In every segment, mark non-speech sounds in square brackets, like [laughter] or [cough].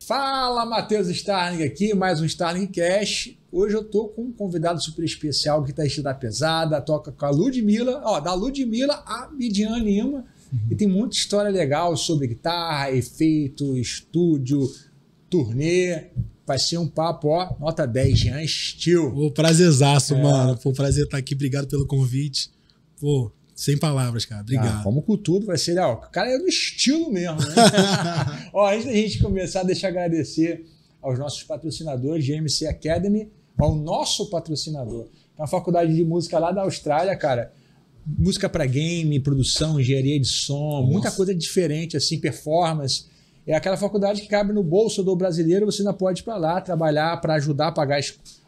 Fala, Matheus Starling aqui, mais um Starling Cash. Hoje eu tô com um convidado super especial que tá da pesada, toca com a Ludmilla, ó, da Ludmilla a Midian Lima. Uhum. E tem muita história legal sobre guitarra, efeito, estúdio, turnê. Vai ser um papo, ó, nota 10, Jean Steel. Pô, prazerzaço, é. mano. Foi um prazer estar aqui. Obrigado pelo convite. Pô, sem palavras, cara. Obrigado. Ah, vamos com tudo, vai ser. Ó, o cara é do estilo mesmo, né? [laughs] ó, antes da gente começar, deixa eu agradecer aos nossos patrocinadores, GMC Academy, ao nosso patrocinador. É uma faculdade de música lá da Austrália, cara. Música para game, produção, engenharia de som, Nossa. muita coisa diferente, assim, performance. É aquela faculdade que cabe no bolso do brasileiro, você ainda pode ir para lá trabalhar para ajudar a pagar,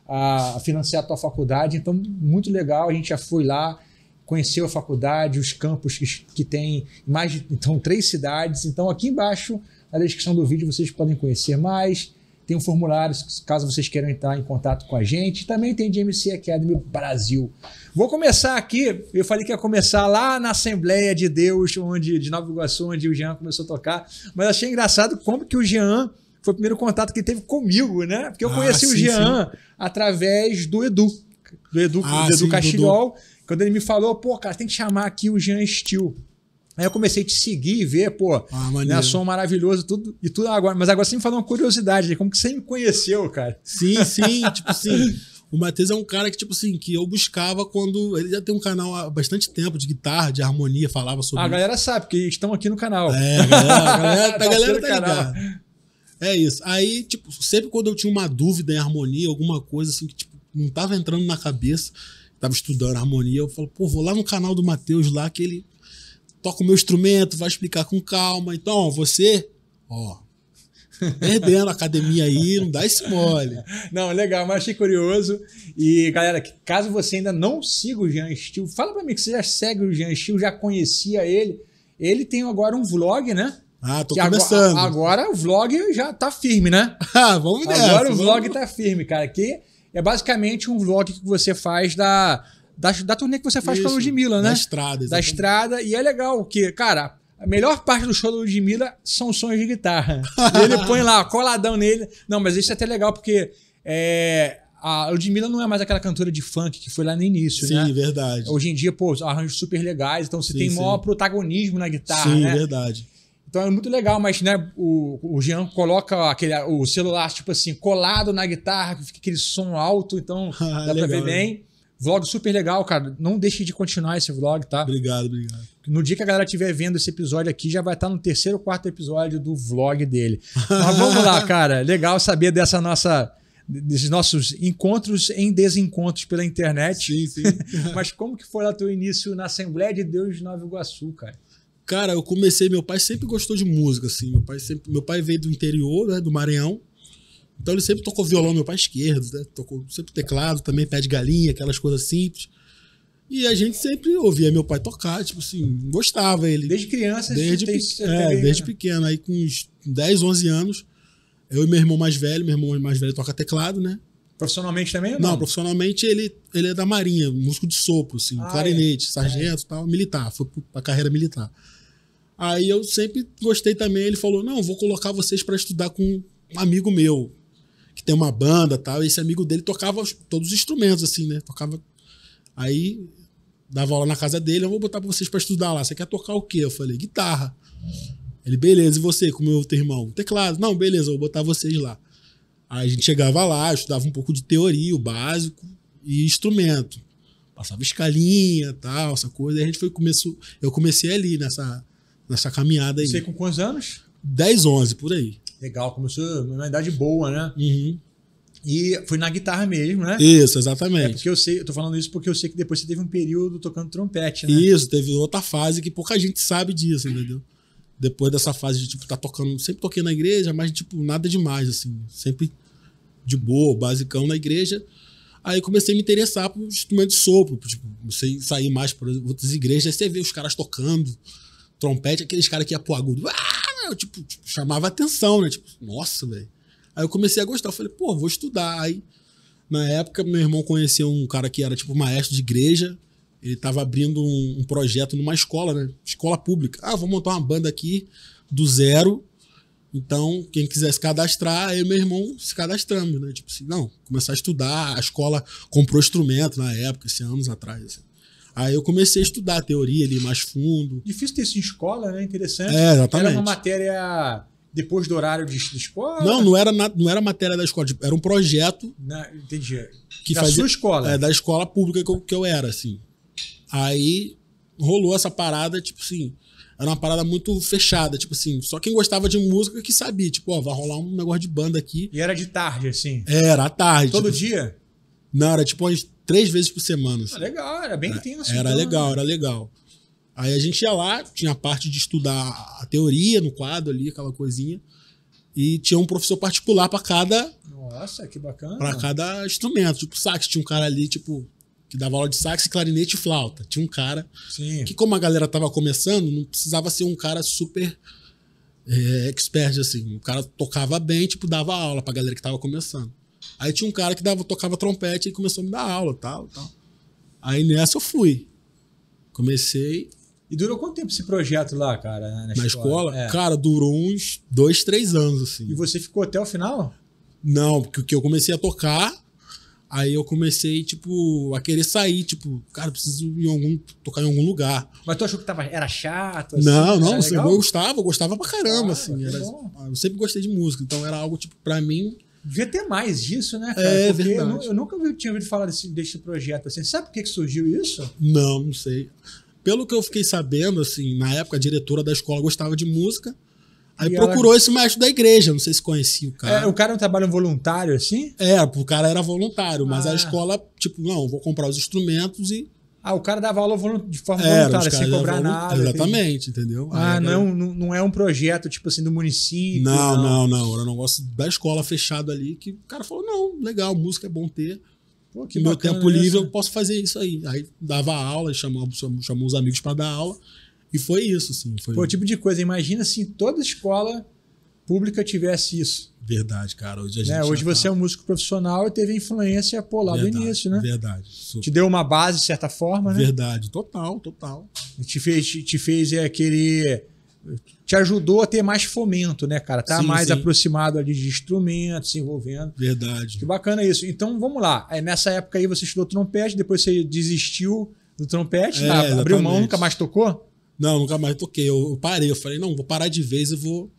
a financiar a tua faculdade. Então, muito legal, a gente já foi lá conheceu a faculdade, os campos que, que tem mais de então, três cidades. Então, aqui embaixo, na descrição do vídeo, vocês podem conhecer mais. Tem um formulário, caso vocês queiram entrar em contato com a gente. Também tem DMC Academy Brasil. Vou começar aqui. Eu falei que ia começar lá na Assembleia de Deus, onde de Nova Iguaçu, onde o Jean começou a tocar. Mas achei engraçado como que o Jean foi o primeiro contato que teve comigo, né? Porque eu ah, conheci sim, o Jean sim. através do Edu, do Edu, ah, do Edu sim, Castilhol, quando ele me falou, pô, cara, tem que chamar aqui o Jean Steel. Aí eu comecei a te seguir e ver, pô, ah, né, som maravilhoso tudo, e tudo agora. Mas agora você me falou uma curiosidade, né, como que você me conheceu, cara? Sim, sim, [laughs] tipo assim, o Matheus é um cara que, tipo assim, que eu buscava quando. Ele já tem um canal há bastante tempo de guitarra, de harmonia, falava sobre. Ah, a isso. galera sabe, porque estão aqui no canal. É, a galera, a [laughs] galera, tá a galera tá ligada. É isso. Aí, tipo, sempre quando eu tinha uma dúvida em harmonia, alguma coisa assim que, tipo, não tava entrando na cabeça, tava estudando harmonia, eu falo, pô, vou lá no canal do Matheus lá, que ele toca o meu instrumento, vai explicar com calma. Então, ó, você, ó, tá perdendo a academia aí, não dá esse mole. [laughs] Não, legal, mas achei curioso. E galera, caso você ainda não siga o Jean Stil, fala para mim que você já segue o Jean Stil, já conhecia ele. Ele tem agora um vlog, né? Ah, tô que começando. Agora, agora o vlog já tá firme, né? [laughs] Ah, vamos nessa. Agora o vlog tá firme, cara. Que é basicamente um vlog que você faz da, da, da turnê que você faz Isso, com a Ludmilla, né? Da estrada, exatamente. Da estrada. E é legal que, cara, a melhor parte do show da Ludmilla são sons de guitarra. [laughs] ele põe lá, coladão nele. Não, mas isso é até legal porque é, a Ludmilla não é mais aquela cantora de funk que foi lá no início, sim, né? Sim, verdade. Hoje em dia, pô, arranjos super legais, então você sim, tem sim. maior protagonismo na guitarra, sim, né? Sim, verdade. Então é muito legal, mas né, o, o Jean coloca aquele, o celular, tipo assim, colado na guitarra, fica aquele som alto, então [laughs] ah, dá legal, pra ver bem. Né? Vlog super legal, cara. Não deixe de continuar esse vlog, tá? Obrigado, obrigado. No dia que a galera estiver vendo esse episódio aqui, já vai estar tá no terceiro ou quarto episódio do vlog dele. Mas vamos lá, [laughs] cara. Legal saber dessa nossa desses nossos encontros em desencontros pela internet. Sim, sim. [laughs] Mas como que foi lá teu início na Assembleia de Deus de Nova Iguaçu, cara? Cara, eu comecei, meu pai sempre gostou de música, assim. Meu pai, sempre, meu pai veio do interior, né, do Maranhão. Então ele sempre tocou violão, meu pai esquerdo, né? Tocou sempre teclado, também pé de galinha, aquelas coisas simples. E a gente sempre ouvia meu pai tocar, tipo assim, gostava ele. Desde criança, desde, pe... tem... é, desde né? pequeno. Aí com uns 10, 11 anos, eu e meu irmão mais velho, meu irmão mais velho toca teclado, né? Profissionalmente também? Não, não profissionalmente ele, ele é da Marinha, músico de sopro, assim, ah, é. clarinete, é. sargento é. tal, militar, foi pra carreira militar. Aí eu sempre gostei também. Ele falou: não, vou colocar vocês para estudar com um amigo meu, que tem uma banda tal. E esse amigo dele tocava todos os instrumentos, assim, né? Tocava. Aí dava aula na casa dele, eu vou botar para vocês para estudar lá. Você quer tocar o quê? Eu falei, guitarra. Ele, beleza, e você, como meu é teu irmão? Teclado. Não, beleza, eu vou botar vocês lá. Aí a gente chegava lá, estudava um pouco de teoria, o básico, e instrumento. Passava escalinha, tal, essa coisa. Aí a gente foi, começou, eu comecei ali nessa, nessa caminhada aí. Você com quantos anos? 10, 11, por aí. Legal, começou numa idade boa, né? Uhum. E foi na guitarra mesmo, né? Isso, exatamente. É porque eu sei, eu tô falando isso porque eu sei que depois você teve um período tocando trompete, né? Isso, teve outra fase que pouca gente sabe disso, entendeu? Depois dessa fase de, tipo, tá tocando, sempre toquei na igreja, mas, tipo, nada demais, assim, sempre de boa, basicão na igreja. Aí comecei a me interessar por instrumento de sopro, tipo, sair mais para outras igrejas, aí você vê os caras tocando, trompete, aqueles caras que iam pro agudo. Ah, eu, tipo, tipo, chamava atenção, né? Tipo, nossa, velho. Aí eu comecei a gostar. Eu falei, pô, vou estudar. Aí, na época, meu irmão conheceu um cara que era, tipo, maestro de igreja. Ele tava abrindo um, um projeto numa escola, né? Escola pública. Ah, vou montar uma banda aqui do zero. Então, quem quiser se cadastrar, aí meu irmão se cadastrando né? Tipo assim, não, começar a estudar. A escola comprou instrumento na época, esses anos atrás. Assim. Aí eu comecei a estudar a teoria ali mais fundo. Difícil ter isso em escola, né? Interessante. É, exatamente. Era uma matéria depois do horário de, escola? Não, não era, na, não era matéria da escola, tipo, era um projeto. Na, entendi. Que da fazia, sua escola? É, da escola pública que eu, que eu era, assim. Aí rolou essa parada, tipo assim, era uma parada muito fechada, tipo assim, só quem gostava de música que sabia, tipo, ó, vai rolar um negócio de banda aqui. E era de tarde, assim? É, era, à tarde. Todo tipo, assim. dia? Não, era tipo três vezes por semana. Assim. Ah, legal, era bem intenso. Era, era então. legal, era legal. Aí a gente ia lá, tinha a parte de estudar a teoria no quadro ali, aquela coisinha. E tinha um professor particular para cada. Nossa, que bacana. Para cada instrumento. Tipo, sax, tinha um cara ali, tipo, que dava aula de sax, clarinete e flauta. Tinha um cara. Sim. Que, como a galera tava começando, não precisava ser um cara super é, expert, assim. O cara tocava bem, tipo, dava aula pra galera que tava começando. Aí tinha um cara que dava, tocava trompete e começou a me dar aula, tal, tal. Aí nessa eu fui. Comecei. E durou quanto tempo esse projeto lá, cara? Na, na escola? escola? É. Cara, durou uns dois, três anos, assim. E você ficou até o final? Não, porque eu comecei a tocar, aí eu comecei, tipo, a querer sair, tipo, cara, preciso ir em algum, tocar em algum lugar. Mas tu achou que tava, era chato? Assim, não, não, assim, eu gostava, eu gostava pra caramba, ah, assim. Era, assim, eu sempre gostei de música, então era algo, tipo, pra mim, Devia ter mais disso, né, cara? É, Porque verdade. Eu, eu nunca vi, tinha ouvido falar desse, desse projeto assim. Sabe por que, que surgiu isso? Não, não sei. Pelo que eu fiquei sabendo, assim, na época a diretora da escola gostava de música. Aí e procurou ela... esse maestro da igreja, não sei se conhecia o cara. É, o cara não é trabalha voluntário assim? É, o cara era voluntário, mas ah. a escola, tipo, não, vou comprar os instrumentos e ah, o cara dava aula de forma Era, voluntária, sem cobrar nada. Exatamente, entendeu? Ah, é não, não, é um projeto, tipo assim, do município. Não, não, não. não era um negócio da escola fechado ali, que o cara falou, não, legal, música é bom ter. Pô, que meu tempo livre eu posso fazer isso aí. Aí dava aula, chamou, chamou os amigos para dar aula. E foi isso, assim. Foi... Pô, o tipo de coisa. Imagina assim, toda escola pública tivesse isso. Verdade, cara. Hoje, a né? gente né? Hoje tá... você é um músico profissional e teve influência pô, lá verdade, do início, né? Verdade. Super. Te deu uma base, de certa forma, né? Verdade, total, total. Te fez, te, te fez é, Te ajudou a ter mais fomento, né, cara? Tá sim, mais sim. aproximado ali de instrumentos, se envolvendo. Verdade. Que bacana isso. Então, vamos lá. Nessa época aí você estudou trompete, depois você desistiu do trompete, é, tá? abriu mão, nunca mais tocou? Não, nunca mais toquei. eu parei, eu falei, não, vou parar de vez e vou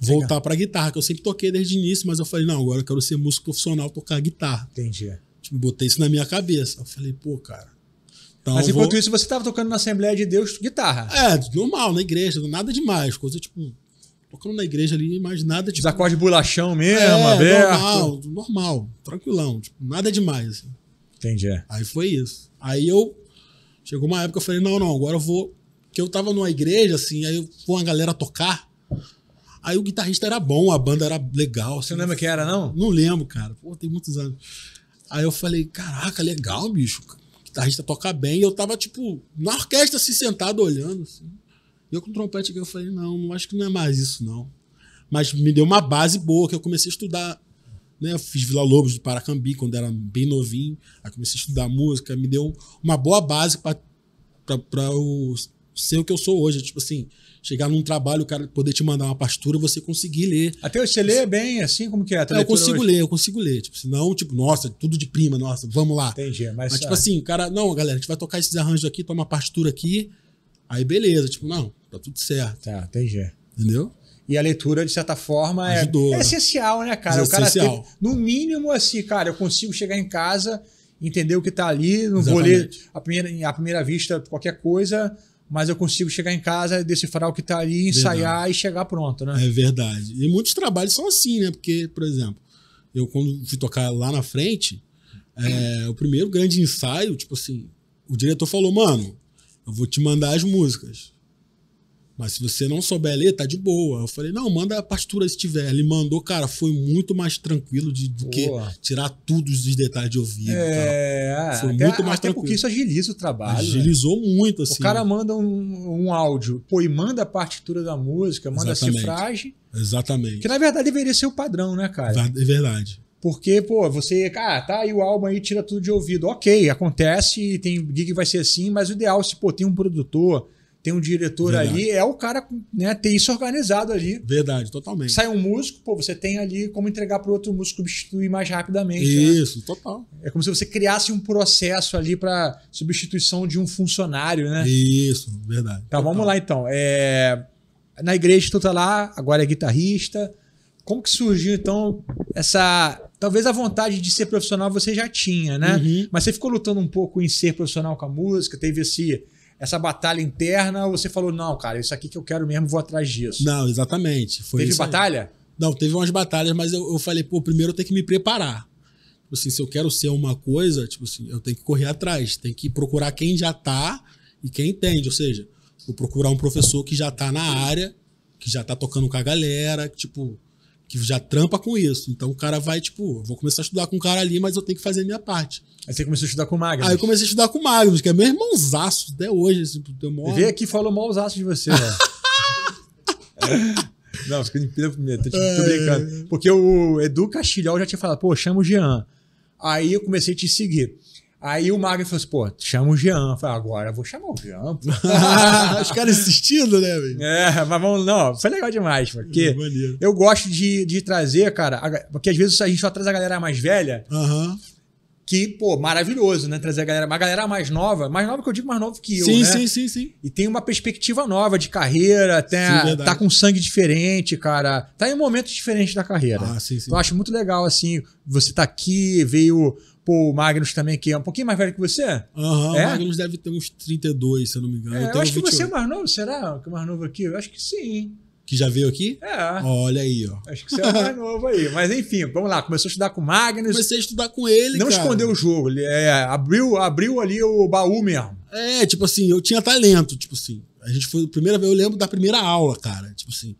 voltar para guitarra, que eu sempre toquei desde o início, mas eu falei, não, agora eu quero ser músico profissional, tocar guitarra. Entendi. Tipo, botei isso na minha cabeça. Eu falei, pô, cara. Então mas enquanto vou... isso, você estava tocando na Assembleia de Deus guitarra. É, normal, na igreja, nada demais, coisa tipo. Tocando na igreja ali, mas nada tipo. de bolachão mesmo, é, aberto. Normal, normal, tranquilão, tipo, nada demais. Assim. Entendi. Aí foi isso. Aí eu. Chegou uma época que eu falei, não, não, agora eu vou. Que eu tava numa igreja, assim, aí eu vou a galera tocar. Aí o guitarrista era bom, a banda era legal. Assim. Você não lembra quem era, não? Não lembro, cara. Pô, tem muitos anos. Aí eu falei, caraca, legal, bicho. O guitarrista toca bem. E eu tava, tipo, na orquestra, assim, sentado, olhando, assim. E eu com o trompete aqui, eu falei, não, não acho que não é mais isso, não. Mas me deu uma base boa, que eu comecei a estudar. Né? Eu fiz Vila Lobos do Paracambi, quando era bem novinho. Aí comecei a estudar música, me deu uma boa base para eu ser o que eu sou hoje. Tipo assim, chegar num trabalho, o cara poder te mandar uma pastura, você conseguir ler. Até você lê bem, assim como que é? é eu consigo hoje? ler, eu consigo ler. Tipo, senão, tipo, nossa, tudo de prima, nossa, vamos lá. Entendi, mas. mas tipo assim, o cara, não, galera, a gente vai tocar esses arranjos aqui, toma uma partitura aqui, aí beleza. Tipo, não, tá tudo certo. Tá, entendi. Entendeu? E a leitura, de certa forma, é, é, né? essencial, né, cara? É o cara essencial. no mínimo, assim, cara, eu consigo chegar em casa, entender o que tá ali, não Exatamente. vou ler à primeira, à primeira vista qualquer coisa, mas eu consigo chegar em casa, decifrar o que está ali, ensaiar verdade. e chegar pronto, né? É verdade. E muitos trabalhos são assim, né? Porque, por exemplo, eu quando fui tocar lá na frente, é, o primeiro grande ensaio, tipo assim, o diretor falou, mano, eu vou te mandar as músicas. Mas se você não souber ler, tá de boa. Eu falei, não, manda a partitura se tiver. Ele mandou, cara, foi muito mais tranquilo de, do que tirar tudo os detalhes de ouvido. É, é foi até, muito mais até tranquilo. porque isso agiliza o trabalho. Né? Agilizou né? muito, assim. O cara manda um, um, áudio, pô, e manda a partitura da música, manda Exatamente. a cifragem. Exatamente. Que na verdade deveria ser o padrão, né, cara? É verdade. Porque, pô, você, cara, ah, tá aí o álbum aí, tira tudo de ouvido. Ok, acontece, tem gig vai ser assim, mas o ideal, se, pô, tem um produtor tem um diretor Verdade. ali, é o cara né, ter isso organizado ali. Verdade, totalmente. Sai um músico, pô, você tem ali como entregar para outro músico substituir mais rapidamente. Né? Isso, né? total. É como se você criasse um processo ali para substituição de um funcionário, né? Isso, verdade. Tá, total. vamos lá então. É... Na igreja tu tá lá, agora é guitarrista. Como que surgiu então essa talvez a vontade de ser profissional você já tinha, né? Uhum. Mas você ficou lutando um pouco em ser profissional com a música, teve esse essa batalha interna, você falou, não, cara, isso aqui que eu quero mesmo, vou atrás disso. Não, exatamente. Foi Teve batalha? Aí. Não, teve umas batalhas, mas eu, eu falei, pô, primeiro eu tenho que me preparar. Tipo assim, se eu quero ser uma coisa, tipo assim, eu tenho que correr atrás, tem que procurar quem já tá e quem entende. Ou seja, vou procurar um professor que já tá na área, que já tá tocando com a galera, que, tipo, que já trampa com isso. Então o cara vai, tipo, vou começar a estudar com o cara ali, mas eu tenho que fazer a minha parte. Aí você começou a estudar com o Magnus. Aí eu comecei a estudar com o Magnus, que é meu irmãozaço até hoje. Assim, maior... Veio aqui e falou aços de você, né? [laughs] Não, fica me pira primeiro, tô, tô é, é, é. brincando. Porque o Edu Castilhão já tinha falado, pô, chama o Jean. Aí eu comecei a te seguir. Aí o Magno falou assim, pô, chama o Jean. Eu falei, agora eu vou chamar o Jean. [laughs] Os caras insistindo, né, velho? É, mas vamos, não, foi legal demais, porque é, eu gosto de, de trazer, cara, porque às vezes a gente só traz a galera mais velha, uhum. que, pô, maravilhoso, né? Trazer a galera, a galera mais nova, mais nova que eu digo mais nova que eu, sim, né? Sim, sim, sim. E tem uma perspectiva nova de carreira, até sim, tá com sangue diferente, cara, tá em momentos diferentes da carreira. Ah, sim, sim. Então, eu acho muito legal, assim, você tá aqui, veio Pô, o Magnus também, que é um pouquinho mais velho que você? Aham, uhum, é? o Magnus deve ter uns 32, se eu não me engano. É, eu, acho que 28. você é mais novo, será? Que é mais novo aqui? Eu acho que sim. Que já veio aqui? É. Olha aí, ó. Acho que você é mais [laughs] novo aí. Mas enfim, vamos lá. Começou a estudar com o Magnus. Comecei a estudar com ele, Não cara. escondeu o jogo. Ele é, abriu, abriu ali o baú mesmo. É, tipo assim, eu tinha talento, tipo assim. A gente foi, primeira vez, eu lembro da primeira aula, cara. Tipo assim,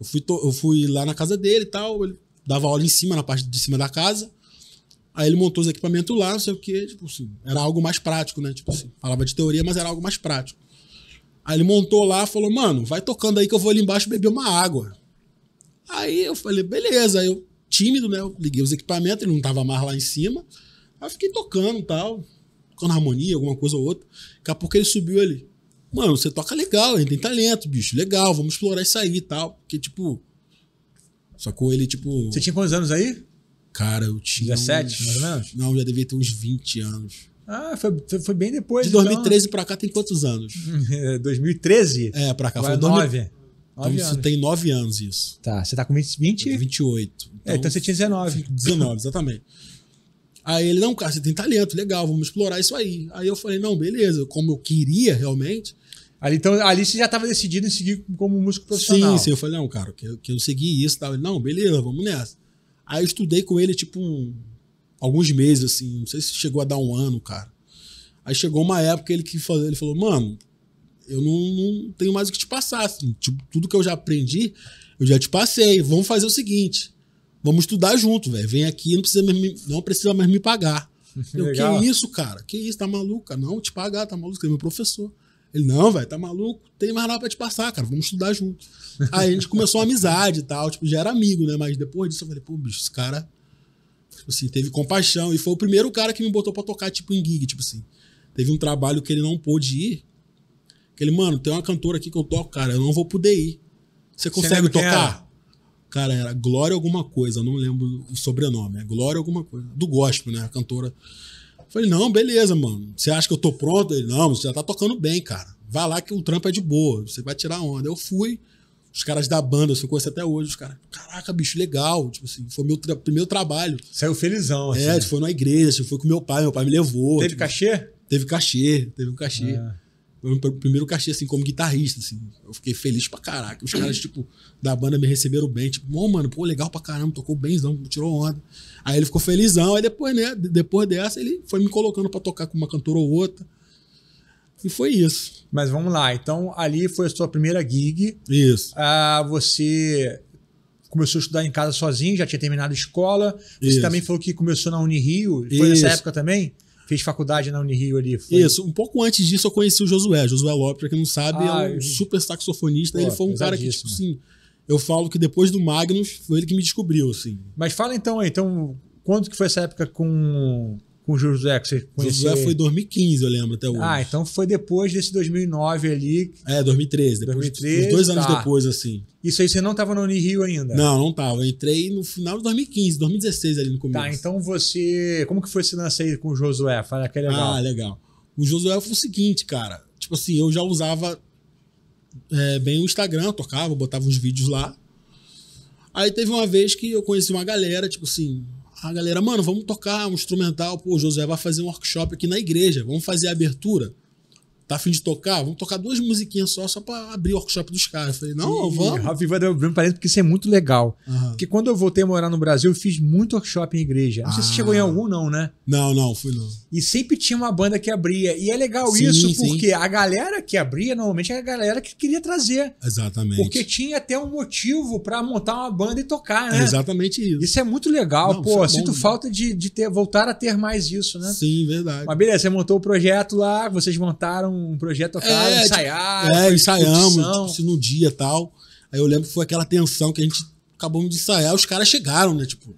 eu fui, to, eu fui lá na casa dele e tal. Ele dava aula em cima, na parte de cima da casa. Aí ele montou os equipamentos lá, não sei o quê, tipo assim, era algo mais prático, né? Tipo assim, falava de teoria, mas era algo mais prático. Aí ele montou lá, falou, mano, vai tocando aí que eu vou ali embaixo beber uma água. Aí eu falei, beleza. Aí eu, tímido, né? Eu liguei os equipamentos, ele não tava mais lá em cima. Aí eu fiquei tocando tal, tocando harmonia, alguma coisa ou outra. Daqui a pouco ele subiu ali. Mano, você toca legal, ele tem talento, bicho, legal, vamos explorar isso aí e tal. Porque, tipo, só com ele, tipo. Você tinha quantos anos aí? Cara, eu tinha. 17, uns, mais ou menos? Não, já devia ter uns 20 anos. Ah, foi, foi bem depois. De 2013 então. Né? pra cá tem quantos anos? 2013? [laughs] É, pra cá. Vai foi 9. É então isso tem 9 anos isso. Tá, você tá com 20? 28. Então, é, então você tinha 19. 19, exatamente. Aí ele, não, cara, você tem talento, legal, vamos explorar isso aí. Aí eu falei, não, beleza, como eu queria realmente. Ali, então, ali você já tava decidido em seguir como músico profissional. Sim, sim, eu falei, não, cara, que, que eu segui isso tal. Ele, não, beleza, vamos nessa. Aí eu estudei com ele, tipo, um, alguns meses, assim. Não sei se chegou a dar um ano, cara. Aí chegou uma época ele que falou, ele falou, mano, eu não, não tenho mais o que te passar. Assim, tipo, tudo que eu já aprendi, eu já te passei. Vamos fazer o seguinte. Vamos estudar junto, velho. Vem aqui, não precisa mais me, não precisa mais me pagar. [laughs] Eu, que isso, cara? Que isso? Tá maluca? Não, te pagar, tá maluco. Ele é meu professor. Ele, não, velho, tá maluco? Tem mais nada pra te passar, cara. Vamos estudar junto. Aí a gente começou uma amizade e tal, tipo, já era amigo, né? Mas depois disso eu falei, pô, bicho, esse cara, tipo assim, teve compaixão. E foi o primeiro cara que me botou pra tocar, tipo, em gig, tipo assim. Teve um trabalho que ele não pôde ir. Que ele, mano, tem uma cantora aqui que eu toco, cara, eu não vou poder ir. Você consegue tocar? Era? Cara, era Glória alguma coisa, não lembro o sobrenome. É Glória alguma coisa. Do gospel, né? A cantora. Falei, não, beleza, mano. Você acha que eu tô pronto? Ele, não, você já tá tocando bem, cara. Vai lá que o trampo é de boa, você vai tirar onda. Eu fui, os caras da banda, assim, eu conheço até hoje, os caras, caraca, bicho, legal. Tipo assim, foi meu tra primeiro trabalho. Saiu felizão, assim. É, né? foi na igreja, assim, foi com meu pai, meu pai me levou. Teve tipo, cachê? Teve cachê, teve um cachê. Ah. Foi meu primeiro cachê, assim, como guitarrista, assim. Eu fiquei feliz pra caraca. Os caras, tipo, da banda me receberam bem. Tipo, bom, oh, mano, pô, legal pra caramba, tocou benzão, tirou onda. Aí ele ficou felizão. Aí depois, né, depois dessa, ele foi me colocando pra tocar com uma cantora ou outra. E foi isso. Mas vamos lá, então ali foi a sua primeira gig. Isso. Ah, você começou a estudar em casa sozinho, já tinha terminado a escola. Você também falou que começou na Unirio. Foi isso. nessa época também? Fez faculdade na Unirio ali. Foi... Isso, um pouco antes disso eu conheci o Josué. Josué Lopes, pra quem não sabe, ah, é um ah, super saxofonista. Pô, ele foi um cara que, tipo assim, eu falo que depois do Magnus foi ele que me descobriu, assim. Mas fala então aí, então, quando que foi essa época com com o Josué? Que você conheceu? Josué foi em 2015, eu lembro até hoje. Ah, então foi depois desse 2009 ali. É, 2013. Depois, 2013 dois anos tá. depois, assim. Isso aí você não estava no Unirio ainda? Não, não estava. Entrei no final de 2015, 2016 ali no começo. Tá, então você... Como que foi esse lance aí com o Josué? Fala que é legal. Ah, legal. O Josué foi o seguinte, cara. Tipo assim, eu já usava é, bem o Instagram, tocava, botava uns vídeos lá. Aí teve uma vez que eu conheci uma galera, tipo assim, a galera, mano, vamos tocar um instrumental. Pô, o José vai fazer um workshop aqui na igreja, vamos fazer a abertura. Tá afim de tocar? Vamos tocar duas musiquinhas só, só pra abrir o workshop dos caras. Eu falei, não, Sim, vamos. Ravi vai dar um parênteses, porque isso é muito legal. Uhum. Porque quando eu voltei a morar no Brasil, eu fiz muito workshop em igreja. Não ah. sei se chegou em ah. algum, não, né? Não, não, fui não. E sempre tinha uma banda que abria. E é legal sim, isso, porque sim. a galera que abria, normalmente, era é a galera que queria trazer. Exatamente. Porque tinha até um motivo para montar uma banda e tocar, né? É exatamente isso. Isso é muito legal, não, pô. É sinto bom, né? falta de, de ter, voltar a ter mais isso, né? Sim, verdade. Mas beleza, você montou o projeto lá, vocês montaram um projeto atrás, é, tipo, ensaiar. É, ensaiamos, tipo, no dia tal. Aí eu lembro que foi aquela tensão que a gente acabou de ensaiar, os caras chegaram, né? Tipo,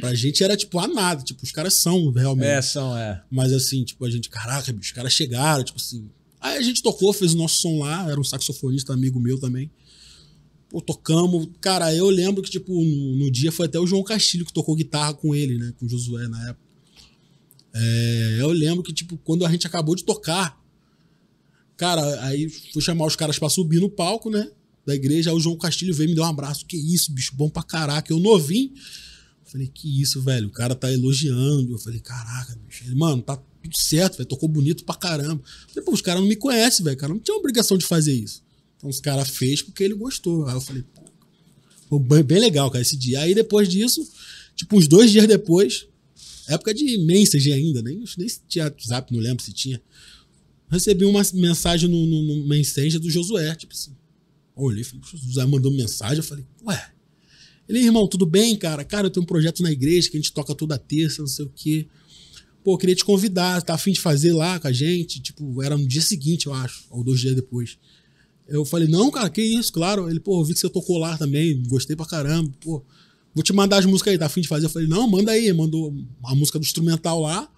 pra gente era tipo a nada, tipo, os caras são realmente. É, são, é. Mas assim, tipo, a gente, caraca, bicho, os caras chegaram, tipo assim. Aí a gente tocou, fez o nosso som lá, era um saxofonista amigo meu também. Pô, tocamos. Cara, eu lembro que, tipo, no, no dia foi até o João Castilho que tocou guitarra com ele, né? Com o Josué na época. É, eu lembro que, tipo, quando a gente acabou de tocar, Cara, aí fui chamar os caras para subir no palco, né? Da igreja. Aí o João Castilho veio me deu um abraço. Que isso, bicho, bom pra caraca. Eu novinho. falei, que isso, velho. O cara tá elogiando. Eu falei, caraca, bicho. Ele, mano, tá tudo certo, velho. Tocou bonito pra caramba. falei, pô, os caras não me conhecem, velho. Cara, não tinha obrigação de fazer isso. Então os caras fez porque ele gostou. Aí eu falei, pô, foi bem legal, cara, esse dia. Aí depois disso, tipo, uns dois dias depois, época de mensagem ainda, nem, nem tinha WhatsApp, não lembro se tinha. Recebi uma mensagem no, no, no Messenger do Josué, tipo assim. Olhei, falei, o Josué mandou mensagem, eu falei, ué. Ele, irmão, tudo bem, cara? Cara, eu tenho um projeto na igreja que a gente toca toda terça, não sei o quê. Pô, queria te convidar, tá afim de fazer lá com a gente? Tipo, era no dia seguinte, eu acho, ou dois dias depois. Eu falei, não, cara, que isso, claro. Ele, pô, vi que você tocou lá também, gostei pra caramba, pô. Vou te mandar as músicas aí, tá afim de fazer? Eu falei, não, manda aí. Mandou a música do instrumental lá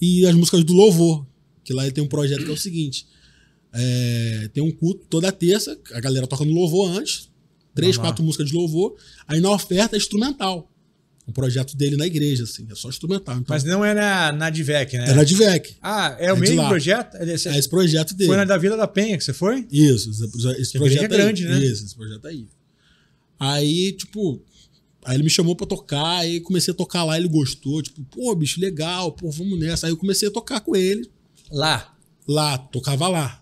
e as músicas do louvor. Que lá ele tem um projeto que é o seguinte: é, tem um culto toda terça, a galera toca no louvor antes, três, ah, quatro músicas de louvor, aí na oferta é instrumental. O projeto dele na igreja, assim, é só instrumental. Então, Mas não é na, na DIVEC, né? É na DIVEC. Ah, é o é mesmo projeto? É, esse, é esse projeto dele. Foi na da Vila da Penha que você foi? Isso, esse, projeto é grande, né? Isso, esse projeto aí. Aí, tipo, Aí ele me chamou para tocar, aí comecei a tocar lá, ele gostou, tipo, pô, bicho, legal, pô, vamos nessa. Aí eu comecei a tocar com ele. Lá. Lá, tocava lá.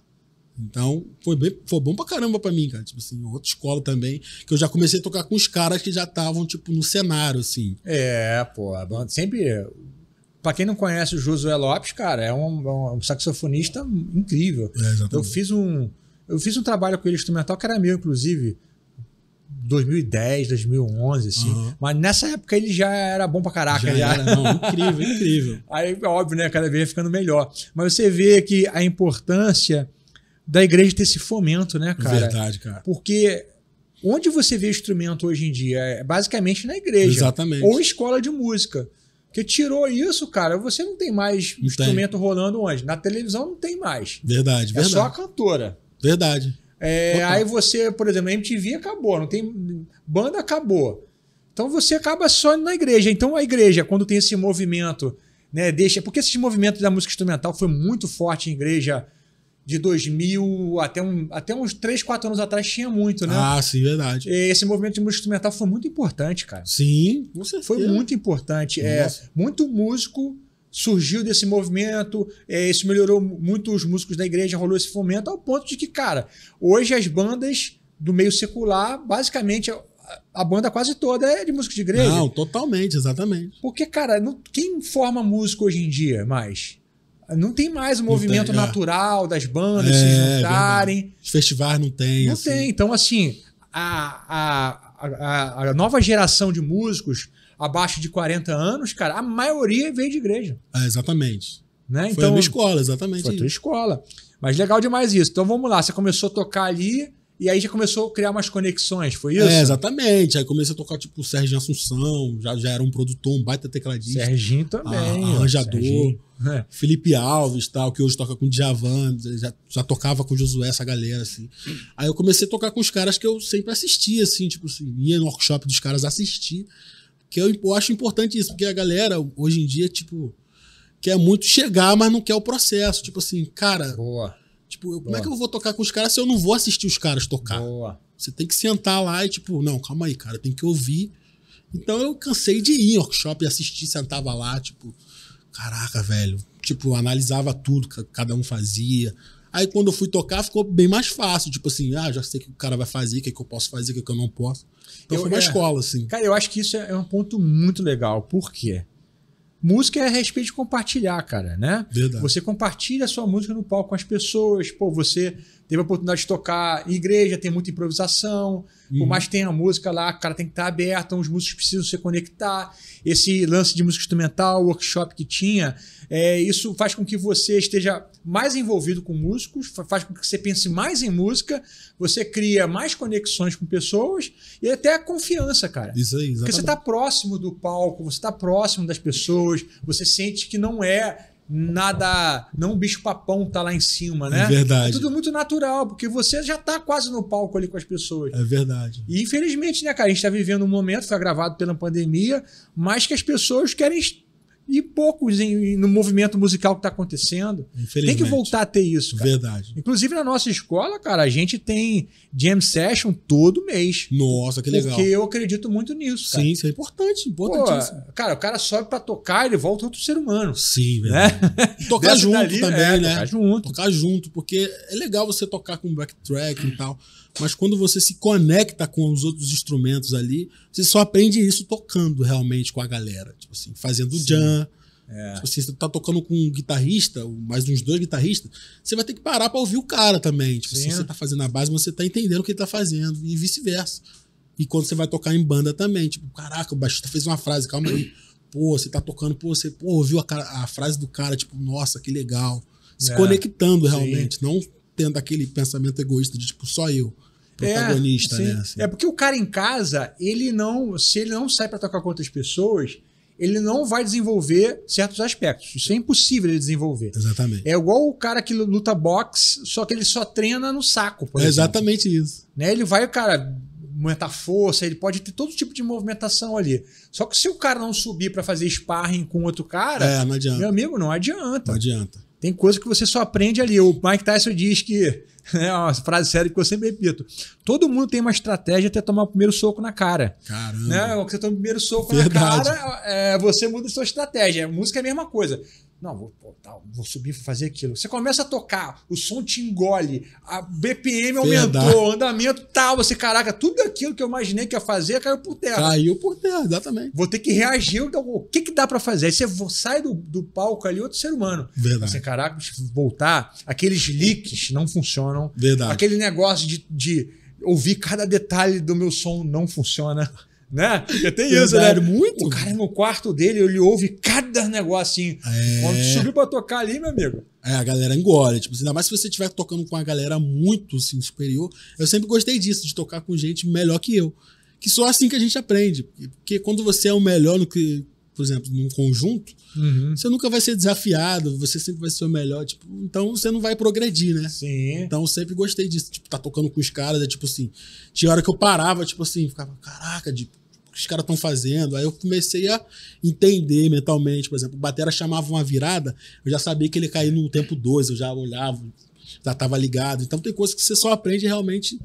Então, foi, bem, foi bom pra caramba pra mim, cara. Tipo assim, outra escola também, que eu já comecei a tocar com os caras que já estavam, tipo, no cenário, assim. É, pô, sempre. Pra quem não conhece o Josué Lopes, cara, é um, é é um saxofonista incrível. É, eu fiz um. Eu fiz um trabalho com ele instrumental que era meu, inclusive, 2010, 2011, assim. Uhum. Mas nessa época ele já era bom pra caraca. Já, Era, não, incrível, incrível. [laughs] Aí, óbvio, né? Cada vez ficando melhor. Mas você vê que a importância da igreja ter esse fomento, né, cara? Verdade, cara. Porque onde você vê instrumento hoje em dia? É basicamente na igreja. Exatamente. Ou escola de música. Porque tirou isso, cara, você não tem mais não instrumento tem. rolando onde? Na televisão não tem mais. Verdade, é verdade. É só a cantora. Verdade. É, aí você, por exemplo, a MTV acabou, não tem banda acabou. Então você acaba só na igreja. Então a igreja, quando tem esse movimento, né, deixa, porque esse movimento da música instrumental foi muito forte em igreja de 2000 até, um, até uns 3, 4 anos atrás tinha muito, né? Ah, sim, verdade. Esse movimento de música instrumental foi muito importante, cara. Sim, com certeza. Foi muito importante. É, muito músico surgiu desse movimento, é, isso melhorou muito os músicos da igreja, rolou esse fomento, ao ponto de que, cara, hoje as bandas do meio secular, basicamente, a banda quase toda é de músicos de igreja. Não, totalmente, exatamente. Porque, cara, não, quem forma músico hoje em dia mais? Não tem mais o movimento tem, é. natural é. das bandas é, se juntarem. Os festivais não tem. Não assim. tem. Então, assim, a, a, a, a nova geração de músicos abaixo de 40 anos, cara, a maioria veio de igreja. É, exatamente. Né? Foi então, a minha escola, exatamente. Foi a tua escola. Mas legal demais isso. Então vamos lá, você começou a tocar ali e aí já começou a criar umas conexões, foi é, isso? É, exatamente. Aí comecei a tocar tipo o Serginho Assunção, já, já era um produtor, um baita tecladista. Serginho também. A, arranjador. Serginho. É. Felipe Alves, tal, que hoje toca com o Djavan, já, já tocava com o Josué, essa galera, assim. Aí eu comecei a tocar com os caras que eu sempre assistia, assim, tipo assim, ia no workshop dos caras assistir. Que eu, eu acho importante isso, porque a galera, hoje em dia, tipo, quer muito chegar, mas não quer o processo. Tipo assim, cara. Boa. Tipo, eu, como é que eu vou tocar com os caras se eu não vou assistir os caras tocar? Boa. Você tem que sentar lá e, tipo, não, calma aí, cara, tem que ouvir. Então eu cansei de ir em workshop e assistir, sentava lá, tipo, caraca, velho. Tipo, analisava tudo que cada um fazia, Aí quando eu fui tocar, ficou bem mais fácil. Tipo assim, ah, já sei o que o cara vai fazer, o que, é que eu posso fazer, o que, é que eu não posso. Então eu, foi uma é, escola, assim. Cara, eu acho que isso é, é um ponto muito legal. Por quê? Música é a respeito de compartilhar, cara, né? Verdade. Você compartilha a sua música no palco com as pessoas, pô, você teve a oportunidade de tocar em igreja, tem muita improvisação, uhum. por mais que tenha música lá, cara, tem que estar aberto, então os músicos precisam se conectar. Esse lance de música instrumental, workshop que tinha, é, isso faz com que você esteja mais envolvido com músicos, faz com que você pense mais em música, você cria mais conexões com pessoas e até a confiança, cara. Isso aí, exatamente. Porque você está próximo do palco, você está próximo das pessoas, você sente que não é nada, não um bicho papão tá lá em cima, é né? É verdade. É tudo muito natural, porque você já tá quase no palco ali com as pessoas. É verdade. E infelizmente, né, cara, a gente tá vivendo um momento, foi gravado pela pandemia, mas que as pessoas querem e poucos em, no movimento musical que está acontecendo. Tem que voltar a ter isso. Cara. Verdade. Inclusive na nossa escola, cara, a gente tem jam session todo mês. Nossa, que legal. Porque eu acredito muito nisso. Cara. Sim, isso é importante, importantíssimo. Pô, cara, o cara sobe para tocar, ele volta outro ser humano. Sim, né? verdade. Né? [laughs] Tocar junto dali, também, é, né? Tocar junto. Tocar junto, porque é legal você tocar com backtrack e tal mas quando você se conecta com os outros instrumentos ali, você só aprende isso tocando realmente com a galera. Tipo assim, fazendo Sim. jam. É. Tipo assim, você tá tocando com um guitarrista, mais uns dois guitarristas, você vai ter que parar para ouvir o cara também. Tipo assim, Sim. assim, você tá fazendo a base, mas você tá entendendo o que ele tá fazendo, e vice-versa. E quando você vai tocar em banda também, tipo, caraca, o baixista fez uma frase, calma aí. Pô, você tá tocando, pô, você pô, ouviu a, cara, a frase do cara, tipo, nossa, que legal. Se é. conectando realmente, Sim. não tendo aquele pensamento egoísta de tipo, só eu. É, protagonista, é, né? Assim. É porque o cara em casa, ele não. Se ele não sai para tocar com outras pessoas, ele não vai desenvolver certos aspectos. Isso é impossível ele desenvolver. Exatamente. É igual o cara que luta boxe, só que ele só treina no saco. é exatamente isso. Né? Ele vai, cara, aumentar força, ele pode ter todo tipo de movimentação ali. Só que se o cara não subir para fazer sparring com outro cara, é, meu amigo, não adianta. Não adianta. Tem coisa que você só aprende ali. O Mike Tyson diz que [laughs] É uma frase séria que eu sempre repito. Todo mundo tem uma estratégia até tomar o primeiro soco na cara. Caramba. Né? Você toma o primeiro soco Verdade. na cara, é, você muda a sua estratégia. A música é a mesma coisa. Não, vou, tá, vou subir, vou fazer aquilo. Você começa a tocar, o som te engole, a BPM Verdade. aumentou, o andamento tal, você, caraca, tudo aquilo que eu imaginei que ia fazer caiu por terra. Caiu por terra, exatamente. Vou ter que reagir, então, o que, que dá para fazer? Aí você sai do, do palco ali, outro ser humano. Verdade. Você, caraca, voltar, aqueles leaks não funcionam Verdade. Aquele negócio de, de ouvir cada detalhe do meu som não funciona. [laughs] Né? Porque tem isso, né? Muito. O cara no quarto dele, ele ouve cada negocinho. É. Quando subiu pra tocar ali, meu amigo. É, a galera engole. Tipo, ainda mais se você estiver tocando com a galera muito assim, superior. Eu sempre gostei disso, de tocar com gente melhor que eu. Que só assim que a gente aprende. Porque quando você é o melhor no que por exemplo, num conjunto, uhum. você nunca vai ser desafiado, você sempre vai ser o melhor, tipo, então você não vai progredir, né? Sim. Então sempre gostei disso, tipo, tá tocando com os caras, é tipo assim, tinha hora que eu parava, tipo assim, ficava, caraca, de o que os caras estão fazendo? Aí eu comecei a entender mentalmente, por exemplo, o batera chamava uma virada, eu já sabia que ele caía no tempo dois eu já olhava, já tava ligado. Então tem coisas que você só aprende realmente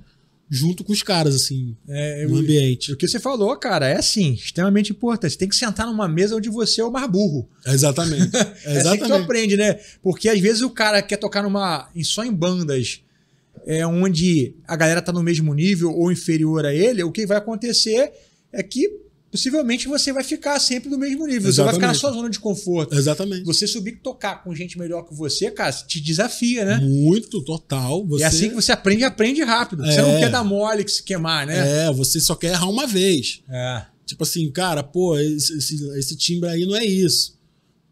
junto com os caras, assim, é, no ambiente. O, que você falou, cara, é assim, extremamente importante. Você tem que sentar numa mesa onde você é o mais burro. Exatamente. [laughs] é Exatamente. assim que tu aprende, né? Porque às vezes o cara quer tocar numa. só em bandas é, onde a galera tá no mesmo nível ou inferior a ele, o que vai acontecer é que possivelmente você vai ficar sempre no mesmo nível. Exatamente. Você vai ficar na sua zona de conforto. Exatamente. Você subir e tocar com gente melhor que você, cara, te desafia, né? Muito, total. É você... E assim que você aprende, aprende rápido. É. Você não é. quer dar mole que se queimar, né? É, você só quer errar uma vez. É. Tipo assim, cara, pô, esse, esse, esse timbre aí não é isso.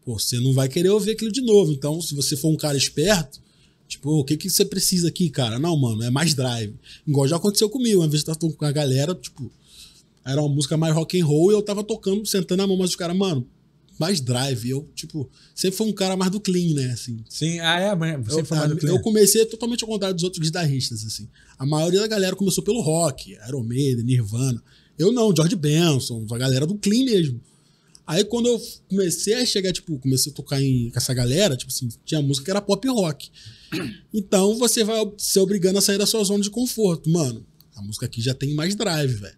Pô, você não vai querer ouvir aquilo de novo. Então, se você for um cara esperto, Tipo, o que, que você precisa aqui, cara? Não, mano, é mais drive. Igual já aconteceu comigo. Uma vez eu tava com a galera, tipo, era uma música mais rock and roll e eu tava tocando, sentando a mão, mas os caras, mano, mais drive. Eu, tipo, sempre fui um cara mais do clean, né? Assim. Sim, ah, é, você eu, foi mais ah, do clean. Eu comecei totalmente ao contrário dos outros guitarristas, assim. A maioria da galera começou pelo rock, Iron Maiden, Nirvana. Eu não, George Benson, a galera do clean mesmo. Aí quando eu comecei a chegar, tipo, comecei a tocar em, com essa galera, tipo assim, tinha música que era pop rock. [coughs] Então você vai se obrigando a sair da sua zona de conforto. Mano, a música aqui já tem mais drive, velho.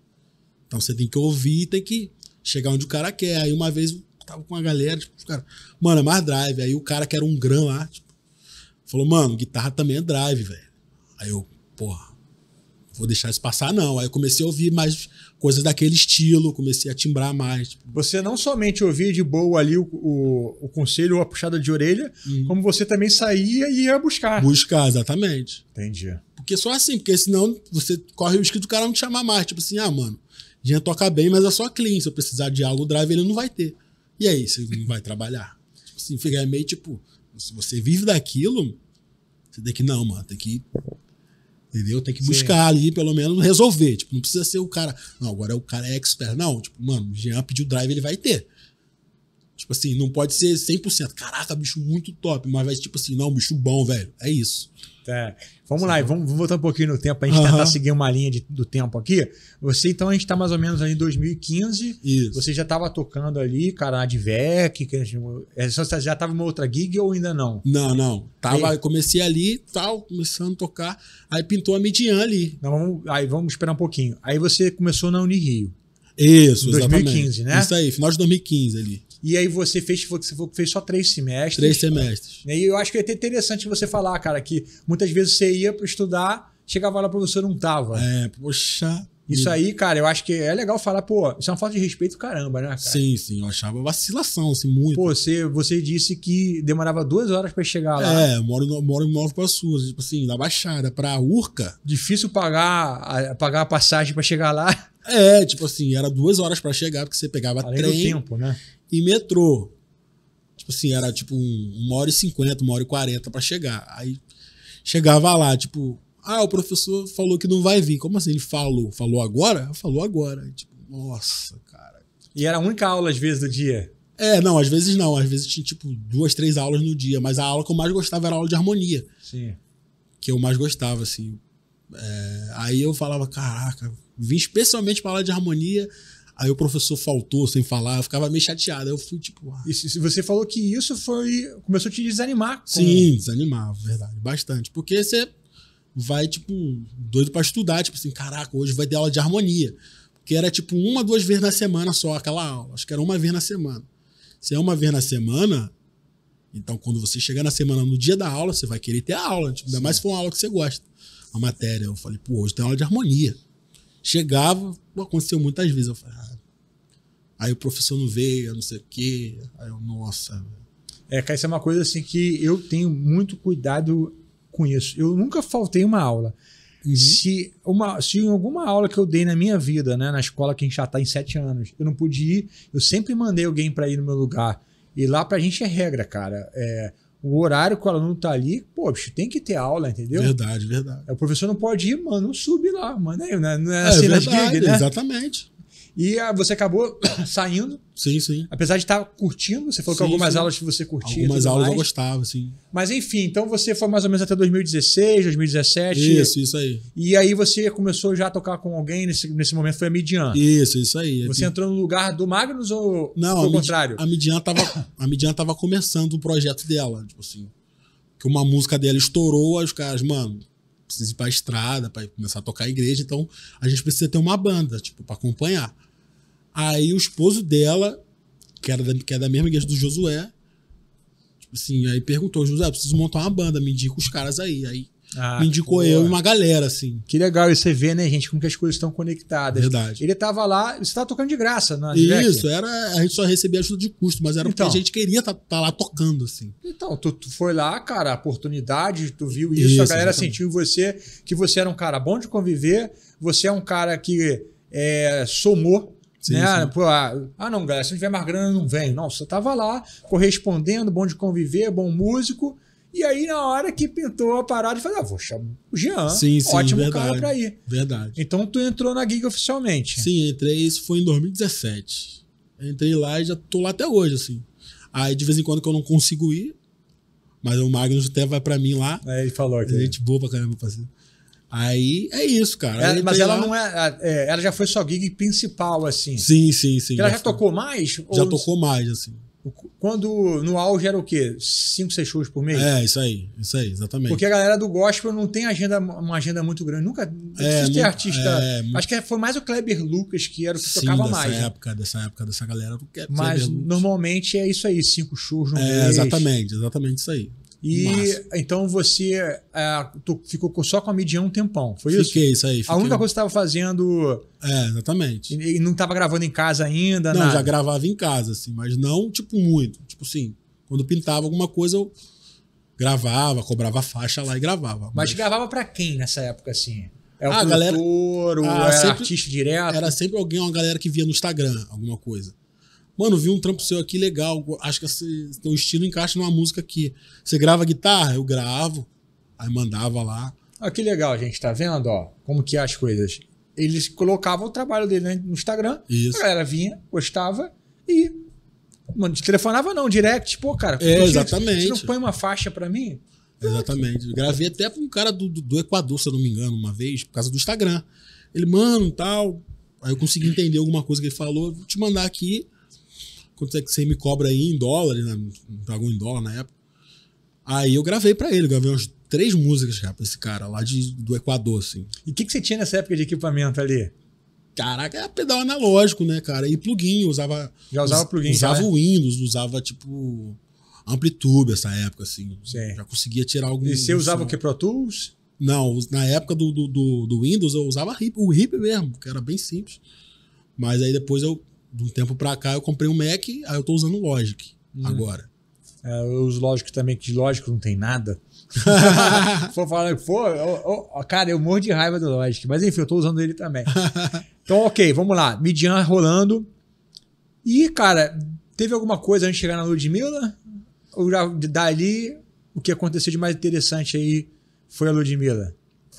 Então você tem que ouvir, e tem que chegar onde o cara quer. Aí uma vez tava com uma galera, tipo, os caras, mano, é mais drive. Aí o cara que era um grão lá, tipo, falou, mano, guitarra também é drive, velho. Aí eu, porra, vou deixar isso passar, não. Aí eu comecei a ouvir mais coisas daquele estilo, comecei a timbrar mais. Tipo. Você não somente ouvia de boa ali o, o, o conselho ou a puxada de orelha, hum. como você também saía e ia buscar. Buscar, exatamente. Entendi. Porque só assim, porque senão você corre o risco do cara não te chamar mais. Tipo assim, ah, mano, Jean toca bem, mas é só clean. Se eu precisar de algo o drive, ele não vai ter. E aí, você não vai trabalhar? Tipo assim, fica é meio tipo, se você vive daquilo, você tem que, não, mano, tem que. Entendeu? Tem que Sim. buscar ali, pelo menos, resolver. Tipo, não precisa ser o cara. Não, agora é o cara é expert. Não, tipo, mano, o Jean pediu drive, ele vai ter. Tipo assim, não pode ser 100%. Caraca, bicho muito top, mas vai tipo assim, não, bicho bom, velho. É isso. Tá. Vamos Sim. lá, vamos, vamos, voltar um pouquinho no tempo, a gente uhum. tentar seguir uma linha de, do tempo aqui. Você, então, a gente tá mais ou menos ali em 2015. Isso. Você já tava tocando ali, cara, na Divec, é, você já tava uma outra gig ou ainda não? Não, não. Tava, comecei ali, tal, começando a tocar. Aí pintou a Midian ali. Não, vamos, aí vamos esperar um pouquinho. Aí você começou na Unirio. Isso, em 2015, exatamente. né? Isso aí, final de 2015 ali. E aí você fez, você fez só três semestres. Três semestres. Né? E eu acho que é até interessante você falar, cara, que muitas vezes você ia para estudar, chegava lá, o professor não tava. É, poxa. Isso aí, cara, eu acho que é legal falar, pô, isso é uma falta de respeito, caramba, né? Cara? Sim, sim, eu achava vacilação, assim, muito. Pô, você, você disse que demorava duas horas para chegar lá. É, moro, no, moro em Nova Iguaçu, tipo assim, da Baixada pra Urca. Difícil pagar a, pagar a passagem para chegar lá. É, tipo assim, era duas horas para chegar, porque você pegava Além trem. Do tempo, né? E metrô. Tipo assim, era tipo uma hora e cinquenta, uma hora e quarenta pra chegar. Aí chegava lá, tipo, ah, o professor falou que não vai vir. Como assim? Ele falou. Falou agora? Falou agora. tipo, nossa, cara. E era a única aula, às vezes, do dia? É, não, às vezes não. Às vezes tinha, tipo, duas, três aulas no dia. Mas a aula que eu mais gostava era a aula de harmonia. Sim. Que eu mais gostava, assim. É, aí eu falava, caraca, vim especialmente para aula de harmonia. Aí o professor faltou sem falar, eu ficava meio chateado. Aí eu fui tipo. Ah. Isso, se você falou que isso foi. começou a te desanimar. Com... Sim, desanimava, verdade. Bastante. Porque você vai, tipo, doido para estudar, tipo assim, caraca, hoje vai ter aula de harmonia. Porque era tipo uma, duas vezes na semana só aquela aula. Acho que era uma vez na semana. Se é uma vez na semana, então quando você chegar na semana, no dia da aula, você vai querer ter a aula. Tipo, ainda mais se for uma aula que você gosta. A matéria. Eu falei, pô, hoje tem aula de harmonia. Chegava, aconteceu muitas vezes. Eu falei, ah. Aí o professor não veio, não sei o quê. Aí eu, nossa. É, cara, isso é uma coisa assim que eu tenho muito cuidado com isso. Eu nunca faltei uma aula. Uhum. Se, uma, se em alguma aula que eu dei na minha vida, né, na escola que a gente já está em sete anos, eu não pude ir, eu sempre mandei alguém para ir no meu lugar. E lá pra gente é regra, cara. É, o horário que o aluno tá ali, pô, bicho, tem que ter aula, entendeu? Verdade, verdade. É, o professor não pode ir, mano, não sube lá, mano. Não é, né, não é, é assim verdade, gig, né? Exatamente. E ah, você acabou [coughs] saindo. Sim, sim. Apesar de estar curtindo, você falou sim, que algumas sim. aulas que você curtia. Algumas aulas mais. eu gostava, sim. Mas enfim, então você foi mais ou menos até 2016, 2017. Isso, isso aí. E aí você começou já a tocar com alguém, nesse, nesse momento foi a Midian. Isso, isso aí. Você aqui. entrou no lugar do Magnus ou Não, ao contrário? A Midian, tava, a Midian tava começando o projeto dela, tipo assim. Que uma música dela estourou, aí os caras, mano, precisa ir pra estrada, para começar a tocar a igreja, então a gente precisa ter uma banda, tipo, para acompanhar. Aí o esposo dela, que, era da, que é da mesma igreja do Josué, tipo assim, aí perguntou: Josué, preciso montar uma banda, me indica os caras aí. Aí ah, me indicou boa. eu e uma galera, assim. Que legal, você vê, né, gente, como que as coisas estão conectadas. Verdade. Ele tava lá, você tava tocando de graça, né? Isso, era, a gente só recebia ajuda de custo, mas era então, porque a gente queria estar tá, tá lá tocando, assim. Então, tu, tu, foi lá, cara, a oportunidade, tu viu isso, isso a galera exatamente. sentiu você, que você era um cara bom de conviver, você é um cara que é, somou Sim, né? sim. Pô, ah, ah, não, galera, se não tiver mais grana, não vem. Não, você tava lá, correspondendo, bom de conviver, bom músico. E aí, na hora que pintou a parada, eu falei, ah, vou chamar o Jean. Sim, sim, ótimo verdade, cara pra ir. Verdade. Então tu entrou na gig oficialmente. Sim, entrei, isso foi em 2017. Entrei lá e já tô lá até hoje, assim. Aí de vez em quando que eu não consigo ir, mas o Magnus até vai pra mim lá. Aí é, ele falou que. É gente boa pra caramba, parceiro. Aí é isso, cara. É, mas ela lá... não é, é, Ela já foi sua gig principal, assim. Sim, sim, sim. Ela já, já tocou mais? Já ou... tocou mais, assim. Quando no auge era o quê? Cinco, seis shows por mês? É, isso aí, isso aí, exatamente. Porque a galera do gospel não tem agenda, uma agenda muito grande. Nunca é, ter artista. É, acho que foi mais o Kleber Lucas que era o que sim, tocava dessa mais. Dessa época, né? dessa época, dessa galera. É mas normalmente é isso aí, cinco shows no é, mês. Exatamente, exatamente isso aí. E então você é, tu ficou só com a mídia um tempão, foi isso? Fiquei isso aí. Fiquei. A única coisa que você estava fazendo. É, exatamente. E, e não estava gravando em casa ainda? Não, nada. já gravava em casa, assim, mas não, tipo, muito. Tipo assim, quando pintava alguma coisa, eu gravava, cobrava faixa lá e gravava. Mas, mas... gravava para quem nessa época, assim? É o ah, produtor, galera, ah, era sempre, artista direto? Era sempre alguém, uma galera que via no Instagram alguma coisa. Mano, vi um trampo seu aqui legal. Acho que esse teu estilo encaixa numa música aqui. Você grava guitarra? Eu gravo. Aí mandava lá. Olha ah, que legal, gente. Tá vendo, ó? Como que é as coisas. Eles colocavam o trabalho dele né, no Instagram. Isso. A galera vinha, gostava e... Mano, telefonava não, direct. Pô, cara... É, exatamente. Você não põe uma faixa pra mim? Exatamente. Eu gravei até com um cara do, do, do Equador, se eu não me engano, uma vez, por causa do Instagram. Ele, mano, tal... Aí eu consegui entender alguma coisa que ele falou. Vou te mandar aqui quanto é que você me cobra aí em dólar, né? pagou em dólar na época. Aí eu gravei para ele, gravei umas três músicas, cara, pra esse cara lá de, do Equador, assim. E o que, que você tinha nessa época de equipamento ali? Caraca, era pedal analógico, né, cara? E plugin, usava. Já usava plugin, Usava já, né? Windows, usava tipo. Amplitude essa época, assim. Sim. Já conseguia tirar algum. E você usava som. o que? Pro Tools? Não, na época do, do, do, do Windows eu usava o RIP mesmo, que era bem simples. Mas aí depois eu de um tempo para cá eu comprei um Mac, aí eu tô usando o Logic hum. agora. É, eu uso Logic também, que Logic não tem nada. [laughs] for falar, for, cara, eu morro de raiva do Logic, mas enfim, eu tô usando ele também. [laughs] então, ok, vamos lá. Midian rolando. E, cara, teve alguma coisa antes de chegar na Ludmilla? Ou já, dali, o que aconteceu de mais interessante aí foi a Ludmilla?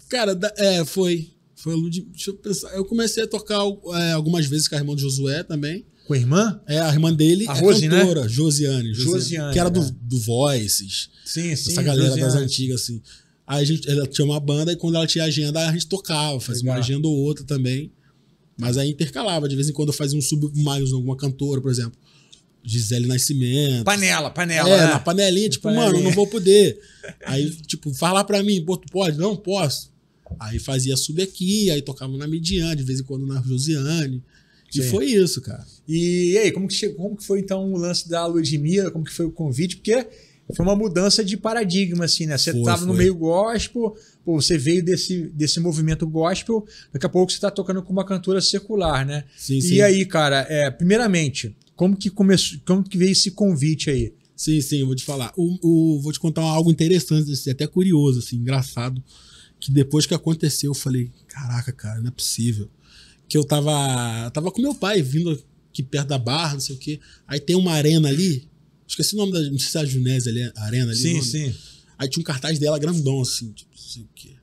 Cara, é, foi. Foi a Lud. Deixa eu pensar. Eu comecei a tocar é, algumas vezes com a irmã do Josué também. Com a irmã? É, a irmã dele a é Rose, né? cantora, né? Josiane, Josiane, Josiane. Que era é. do, do Voices. Sim, sim. Essa galera Josiane. das antigas, assim. Aí a gente, ela tinha uma banda e quando ela tinha agenda, a gente tocava, fazia Legal. uma agenda ou outra também. Mas aí intercalava. De vez em quando eu fazia um sub mais alguma cantora, por exemplo. Gisele Nascimento. Panela, panela. É, né? na panelinha, tipo, panelinha. mano, não vou poder. Aí, tipo, falar pra mim, pô, tu pode? Não, posso. Aí fazia aqui, aí tocava na Midian, de vez em quando na Josiane. E foi isso, cara. E, e aí, como que, chegou, como que foi então o lance da Ludmilla? Como que foi o convite? Porque foi uma mudança de paradigma, assim, né? Você foi, tava foi. no meio gospel, pô, você veio desse, desse movimento gospel, daqui a pouco você tá tocando com uma cantora secular, né? Sim, e sim. aí, cara, é, primeiramente, como que começou, como que veio esse convite aí? Sim, sim, vou te falar. O, o, vou te contar algo interessante, assim, até curioso, assim, engraçado que depois que aconteceu, eu falei, caraca, cara, não é possível. Que eu tava, tava com meu pai, vindo aqui perto da barra, não sei o quê. Aí tem uma arena ali, esqueci o nome da, não sei se é a Junese ali, a arena ali. Sim, sim. Aí tinha um cartaz dela grandão, assim, tipo, não sei o quê.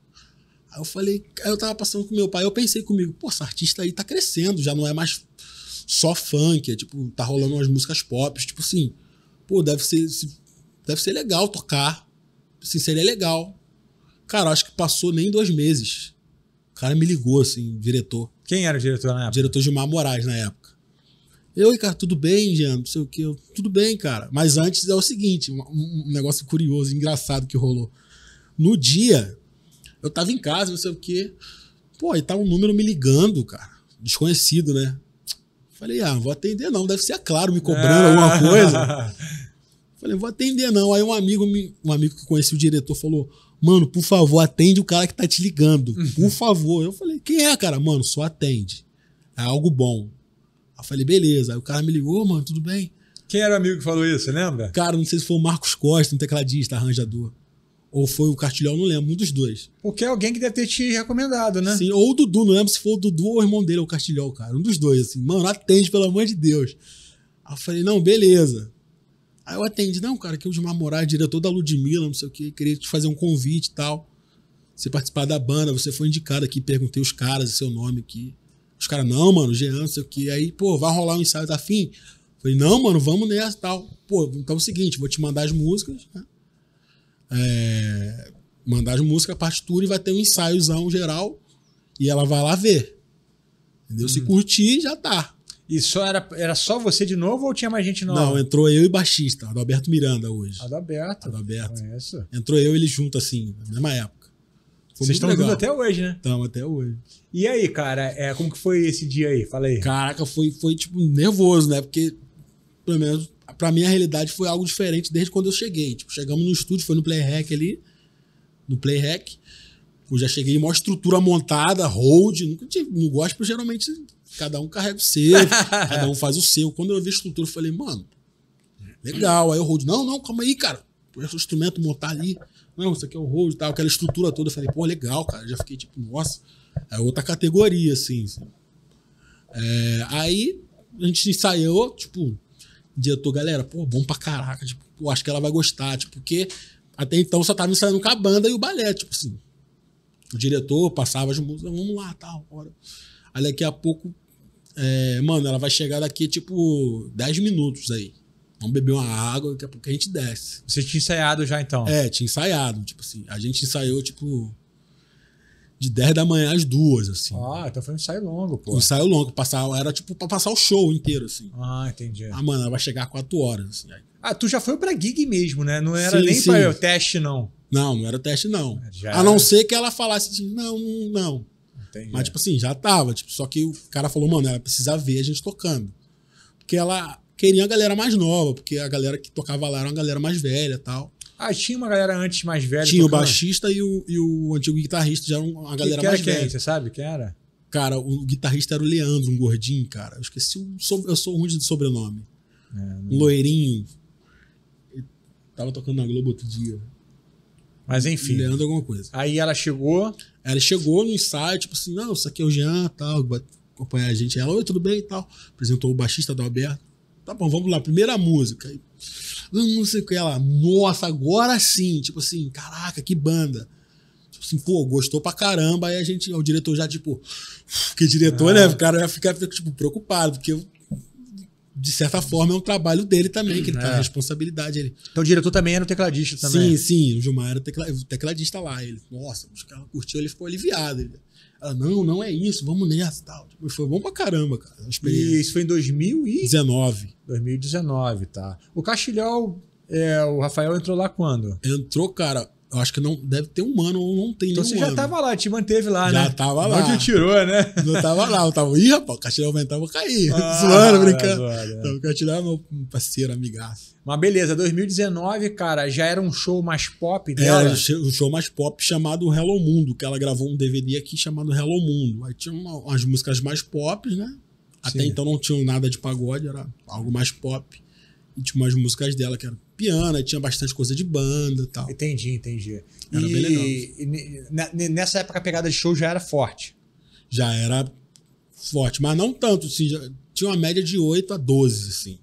Aí eu falei, aí eu tava passando com meu pai, eu pensei comigo, pô, essa artista aí tá crescendo, já não é mais só funk, é tipo, tá rolando umas músicas pop, tipo assim, pô, deve ser, deve ser legal tocar, assim, seria legal. Cara, acho que passou nem dois meses. O cara me ligou, assim, diretor. Quem era o diretor na época? diretor Gilmar Moraes na época. Eu, cara, tudo bem, Jean? Não sei o que. Tudo bem, cara. Mas antes é o seguinte: um, um negócio curioso, engraçado que rolou. No dia, eu tava em casa, não sei o que. Pô, e tava tá um número me ligando, cara. Desconhecido, né? Falei, ah, não vou atender não. Deve ser a é Claro me cobrando alguma [laughs] coisa. Falei, vou atender não. Aí um amigo, um amigo que conhecia o diretor falou: mano, por favor, atende o cara que tá te ligando. Uhum. Por favor. Eu falei, quem é, cara? Mano, só atende. É algo bom. eu falei, beleza. Aí o cara me ligou, mano, tudo bem? Quem era o amigo que falou isso, lembra? Cara, não sei se foi o Marcos Costa, um tecladista, arranjador. Ou foi o Cartilhão, não lembro, um dos dois. Porque é alguém que deve ter te recomendado, né? Sim, ou o Dudu, não lembro se foi o Dudu ou o irmão dele, ou o Cartilhão, cara. Um dos dois, assim. Mano, atende, pelo amor de Deus. Aí eu falei, não, beleza. Aí eu atendi, não, cara, que o Gilmar Moraes, diretor da Ludmilla, não sei o que, queria te fazer um convite e tal. Você participar da banda, você foi indicado aqui, perguntei os caras, seu nome aqui. Os caras, não, mano, Jean, não sei o que. Aí, pô, vai rolar um ensaio, tá fim Falei, não, mano, vamos nessa tal. Pô, então é o seguinte, vou te mandar as músicas, né? É, mandar as músicas, a partitura e vai ter um ensaiozão geral. E ela vai lá ver. Entendeu? Hum. Se curtir, já tá. E só era, era só você de novo ou tinha mais gente nova? Não, entrou eu e baixista, Adalberto Miranda hoje. Adalberto. Adalberto. Conheço. Entrou eu e ele junto, assim, na mesma época. Foi Vocês estão legal. até hoje, né? Estamos até hoje. E aí, cara, é, como que foi esse dia aí? Fala aí. Caraca, foi, foi tipo nervoso, né? Porque, pelo menos, pra mim a realidade foi algo diferente desde quando eu cheguei. Tipo, chegamos no estúdio, foi no Playhack ali, no Playhack. Eu já cheguei maior estrutura montada, hold. Nunca tive, não gosto, porque geralmente cada um carrega o seu, [laughs] cada um faz o seu. Quando eu vi a estrutura, eu falei, mano, legal. Aí o Rode, não, não, calma aí, cara. o instrumento montar ali. Não, isso aqui é o Rode e tal, aquela estrutura toda. Eu falei, pô, legal, cara. Eu já fiquei tipo, nossa, é outra categoria, assim. assim. É, aí a gente ensaiou, tipo, diretor, galera, pô, bom pra caraca, tipo, pô, acho que ela vai gostar, tipo, porque até então só tava ensaiando com a banda e o balé, tipo assim. O diretor passava as músicas, vamos lá, tal, tá, hora. Aí daqui a pouco é, mano, ela vai chegar daqui tipo 10 minutos aí. Vamos beber uma água, daqui a pouco a gente desce. Você tinha ensaiado já então? É, tinha ensaiado. Tipo assim, a gente ensaiou tipo de 10 da manhã às duas, assim. Ah, então foi um ensaio longo, pô. Um ensaio longo, passar, era tipo pra passar o show inteiro, assim. Ah, entendi. Ah, mano, ela vai chegar 4 horas, assim. Ah, tu já foi pra gig mesmo, né? Não era sim, nem sim. pra eu, teste, não. Não, não era teste, não. Já a não ser que ela falasse assim, não, não. Entendi. Mas, tipo assim, já tava. Tipo, só que o cara falou, mano, ela precisa ver a gente tocando. Porque ela queria a galera mais nova, porque a galera que tocava lá era uma galera mais velha tal. Ah, tinha uma galera antes mais velha. Tinha tocando. o baixista e o, e o antigo guitarrista, já era uma galera que mais velha. Quem? Você sabe quem era? Cara, o guitarrista era o Leandro, um gordinho, cara. Eu esqueci o. So... Eu sou ruim de sobrenome. É, não... loirinho. tava tocando na Globo outro dia. Mas enfim. Leandro alguma coisa. Aí ela chegou. Ela chegou no ensaio, tipo assim, não, isso aqui é o Jean, tal, acompanhar a gente. Ela, oi, tudo bem e tal. Apresentou o baixista do Alberto. Tá bom, vamos lá, primeira música. Hum, não sei o que ela. Nossa, agora sim. Tipo assim, caraca, que banda. Tipo assim, pô, gostou pra caramba. Aí a gente, o diretor já, tipo, que diretor, né? ah. né? O cara ia ficar tipo, preocupado, porque de certa forma, é um trabalho dele também, que ele é. tá a responsabilidade. Ele... Então o diretor também era o tecladista também. Sim, sim, o Gilmar era tecla... tecladista lá. Ele, nossa, os caras curtiu, ele ficou aliviado. Ele, ela, ah, não, não é isso, vamos nessa tal. Tipo, foi bom pra caramba, cara. E isso foi em 2019. E... 2019, tá. O Castilhol, é, o Rafael entrou lá quando? Entrou, cara, eu acho que não deve ter um ano ou não tem então nenhum Então você já ano. tava lá, te manteve lá, já né? Já tava lá. Onde tirou, né? Eu tava lá, eu tava, ih, rapaz, o cartilha aumentava, eu vou cair. Ah, [laughs] zoando, brincando. É. Então o cartilha é meu parceiro, amigaço. Mas beleza, 2019, cara, já era um show mais pop dela? Era um show mais pop chamado Hello Mundo, que ela gravou um DVD aqui chamado Hello Mundo. Aí tinha uma, umas músicas mais pop, né? Até Sim. então não tinham nada de pagode, era algo mais pop. E tinha umas músicas dela que eram piano, tinha bastante coisa de banda e tal. Entendi, entendi. Era e, bem legal. E, e, nessa época a pegada de show já era forte. Já era forte, mas não tanto, assim, já, tinha uma média de 8 a 12, assim.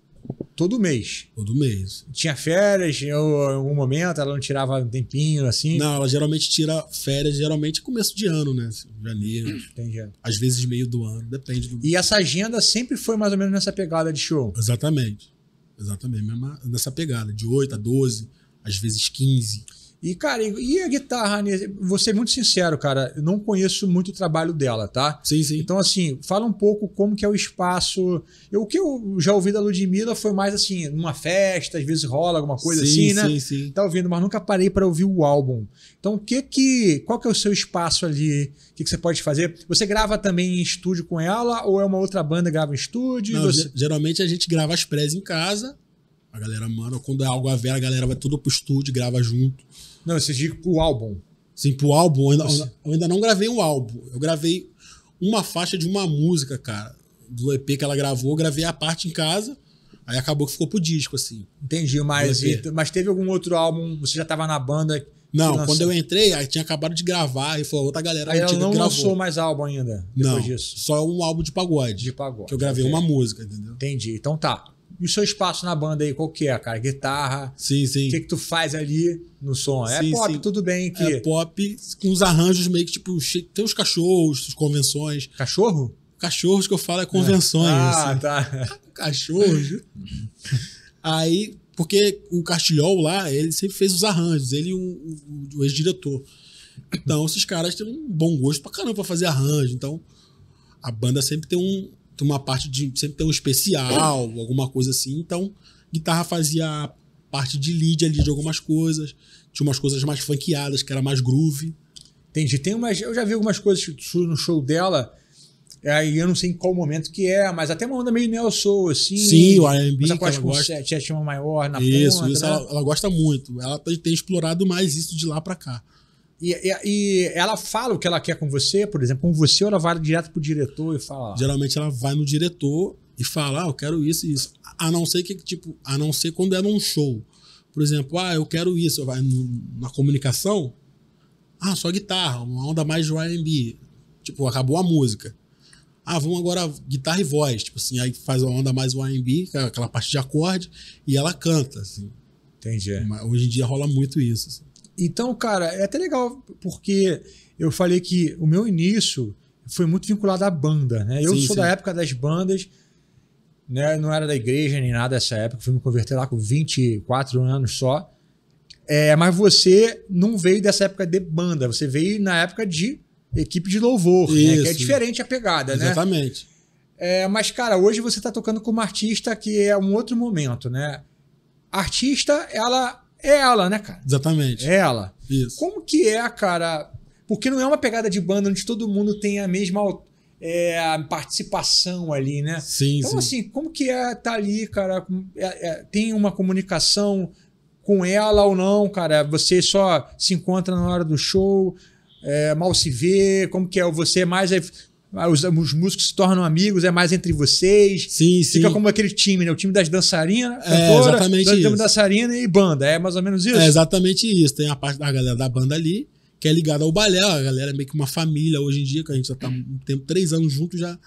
Todo mês? Todo mês. Tinha férias, em algum momento, ela não tirava um tempinho, assim? Não, ela geralmente tira férias, geralmente começo de ano, né? Assim, janeiro. Entendi. Às vezes meio do ano, depende do... E essa agenda sempre foi mais ou menos nessa pegada de show? Exatamente. Exatamente, mesma, nessa pegada, de 8 a 12, às vezes 15. E, cara, e a guitarra, né? vou ser muito sincero, cara, eu não conheço muito o trabalho dela, tá? Sim, sim. Então, assim, fala um pouco como que é o espaço. Eu, o que eu já ouvi da Ludmilla foi mais assim, numa festa, às vezes rola alguma coisa sim, assim, né? Sim, sim. Tá ouvindo, mas nunca parei para ouvir o álbum. Então, o que que. Qual que é o seu espaço ali? O que, que você pode fazer? Você grava também em estúdio com ela ou é uma outra banda que grava em estúdio? Não, você... Geralmente a gente grava as prés em casa a galera manda. Quando é algo a ver, a galera vai tudo pro estúdio, grava junto. Não, você diz pro álbum. Sim, pro álbum. Eu ainda, eu ainda não gravei um álbum. Eu gravei uma faixa de uma música, cara. Do EP que ela gravou, eu gravei a parte em casa. Aí acabou que ficou pro disco, assim. Entendi, mas, mas teve algum outro álbum? Você já tava na banda? Não, lançou. quando eu entrei, aí tinha acabado de gravar e falou outra galera. Aí ela não gravou. lançou mais álbum ainda, depois não, disso. Só um álbum de pagode. De pagode. Que eu gravei uma música, entendeu? Entendi. Então tá. E o seu espaço na banda aí, qual que é, cara? Guitarra? Sim, sim. O que, que tu faz ali no som? É sim, é pop, sim. tudo bem que... É pop com os arranjos meio que, tipo, tem os cachorros, as convenções. Cachorro? Cachorros que eu falo é, é. convenções. É. Ah, assim. tá. [laughs] Cachorros. aí, porque o Castilhol lá, ele sempre fez os arranjos, ele o, o ex-diretor. Então, esses caras têm um bom gosto pra caramba pra fazer arranjo. Então, a banda sempre tem um, tem uma parte de sempre tem um especial, alguma coisa assim. Então, guitarra fazia parte de lead ali de algumas coisas. Tinha umas coisas mais funkeadas, que era mais groove. Entendi. Tem umas, eu já vi algumas coisas no show dela. Aí é, eu não sei em qual momento que é, mas até uma onda meio neo soul, assim. Sim, o R&B que ela gosta. Tinha uma maior na isso, ponta. Isso, né? ela, ela gosta muito. Ela tem explorado mais isso de lá para cá. E, e, e, ela fala o que ela quer com você, por exemplo, com você ou ela vai direto pro diretor e fala? Geralmente ela vai no diretor e fala, ah, eu quero isso e isso. A não ser que, tipo, a não ser quando é num show. Por exemplo, ah, eu quero isso. Vai na comunicação, ah, só guitarra, uma onda mais R&B. Tipo, acabou a música. Ah, vamos agora guitarra e voz. Tipo assim, aí faz uma onda mais R&B, é aquela parte de acorde, e ela canta, assim. Entendi. Mas hoje em dia rola muito isso, assim. Então, cara, é até legal, porque eu falei que o meu início foi muito vinculado à banda, né? Eu sim, sou sim. da época das bandas, né? Não era da igreja nem nada essa época, fui me converter lá com 24 anos só. É, mas você não veio dessa época de banda, você veio na época de equipe de louvor, Isso. né? Que é diferente a pegada, Exatamente. né? Exatamente. É, mas, cara, hoje você está tocando como artista, que é um outro momento, né? Artista, ela é ela, né, cara? Exatamente. É ela. Isso. Como que é, cara? Porque não é uma pegada de banda onde todo mundo tem a mesma é, participação ali, né? Sim, então, sim. assim, como que é tá ali, cara? É, é, tem uma comunicação com ela ou não, cara? Você só se encontra na hora do show, é, mal se vê, como que é? Você é mais ah, os, os, músicos se tornam amigos, é mais entre vocês. Sim, Fica sim. como aquele time, né? O time das dançarinas, é, exatamente das isso. dançarina e banda. É mais ou menos isso? É exatamente isso. Tem a parte da galera da banda ali, que é ligada ao balé. A galera é meio que uma família hoje em dia, que a gente já tá um tempo, três anos junto já.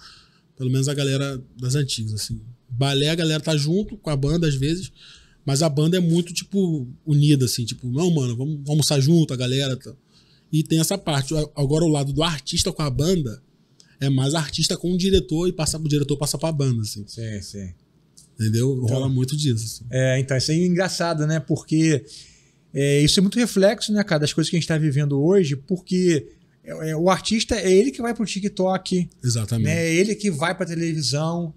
Pelo menos a galera das antigas, assim. Balé, a galera tá junto com a banda às vezes, mas a banda é muito, tipo, unida, assim. Tipo, não, mano, vamos, vamos almoçar junto, a galera. Tá. E tem essa parte. Agora, o lado do artista com a banda é mais artista com o diretor e passa, o diretor passa pra banda, assim. Sim, sim. Entendeu? Então, Rola muito disso. Assim. É, então isso é engraçado, né? Porque é, isso é muito reflexo, né, cara, das coisas que a gente tá vivendo hoje, porque é, é, o artista é ele que vai pro TikTok. Exatamente. Né? É ele que vai pra televisão.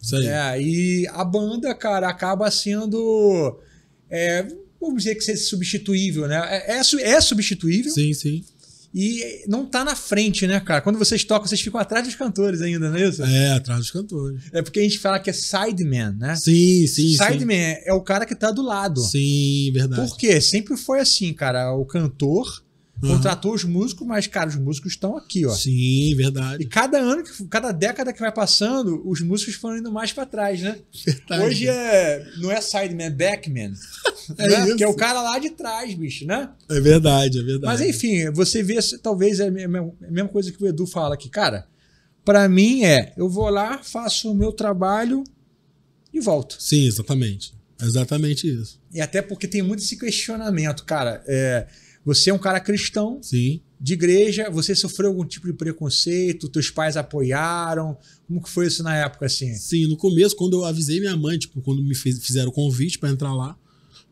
Isso aí. Né? E a banda, cara, acaba sendo. É, vamos dizer que seja substituível, né? É, é, é substituível. Sim, sim. E não tá na frente, né, cara? Quando vocês tocam, vocês ficam atrás dos cantores ainda, não é isso? É, atrás dos cantores. É porque a gente fala que é sideman, né? Sim, sim. Sideman é o cara que tá do lado. Sim, verdade. Por quê? Sempre foi assim, cara. O cantor Uhum. Contratou os músicos, mas, cara, os músicos estão aqui, ó. Sim, verdade. E cada ano, cada década que vai passando, os músicos foram indo mais para trás, né? Verdade. Hoje é, não é sideman, é backman. [laughs] é né? isso. Que é o cara lá de trás, bicho, né? É verdade, é verdade. Mas, enfim, você vê, talvez, é a mesma coisa que o Edu fala aqui. Cara, para mim é, eu vou lá, faço o meu trabalho e volto. Sim, exatamente. Exatamente isso. E até porque tem muito esse questionamento, cara. É, você é um cara cristão, Sim. de igreja, você sofreu algum tipo de preconceito, teus pais apoiaram? Como que foi isso na época, assim? Sim, no começo, quando eu avisei minha mãe, tipo, quando me fez, fizeram o convite para entrar lá,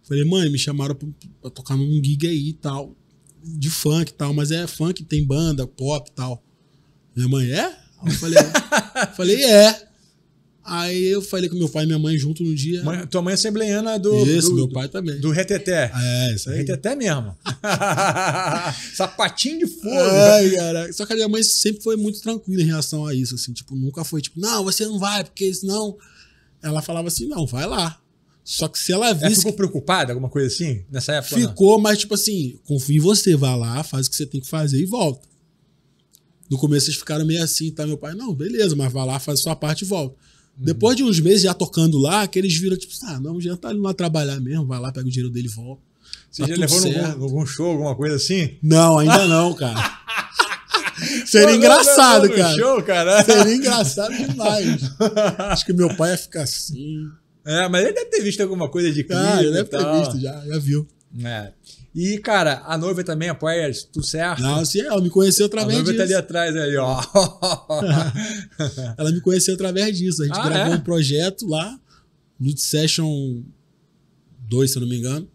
falei, mãe, me chamaram pra, tocar num gig aí e tal, de funk e tal, mas é funk, tem banda, pop e tal. Minha mãe, é? eu falei, [laughs] falei, é. Aí eu falei com meu pai e minha mãe junto no dia. Mãe, tua mãe é assembleiana do. Isso, do, meu pai também. Do reteté. É, isso aí. Reteté mesmo. [laughs] Sapatinho de fogo. Ai, cara. Só que a minha mãe sempre foi muito tranquila em relação a isso, assim. Tipo, nunca foi tipo, não, você não vai, porque senão. Ela falava assim, não, vai lá. Só que se ela visse. Ela ficou preocupada, alguma coisa assim, nessa época? Ficou, não? mas tipo assim, confio em você, vá lá, faz o que você tem que fazer e volta. No começo eles ficaram meio assim, tá? Meu pai, não, beleza, mas vá lá, faz a sua parte e volta. Depois de uns meses já tocando lá, que eles viram, tipo, ah, não, o Jean tá indo lá trabalhar mesmo, vai lá, pega o dinheiro dele e volta. Você tá já levou algum, algum show, alguma coisa assim? Não, ainda não, cara. [laughs] Seria engraçado, cara. Show, cara. [laughs] Seria engraçado demais. Acho que meu pai ia ficar assim. É, mas ele deve ter visto alguma coisa de clipe. Ah, ele deve ter visto já, já viu. É. E, cara, a noiva também apoia tudo certo? Não, sim, ela me conheceu através disso. A noiva disso. tá ali atrás, ali ó. [laughs] ela me conheceu através disso. A gente ah, gravou é? um projeto lá, no Session 2, se eu não me engano.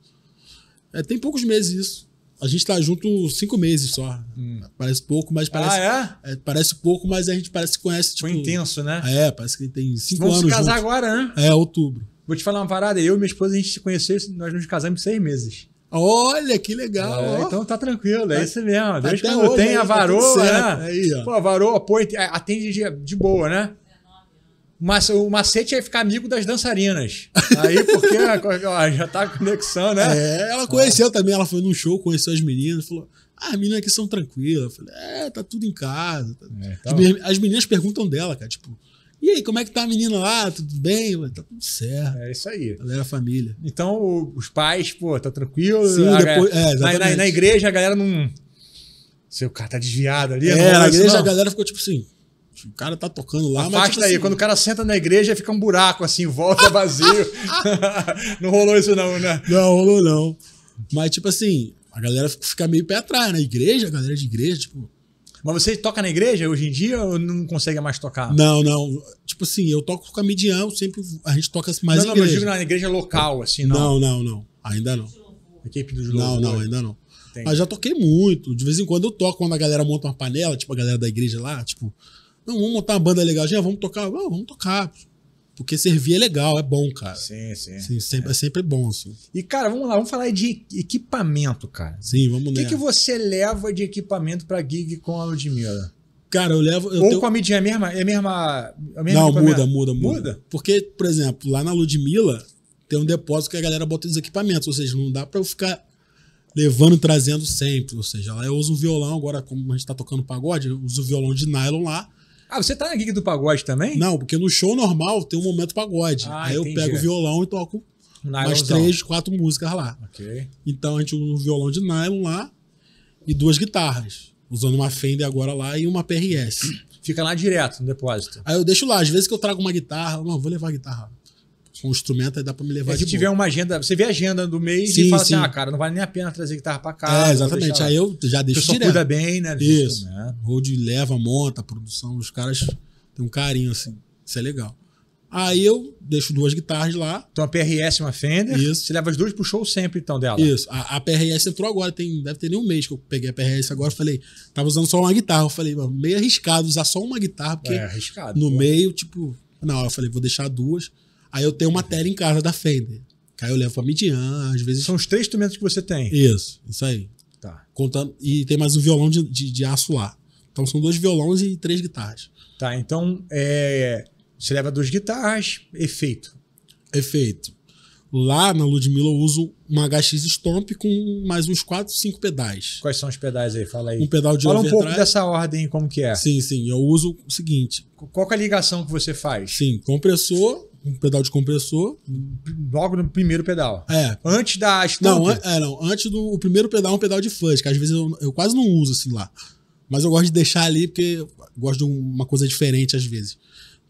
É, tem poucos meses isso. A gente tá junto cinco meses só. Hum. Parece pouco, mas ah, parece. Ah, é? é? Parece pouco, mas a gente parece que conhece. Tipo, Foi intenso, né? É, parece que tem cinco Vamos anos. Vamos se casar juntos. agora, né? É, outubro. Vou te falar uma parada, eu e minha esposa, a gente se conheceu, nós nos casamos seis meses. Olha, que legal. É, então tá tranquilo, é tá isso mesmo. Deus que não tem né? a varou, tá né? Aí, ó. Pô, a varou atende de, de boa, né? Mas o macete é ficar amigo das dançarinas. Aí, porque [laughs] ó, já tá a conexão, né? É, ela conheceu também, ela foi num show, conheceu as meninas, falou: ah, as meninas aqui são tranquilas. Eu falei, é, tá tudo em casa. Tá é, então... as, meninas, as meninas perguntam dela, cara, tipo, e aí, como é que tá a menina lá? Tudo bem? Tá tudo certo. É isso aí. Galera, família. Então, os pais, pô, tá tranquilo. Sim, depois, é, na, na, na, igreja, a galera não. Seu cara tá desviado ali. É, não, na igreja, não. a galera ficou tipo assim. O cara tá tocando lá, Afasta mas. Tipo aí, assim, quando o cara senta na igreja, fica um buraco assim, volta vazio. [laughs] [laughs] não rolou isso, não, né? Não, rolou não. Mas, tipo assim, a galera fica meio pé atrás. Na igreja, a galera de igreja, tipo, mas você toca na igreja hoje em dia ou não consegue mais tocar? Não, não. Tipo assim, eu toco com a medial, sempre a gente toca mais não, não, igreja. Não, eu digo na igreja local, assim, não. Não, não, não. Ainda não. Equipe do Não, não, ainda não. Entendi. Mas já toquei muito. De vez em quando eu toco quando a galera monta uma panela, tipo a galera da igreja lá, tipo, não, vamos montar uma banda legal, já vamos tocar, vamos tocar. Porque servir é legal, é bom, cara. Sim, sim. sim sempre, é. é. sempre bom, assim. E, cara, vamos lá, vamos falar de equipamento, cara. Sim, vamos lá. O que, que você leva de equipamento pra gig com a Ludmilla? Cara, eu levo. Eu Ou tenho... com a mídia é a mesma. É a mesma, é a Não, muda, muda, muda, Porque, por exemplo, lá na Ludmilla tem um depósito que a galera bota os equipamentos, ou seja, não dá pra eu ficar levando, trazendo sempre. Ou seja, lá eu uso um violão, agora, como a gente tá tocando pagode, eu uso o violão de nylon lá ah, você tá na gig do pagode também? Não, porque no show normal tem um momento pagode. Ah, aí entendi. eu pego o violão e toco Nylonzão. mais três, quatro músicas lá. Ok. Então a gente usa um violão de nylon lá e duas guitarras. Usando uma Fender agora lá e uma PRS. Fica lá direto no depósito. Aí eu deixo lá. Às vezes que eu trago uma guitarra, não, vou levar a guitarra o instrumento aí dá pra me levar é, de Se tiver boa. uma agenda, você vê a agenda do mês sim, e fala assim, sim. assim, ah, cara, não vale nem a pena trazer guitarra pra casa. É, exatamente. Aí eu já deixo direto. cuida bem, né? Isso. Road leva, monta, produção, os caras têm um carinho, assim. Isso é legal. Aí eu deixo duas guitarras lá. Então a PRS e uma Fender. Isso. Você leva as duas pro show sempre, então, dela. Isso. A, a PRS entrou agora, tem, deve ter nem um mês que eu peguei a PRS agora. Falei, tava usando só uma guitarra. Eu falei, meio arriscado usar só uma guitarra, porque é, arriscado, no pô. meio, tipo, na hora eu falei, vou deixar duas. Aí eu tenho uma tela em casa da Fender. Que aí eu levo pra Midian, às vezes. São os três instrumentos que você tem. Isso, isso aí. Tá. Contando, e tem mais um violão de, de, de aço lá. Então são dois violões e três guitarras. Tá, então é, você leva duas guitarras, efeito. Efeito. Lá na Ludmilla eu uso uma HX Stomp com mais uns 4, 5 pedais. Quais são os pedais aí? Fala aí. Um pedal de Fala overdrive. um pouco dessa ordem, como que é. Sim, sim. Eu uso o seguinte. Qual é a ligação que você faz? Sim, compressor um pedal de compressor. Logo no primeiro pedal. É. Antes da Stomper. Não, an é, não. Antes do o primeiro pedal é um pedal de fuzz, que às vezes eu, eu quase não uso assim lá. Mas eu gosto de deixar ali porque gosto de uma coisa diferente às vezes.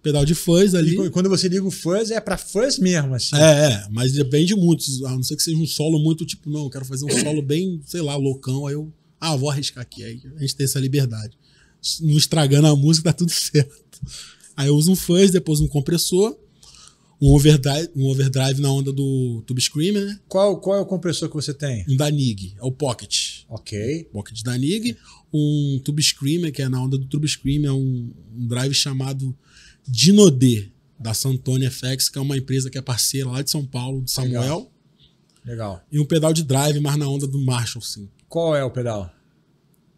Pedal de fuzz ali. E quando você liga o fuzz, é pra fuzz mesmo, assim. É, é, mas depende muito. A não ser que seja um solo muito tipo, não, eu quero fazer um solo bem, sei lá, loucão. Aí eu, ah, vou arriscar aqui. Aí a gente tem essa liberdade. Não estragando a música, tá tudo [laughs] certo. Aí eu uso um fuzz, depois um compressor um overdrive, um overdrive na onda do Tube Screamer, né? Qual, qual é o compressor que você tem? Um danig é o Pocket. Ok. Pocket danig Um Tube Screamer, que é na onda do Tube Screamer, é um, um drive chamado Dinodê, da Santoni FX, que é uma empresa que é parceira lá de São Paulo, do Samuel. Legal. Legal. E um pedal de drive, mas na onda do Marshall, sim. Qual é o pedal?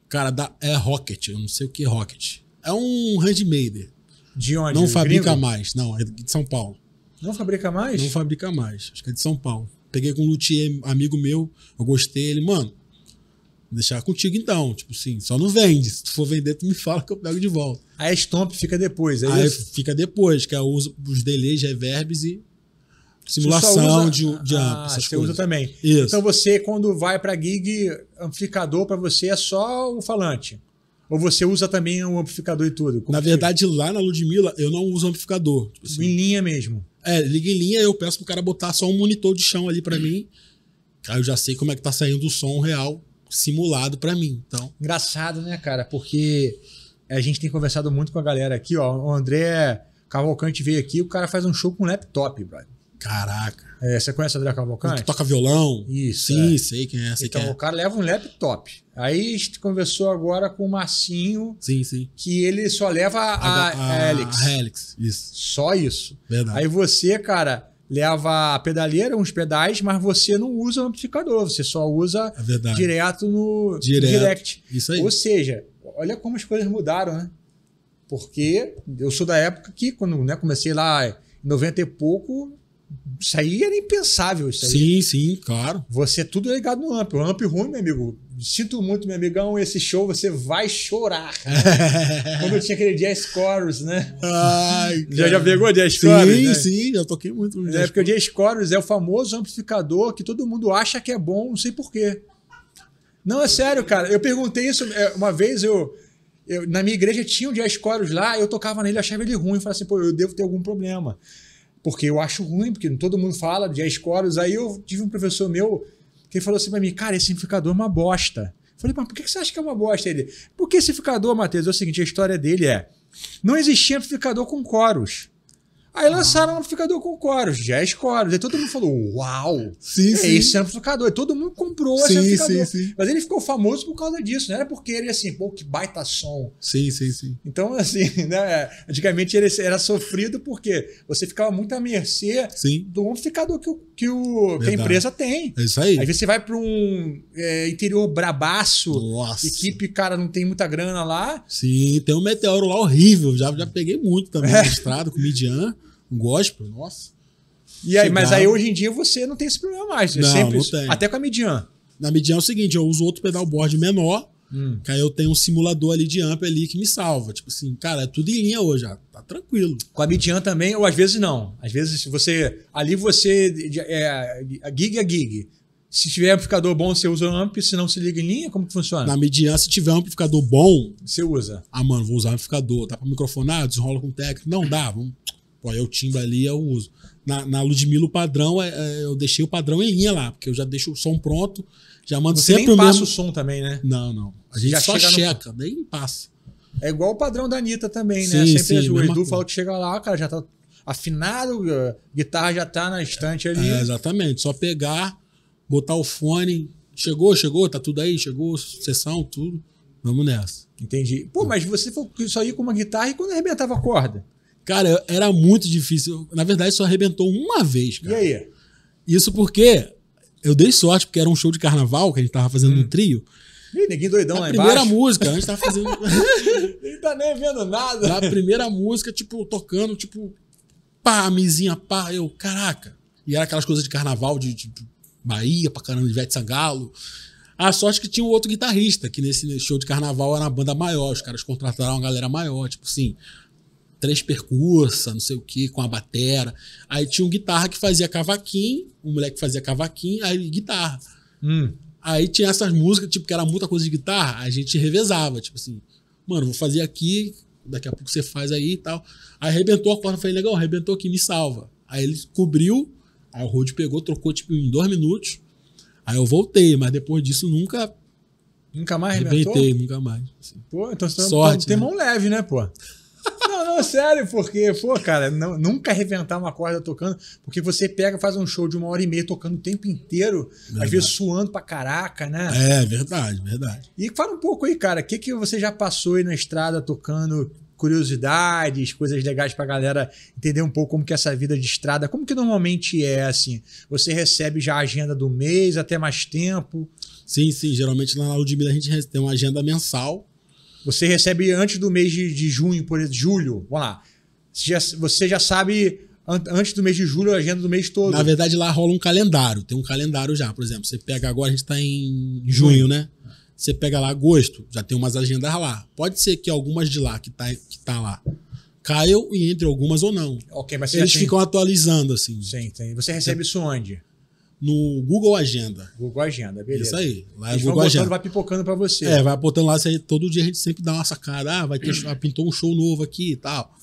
Cara, da, é Rocket, eu não sei o que é Rocket. É um handmade. De onde? Não fabrica gringo? mais, não, é de São Paulo. Não fabrica mais? Não fabrica mais. Acho que é de São Paulo. Peguei com um luthier amigo meu, eu gostei. Ele, mano, deixar contigo então. Tipo assim, só não vende. Se tu for vender, tu me fala que eu pego de volta. Aí a Stomp fica depois, é Aí isso? fica depois, que eu é uso os delays, reverbs e simulação usa... de, de ah, amp. você coisas. usa também. Isso. Então você, quando vai para gig, amplificador para você é só o falante. Ou você usa também um amplificador e tudo? Como na verdade, lá na Ludmilla, eu não uso amplificador. Tipo assim. Em linha mesmo. É, liga em linha, eu peço pro cara botar só um monitor de chão ali para mim. Aí eu já sei como é que tá saindo o som real simulado para mim. Então. Engraçado, né, cara? Porque a gente tem conversado muito com a galera aqui, ó. O André Cavalcante veio aqui, o cara faz um show com um laptop, brother. Caraca. É, você conhece o André Cavalcante? Que toca violão. Isso. Sim, é. sei quem é. Sei então, quem é. o cara leva um laptop. Aí a gente conversou agora com o Marcinho. Sim, sim. Que ele só leva a, a, Helix. A Helix, isso. Só isso. Verdade. Aí você, cara, leva a pedaleira, uns pedais, mas você não usa o amplificador. Você só usa é direto no direto. direct. Isso aí. Ou seja, olha como as coisas mudaram, né? Porque eu sou da época que, quando né, comecei lá em 90 e pouco, isso aí era impensável. Isso aí. Sim, sim, claro. Você é tudo é ligado no amp. O amp é ruim, meu amigo. Sinto muito, meu amigão. Esse show você vai chorar. Né? [laughs] Quando eu tinha aquele Jazz Chorus, né? Ai, [laughs] já, já pegou Jazz Chorus? Sim, né? sim, já toquei muito. No é, porque o Jazz Chorus é o famoso amplificador que todo mundo acha que é bom, não sei porquê. Não, é sério, cara. Eu perguntei isso é, uma vez, eu, eu na minha igreja tinha um jazz chorus lá, eu tocava nele, achava ele ruim. falei falava assim, pô, eu devo ter algum problema porque eu acho ruim, porque todo mundo fala de escolas. Aí eu tive um professor meu que falou assim para mim, cara, esse simplificador é uma bosta. Eu falei, mas por que você acha que é uma bosta? Ele, porque esse amplificador, Matheus, é o seguinte, a história dele é, não existia amplificador com coros. Aí lançaram um amplificador com coros, Jazz coros. Aí todo mundo falou, uau, sim, é sim. esse amplificador. E todo mundo comprou sim, esse amplificador. Sim, sim. Mas ele ficou famoso por causa disso, não era porque ele, assim, pô, que baita som. Sim, sim, sim. Então, [laughs] assim, né, antigamente ele era sofrido porque você ficava muito à mercê sim. do amplificador que, o, que, o, que a empresa tem. É isso aí. Aí você vai para um é, interior brabaço, Nossa. equipe, cara, não tem muita grana lá. Sim, tem um meteoro lá horrível. Já, já peguei muito também é. na estrada com o Midian gosto gospel, nossa. E aí, mas aí hoje em dia você não tem esse problema mais. É não, sempre não tem. Até com a Midian. Na Midian é o seguinte, eu uso outro pedal board menor, hum. que aí eu tenho um simulador ali de amp ali que me salva. Tipo assim, cara, é tudo em linha hoje, tá tranquilo. Com a Midian também, ou às vezes não. Às vezes você, ali você, é, a gig é gig. Se tiver amplificador bom, você usa o amp, se não se liga em linha, como que funciona? Na midian se tiver um amplificador bom, você usa. Ah, mano, vou usar amplificador, tá para microfonar, ah, desenrola com técnico. Não dá, vamos Pô, o timba ali, eu uso. Na, na Ludmilla, o padrão, é, é, eu deixei o padrão em linha lá, porque eu já deixo o som pronto, já mando Você sempre nem o passa o som também, né? Não, não. A gente já só checa, no... nem passa. É igual o padrão da Anitta também, né? Sim, sempre sim, o Edu coisa. fala que chega lá, cara, já tá afinado, a eh, guitarra já tá na estante ali. É, exatamente. Só pegar, botar o fone. Chegou, chegou, tá tudo aí, chegou, sessão, tudo. Vamos nessa. Entendi. Pô, mas você foi só aí com uma guitarra e quando arrebentava a corda? Cara, era muito difícil. Na verdade, só arrebentou uma vez, cara. E aí? Isso porque eu dei sorte, porque era um show de carnaval que a gente tava fazendo hum. no trio. Ih, ninguém doidão na lá primeira embaixo. música, a gente tava fazendo. [laughs] Ele tá nem vendo nada. Na primeira música, tipo, tocando, tipo, pá, mizinha, pá. Eu, caraca. E era aquelas coisas de carnaval, de, de tipo, Bahia, pra caramba, Ivete Sangalo. A sorte que tinha um outro guitarrista, que nesse show de carnaval era uma banda maior, os caras contrataram uma galera maior, tipo assim, três percursa, não sei o que, com a batera. Aí tinha um guitarra que fazia cavaquinho, um moleque fazia cavaquinho, aí guitarra. Hum. Aí tinha essas músicas, tipo, que era muita coisa de guitarra, a gente revezava, tipo assim, mano, vou fazer aqui, daqui a pouco você faz aí e tal. Aí arrebentou a corda, falei, legal, arrebentou aqui, me salva. Aí ele cobriu, aí o Rode pegou, trocou, tipo, em dois minutos. Aí eu voltei, mas depois disso nunca Nunca mais arrebentou? Arrebentei, nunca mais. Assim. Pô, então você Sorte, tem né? mão leve, né, pô? não, sério, porque, pô, cara, não, nunca arrebentar uma corda tocando, porque você pega, faz um show de uma hora e meia tocando o tempo inteiro, verdade. às vezes suando pra caraca, né? É, verdade, verdade. E fala um pouco aí, cara, o que, que você já passou aí na estrada tocando curiosidades, coisas legais pra galera entender um pouco como que é essa vida de estrada, como que normalmente é, assim? Você recebe já a agenda do mês, até mais tempo? Sim, sim, geralmente lá na Ludmilla a gente tem uma agenda mensal, você recebe antes do mês de, de junho, por exemplo, julho, vamos lá. Você já, você já sabe antes do mês de julho a agenda do mês todo. Na verdade, lá rola um calendário. Tem um calendário já, por exemplo. Você pega agora, a gente está em junho, né? Você pega lá agosto, já tem umas agendas lá. Pode ser que algumas de lá que tá, que tá lá caiam e entre algumas ou não. Ok, mas Eles ficam tem... atualizando, assim. Sim, tem. Você recebe isso onde? no Google Agenda. Google Agenda, beleza. Isso aí. Lá é Google Agenda. Vai pipocando para você. É, vai apontando lá. todo dia a gente sempre dá uma sacada. Ah, vai ter, ah, pintou um show novo aqui e tal.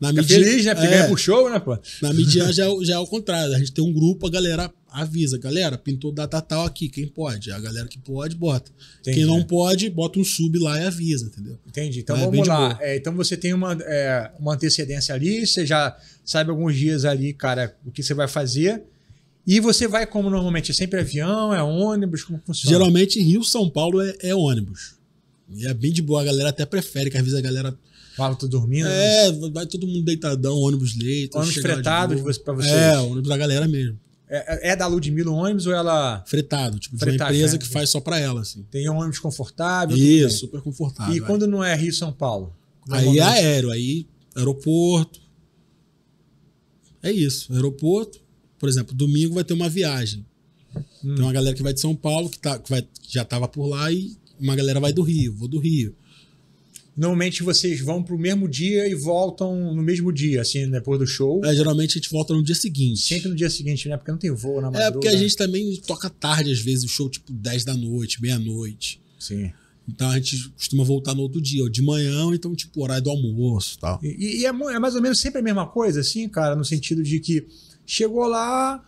Na mídia, feliz, né? Porque é, ganha pro show, né, pô? Na mídia já, é já é o contrário. A gente tem um grupo, a galera avisa. Galera, pintou data tal aqui, quem pode? A galera que pode, bota. Entendi, quem não pode, bota um sub lá e avisa, entendeu? Entendi. Então, é vamos é lá. É, então você tem uma, é, uma antecedência ali, você já sabe alguns dias ali, cara, o que você vai fazer e você vai como normalmente? É sempre avião? É ônibus? Como funciona? Geralmente Rio São Paulo é, é ônibus. E é bem de boa, a galera até prefere, que às vezes a galera. Fala, tô dormindo? Né? É, né? vai todo mundo deitadão, ônibus leito. Ônibus fretado pra vocês? É, ônibus da galera mesmo. É, é, é da Ludmilla o ônibus ou ela. Fretado, tipo, Fretado, de uma empresa né? que faz só pra ela, assim. Tem um ônibus confortável? Isso, super confortável. E é. quando não é Rio São Paulo? É aí é aéreo, aí aeroporto. É isso, aeroporto por exemplo, domingo vai ter uma viagem. Hum. Tem uma galera que vai de São Paulo, que, tá, que vai, já estava por lá, e uma galera vai do Rio, vou do Rio. Normalmente vocês vão pro mesmo dia e voltam no mesmo dia, assim, né, depois do show. É, geralmente a gente volta no dia seguinte. Sempre no dia seguinte, né? Porque não tem voo na madrugada. É, porque a gente também toca tarde, às vezes, o show tipo 10 da noite, meia-noite. Sim. Então a gente costuma voltar no outro dia, ou de manhã, então, tipo, horário do almoço tal. e tal. E, é, é mais ou menos sempre a mesma coisa, assim, cara, no sentido de que Chegou lá,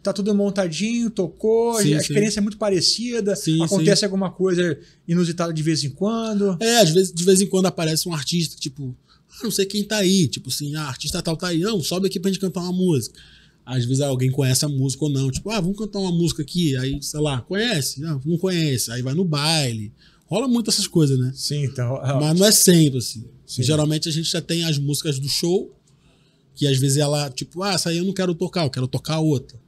tá tudo montadinho, tocou, sim, a experiência sim. é muito parecida, sim, acontece alguma coisa inusitada de vez em quando. É, às vezes, de vez em quando aparece um artista, tipo, ah, não sei quem tá aí, tipo assim, ah, artista tal tá aí, não, sobe aqui pra gente cantar uma música. Às vezes alguém conhece a música ou não, tipo, ah, vamos cantar uma música aqui, aí, sei lá, conhece? Não, ah, não conhece, aí vai no baile. Rola muito essas coisas, né? Sim, então. Mas não é sempre, assim. Geralmente a gente já tem as músicas do show que às vezes ela, tipo, ah, essa aí eu não quero tocar, eu quero tocar outra.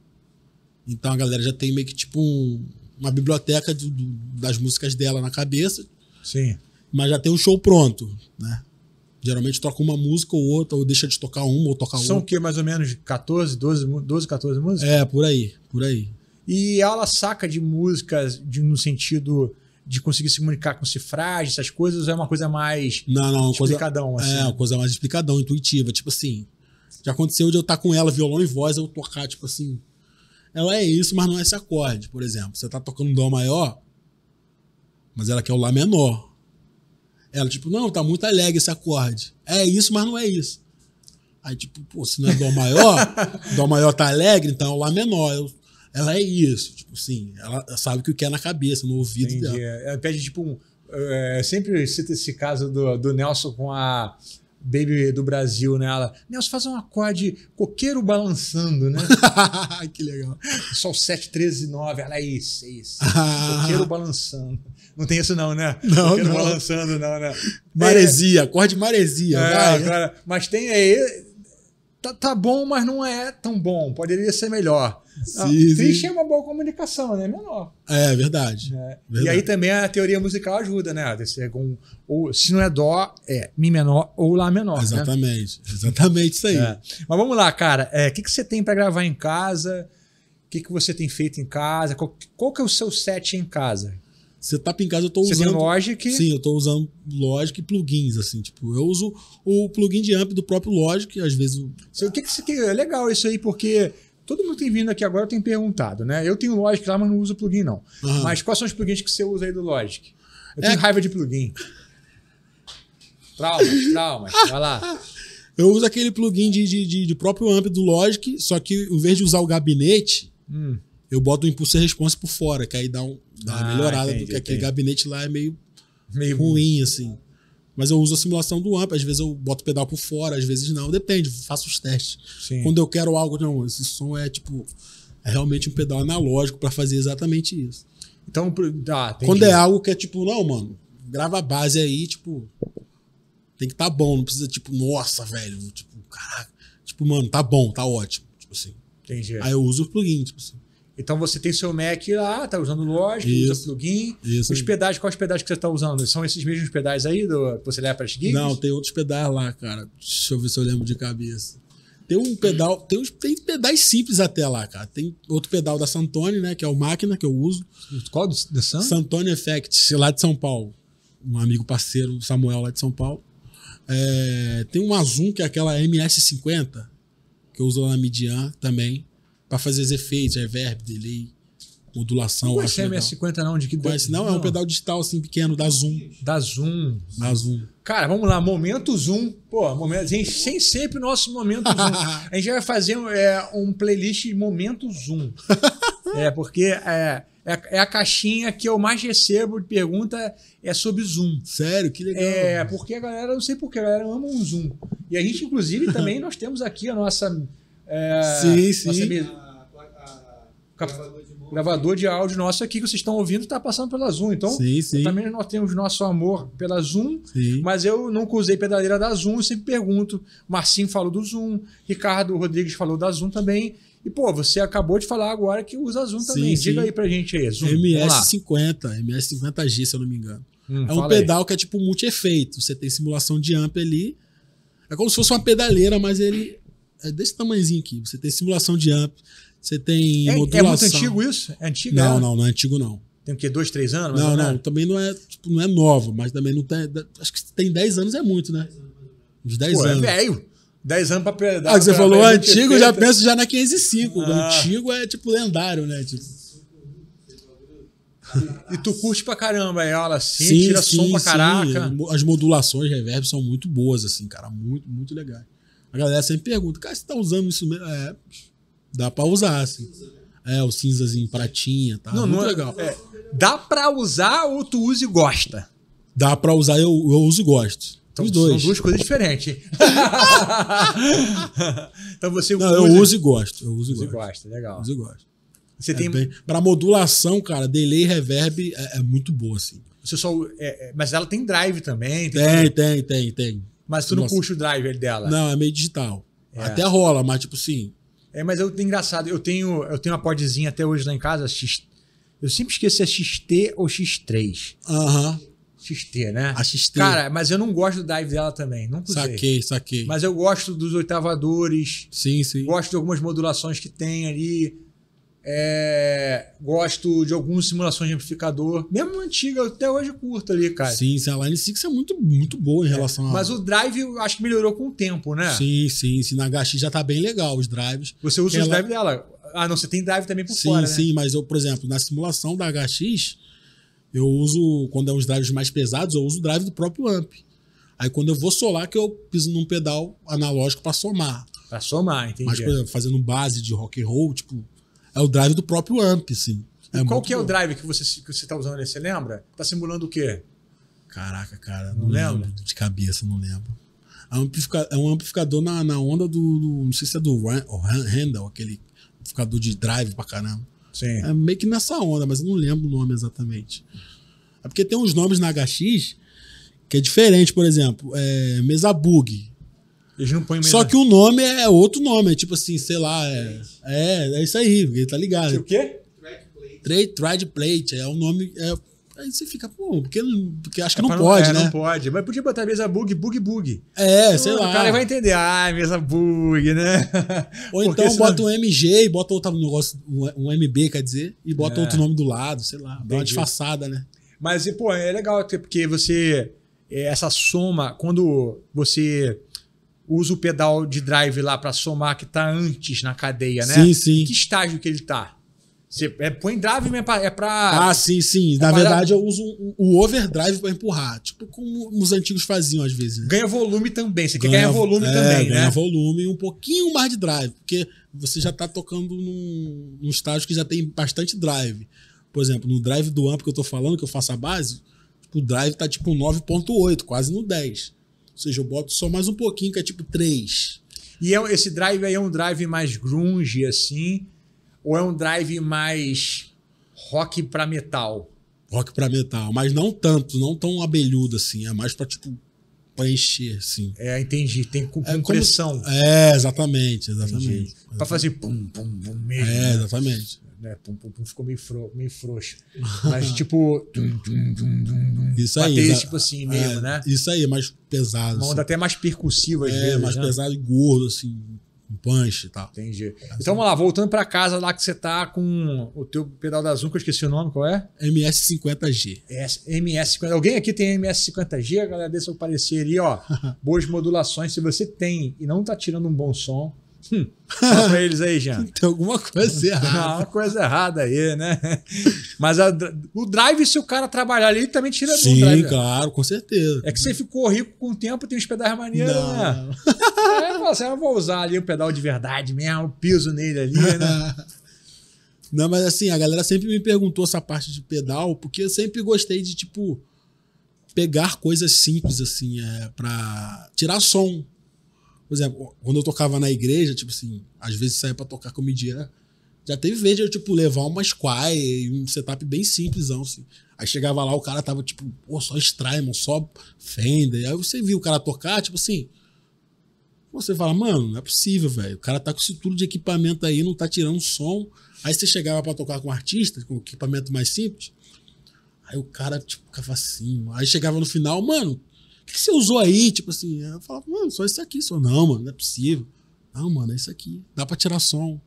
Então a galera já tem meio que tipo um, uma biblioteca do, das músicas dela na cabeça. Sim. Mas já tem um show pronto, né? Geralmente toca uma música ou outra, ou deixa de tocar uma ou tocar outra. São o quê? Mais ou menos 14, 12, 12, 14 músicas? É, por aí, por aí. E ela saca de músicas de, no sentido de conseguir se comunicar com cifragem, essas coisas, ou é uma coisa mais não, não, é explicadão? Coisa, é, assim? É, uma coisa mais explicadão, intuitiva. Tipo assim, já aconteceu de eu estar com ela, violão e voz, eu tocar, tipo assim. Ela é, é isso, mas não é esse acorde, por exemplo. Você tá tocando Dó maior, mas ela quer o Lá menor. Ela, tipo, não, tá muito alegre esse acorde. É isso, mas não é isso. Aí, tipo, pô, se não é Dó maior, [laughs] Dó maior tá alegre, então é o Lá menor. Eu, ela é isso, tipo, sim. Ela sabe o que quer na cabeça, no ouvido Entendi. dela. Ela é, é, pede, tipo, um. É, sempre cita esse caso do, do Nelson com a baby do Brasil, né? Ela, Nelson, faz um acorde coqueiro balançando, né? [laughs] que legal. Sol 7, 13, 9, ela é isso, é isso. Ah. Coqueiro balançando. Não tem isso não, né? Não, coqueiro não. balançando, não, né? Maresia, é, acorde maresia. É, vai, cara, mas tem aí... Tá, tá bom, mas não é tão bom. Poderia ser melhor triste é uma boa comunicação, né? Menor. É, verdade. É. verdade. E aí também a teoria musical ajuda, né? É com, ou, se não é dó, é mi menor ou lá menor. Né? Exatamente, né? exatamente isso aí. É. Mas vamos lá, cara. O é, que, que você tem para gravar em casa? O que, que você tem feito em casa? Qual, qual que é o seu set em casa? tá em casa eu tô usando. Você Logic? Sim, eu tô usando Logic e plugins, assim, tipo, eu uso o plugin de amp do próprio Logic, às vezes. O que, que É legal isso aí, porque Todo mundo tem vindo aqui agora, tem perguntado, né? Eu tenho Logic lá, mas não uso plugin, não. Uhum. Mas quais são os plugins que você usa aí do Logic? Eu é tenho é... raiva de plugin. Traumas, [laughs] traumas. vai lá. Eu uso aquele plugin de, de, de, de próprio amp do Logic, só que em vez de usar o gabinete, hum. eu boto o impulso e response por fora, que aí dá, um, dá uma ah, melhorada, entendi, porque entendi. aquele gabinete lá é meio, meio ruim, assim. Mas eu uso a simulação do AMP, às vezes eu boto o pedal por fora, às vezes não, depende, faço os testes. Sim. Quando eu quero algo, não, esse som é tipo é realmente um pedal analógico para fazer exatamente isso. Então, ah, quando é algo que é tipo, não, mano, grava a base aí, tipo, tem que tá bom, não precisa tipo, nossa, velho, tipo, caraca, tipo, mano, tá bom, tá ótimo, tipo assim. Entendi. Aí eu uso o plugin, tipo assim. Então você tem seu Mac lá, tá usando Logic, isso, usa plugin. Isso. Os pedais, quais pedais que você tá usando? São esses mesmos pedais aí do, que você leva para as gigs? Não, tem outros pedais lá, cara. Deixa eu ver se eu lembro de cabeça. Tem um pedal, tem, uns, tem pedais simples até lá, cara. Tem outro pedal da Santoni, né? Que é o máquina que eu uso. Qual da San? Santoni Effects, lá de São Paulo. Um amigo parceiro, Samuel, lá de São Paulo. É, tem uma Zoom, que é aquela MS50, que eu uso lá na Midian também para fazer os efeitos, reverb, é delay, modulação. Não é MS50 não, de que... Conhece, não, não, é um pedal digital assim pequeno, da Zoom. Da Zoom. Da Zoom. Cara, vamos lá, momento Zoom. Pô, momento, a gente tem sempre o nosso momento Zoom. [laughs] a gente vai fazer é, um playlist de momento Zoom. [laughs] é, porque... É, é, é, a caixinha que eu mais recebo de pergunta é sobre Zoom. Sério, que legal. É, porque a galera, não sei porquê, a galera ama o um Zoom. E a gente, inclusive, também nós temos aqui a nossa é, sim, sim. Me... A, a, a, gravador, de gravador de áudio nosso aqui que vocês estão ouvindo está passando pela Zoom. Então, sim, sim. também nós temos nosso amor pela Zoom, sim. mas eu nunca usei pedaleira da Zoom, eu sempre pergunto. Marcinho falou do Zoom, Ricardo Rodrigues falou da Zoom também. E, pô, você acabou de falar agora que usa Zoom também. Sim, Diga aí pra gente aí, Zoom. MS50, MS50G, se eu não me engano. Hum, é um pedal aí. que é tipo multi-efeito. Você tem simulação de amp ali. É como se fosse uma pedaleira, mas ele é desse tamanhozinho aqui. Você tem simulação de amp, você tem é, modulação. É muito antigo isso? É antigo? Não, é? não, não é antigo não. Tem o quê? Dois, três anos? Não, não, também não é, tipo, não é novo, mas também não tem. Acho que tem dez anos é muito, né? Uns dez Pô, é anos. É velho. dez anos pra pedal. Ah, você falou antigo, já penso já na 505. Ah. Antigo é tipo lendário, né? Tipo. [laughs] E tu curte pra caramba aí, é aula assim, sim, tira sim, som pra sim. caraca. As modulações reverb são muito boas, assim, cara. Muito, muito legal a galera sempre pergunta, cara, você tá usando isso mesmo? É, dá pra usar, assim. É, o cinzazinho, pratinha, tá? Não, Muito não é, legal. É, dá pra usar ou tu usa e gosta? Dá pra usar, eu, eu uso e gosto. Então, Os dois. São duas coisas diferentes. [laughs] então você não, usa... eu uso e gosto. Eu uso e gosto. gosto. legal. Uso e gosto. Você é tem... Bem... Pra modulação, cara, delay e reverb é, é muito boa, assim. Você só... É, é, mas ela tem drive também. Tem, tem, tem, tem. tem. Mas tu não Nossa. puxa o driver dela. Não, é meio digital. É. Até rola, mas tipo assim. É, mas eu é engraçado, eu tenho, eu tenho uma podzinha até hoje lá em casa, X, eu sempre esqueço se é XT ou X3. Aham. Uhum. XT, né? A XT. Cara, mas eu não gosto do driver dela também. Nunca usei. Saquei, saquei. Mas eu gosto dos oitavadores. Sim, sim. Gosto de algumas modulações que tem ali. É, gosto de algumas simulações de amplificador, mesmo antiga, até hoje curta ali, cara. Sim, a Line 6 é muito, muito boa em é, relação mas a. Mas o drive eu acho que melhorou com o tempo, né? Sim, sim, sim. Na HX já tá bem legal os drives. Você usa ela... os drives dela. Ah, não, você tem drive também por sim, fora. Né? Sim, sim, né? mas eu, por exemplo, na simulação da HX, eu uso, quando é uns drives mais pesados, eu uso o drive do próprio amp. Aí quando eu vou solar, que eu piso num pedal analógico para somar. Pra somar, entendi. Mas, por exemplo, fazendo base de rock and roll, tipo, é o drive do próprio AMP, sim. É qual que é bom. o drive que você está que você tá usando ali? Você lembra? Tá simulando o quê? Caraca, cara. Não, não lembro. De cabeça, não lembro. É um amplificador na, na onda do, do Não sei se é do Randall, aquele amplificador de drive pra caramba. Sim. É meio que nessa onda, mas eu não lembro o nome exatamente. É porque tem uns nomes na HX que é diferente, por exemplo, é, mesa bug. Eles não põem Só que o nome é outro nome, é tipo assim, sei lá. É, é, é isso aí, ele tá ligado. Tipo o quê? Trade Plate. Trade Plate, é o um nome. É, aí você fica, pô, porque, porque acho que é não pode, é, não, né? Não pode. Mas podia botar mesa bug, bug, bug. É, então, sei lá. O cara vai entender, ah, mesa bug, né? [laughs] Ou então bota um MG e bota outro negócio, um MB, quer dizer, e bota é. outro nome do lado, sei lá. Entendi. Dá uma disfarçada, né? Mas, pô, é legal, porque você. É, essa soma, quando você usa o pedal de drive lá para somar que está antes na cadeia, né? Sim, sim. Em que estágio que ele está? Você é, põe drive mesmo é pra. Ah, sim, sim. É na verdade, eu uso o, o overdrive para empurrar. Tipo como os antigos faziam às vezes. Né? Ganha volume também. Você ganha, quer ganhar volume é, também, ganha né? Ganha volume e um pouquinho mais de drive. Porque você já tá tocando num, num estágio que já tem bastante drive. Por exemplo, no drive do amp que eu tô falando, que eu faço a base, o drive tá tipo 9,8, quase no 10. Ou seja, eu boto só mais um pouquinho, que é tipo 3. E é, esse drive aí é um drive mais grunge, assim? Ou é um drive mais rock pra metal? Rock pra metal, mas não tanto, não tão abelhudo assim. É mais pra, tipo, preencher, assim. É, entendi. Tem com, é, Como... É, exatamente, exatamente. Entendi. exatamente. Pra fazer pum, pum, pum mesmo. É, né? exatamente né? Pum, pum, pum ficou meio, fro, meio frouxo. Mas [laughs] tipo. Dum, dum, dum, isso aí. Né? tipo assim mesmo, é, né? Isso aí, é mais pesado. Uma assim. onda assim. até mais percussiva às é, vezes. É, mais né? pesado e gordo, assim. Um punch e tal. Entendi. É assim. Então vamos lá, voltando para casa lá que você tá com o teu pedal da Zoom, que eu esqueci o nome, qual é? MS50G. É, MS50. Alguém aqui tem MS50G? Galera, deixa eu aparecer ali, ó. [laughs] Boas modulações. Se você tem e não tá tirando um bom som, Hum, fala pra eles aí, Jean. [laughs] Tem alguma coisa errada. Alguma coisa errada aí, né? Mas a, o drive, se o cara trabalhar ali, ele também tira Sim, do drive. Sim, né? claro, com certeza. É que você ficou rico com o tempo, tem uns pedais maneiros, né? [laughs] É, você assim, vou usar ali o pedal de verdade mesmo, piso nele ali, né? [laughs] Não, mas assim, a galera sempre me perguntou essa parte de pedal, porque eu sempre gostei de, tipo, pegar coisas simples, assim, é, pra tirar som, por exemplo, quando eu tocava na igreja, tipo assim, às vezes saía pra tocar comediante. Já teve vez de eu, tipo, levar uma Squire, um setup bem simplesão, assim. Aí chegava lá, o cara tava, tipo, pô, só Strymon, só Fender. Aí você viu o cara tocar, tipo assim. Você fala, mano, não é possível, velho. O cara tá com esse tudo de equipamento aí, não tá tirando som. Aí você chegava para tocar com um artista, com um equipamento mais simples. Aí o cara, tipo, ficava assim. Aí chegava no final, mano, que, que você usou aí? Tipo assim, eu falava, mano, só isso aqui. Só, não, mano, não é possível. Não, mano, é isso aqui. Dá pra tirar som.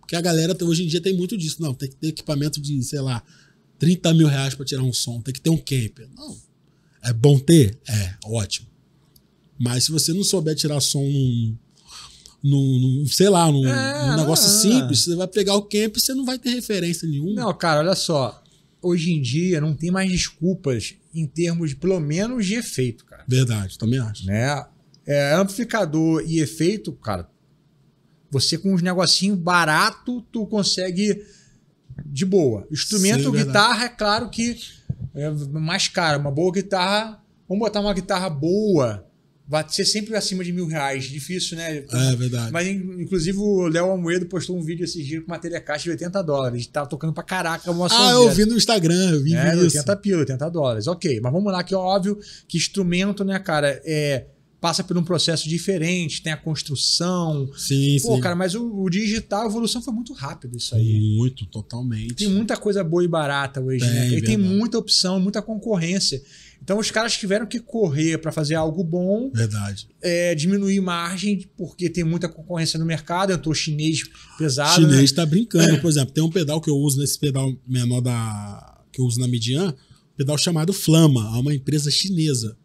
Porque a galera hoje em dia tem muito disso. Não, tem que ter equipamento de, sei lá, 30 mil reais pra tirar um som. Tem que ter um camper. Não. É bom ter? É, ótimo. Mas se você não souber tirar som num, num, num sei lá, num, é, num negócio é. simples, você vai pegar o camper e você não vai ter referência nenhuma. Não, cara, olha só. Hoje em dia não tem mais desculpas em termos, pelo menos, de efeito, cara. Verdade, também acho. Né? É, amplificador e efeito, cara, você com uns negocinho barato, tu consegue de boa. Instrumento, Sim, é guitarra, é claro que é mais caro. Uma boa guitarra, vamos botar uma guitarra boa vai ser sempre acima de mil reais. Difícil, né? É verdade. Mas, inclusive, o Léo Almoedo postou um vídeo esses dias com uma telecaixa de 80 dólares. Tava tá tocando pra caraca uma Ah, eu vi no Instagram, eu vi é, isso. 80 pila, 80 dólares. Ok, mas vamos lá, que é óbvio que instrumento, né, cara, é, passa por um processo diferente, tem a construção. Sim, Pô, sim. cara, mas o, o, digital, a evolução foi muito rápida isso aí. Muito, totalmente. Tem muita coisa boa e barata hoje, né? tem, né? E verdade. tem muita opção, muita concorrência. Então os caras tiveram que correr para fazer algo bom. Verdade. É, diminuir margem, porque tem muita concorrência no mercado, entrou chinês pesado. O né? chinês né? brincando, por exemplo, tem um pedal que eu uso nesse pedal menor da. que eu uso na Midian, um pedal chamado Flama, é uma empresa chinesa.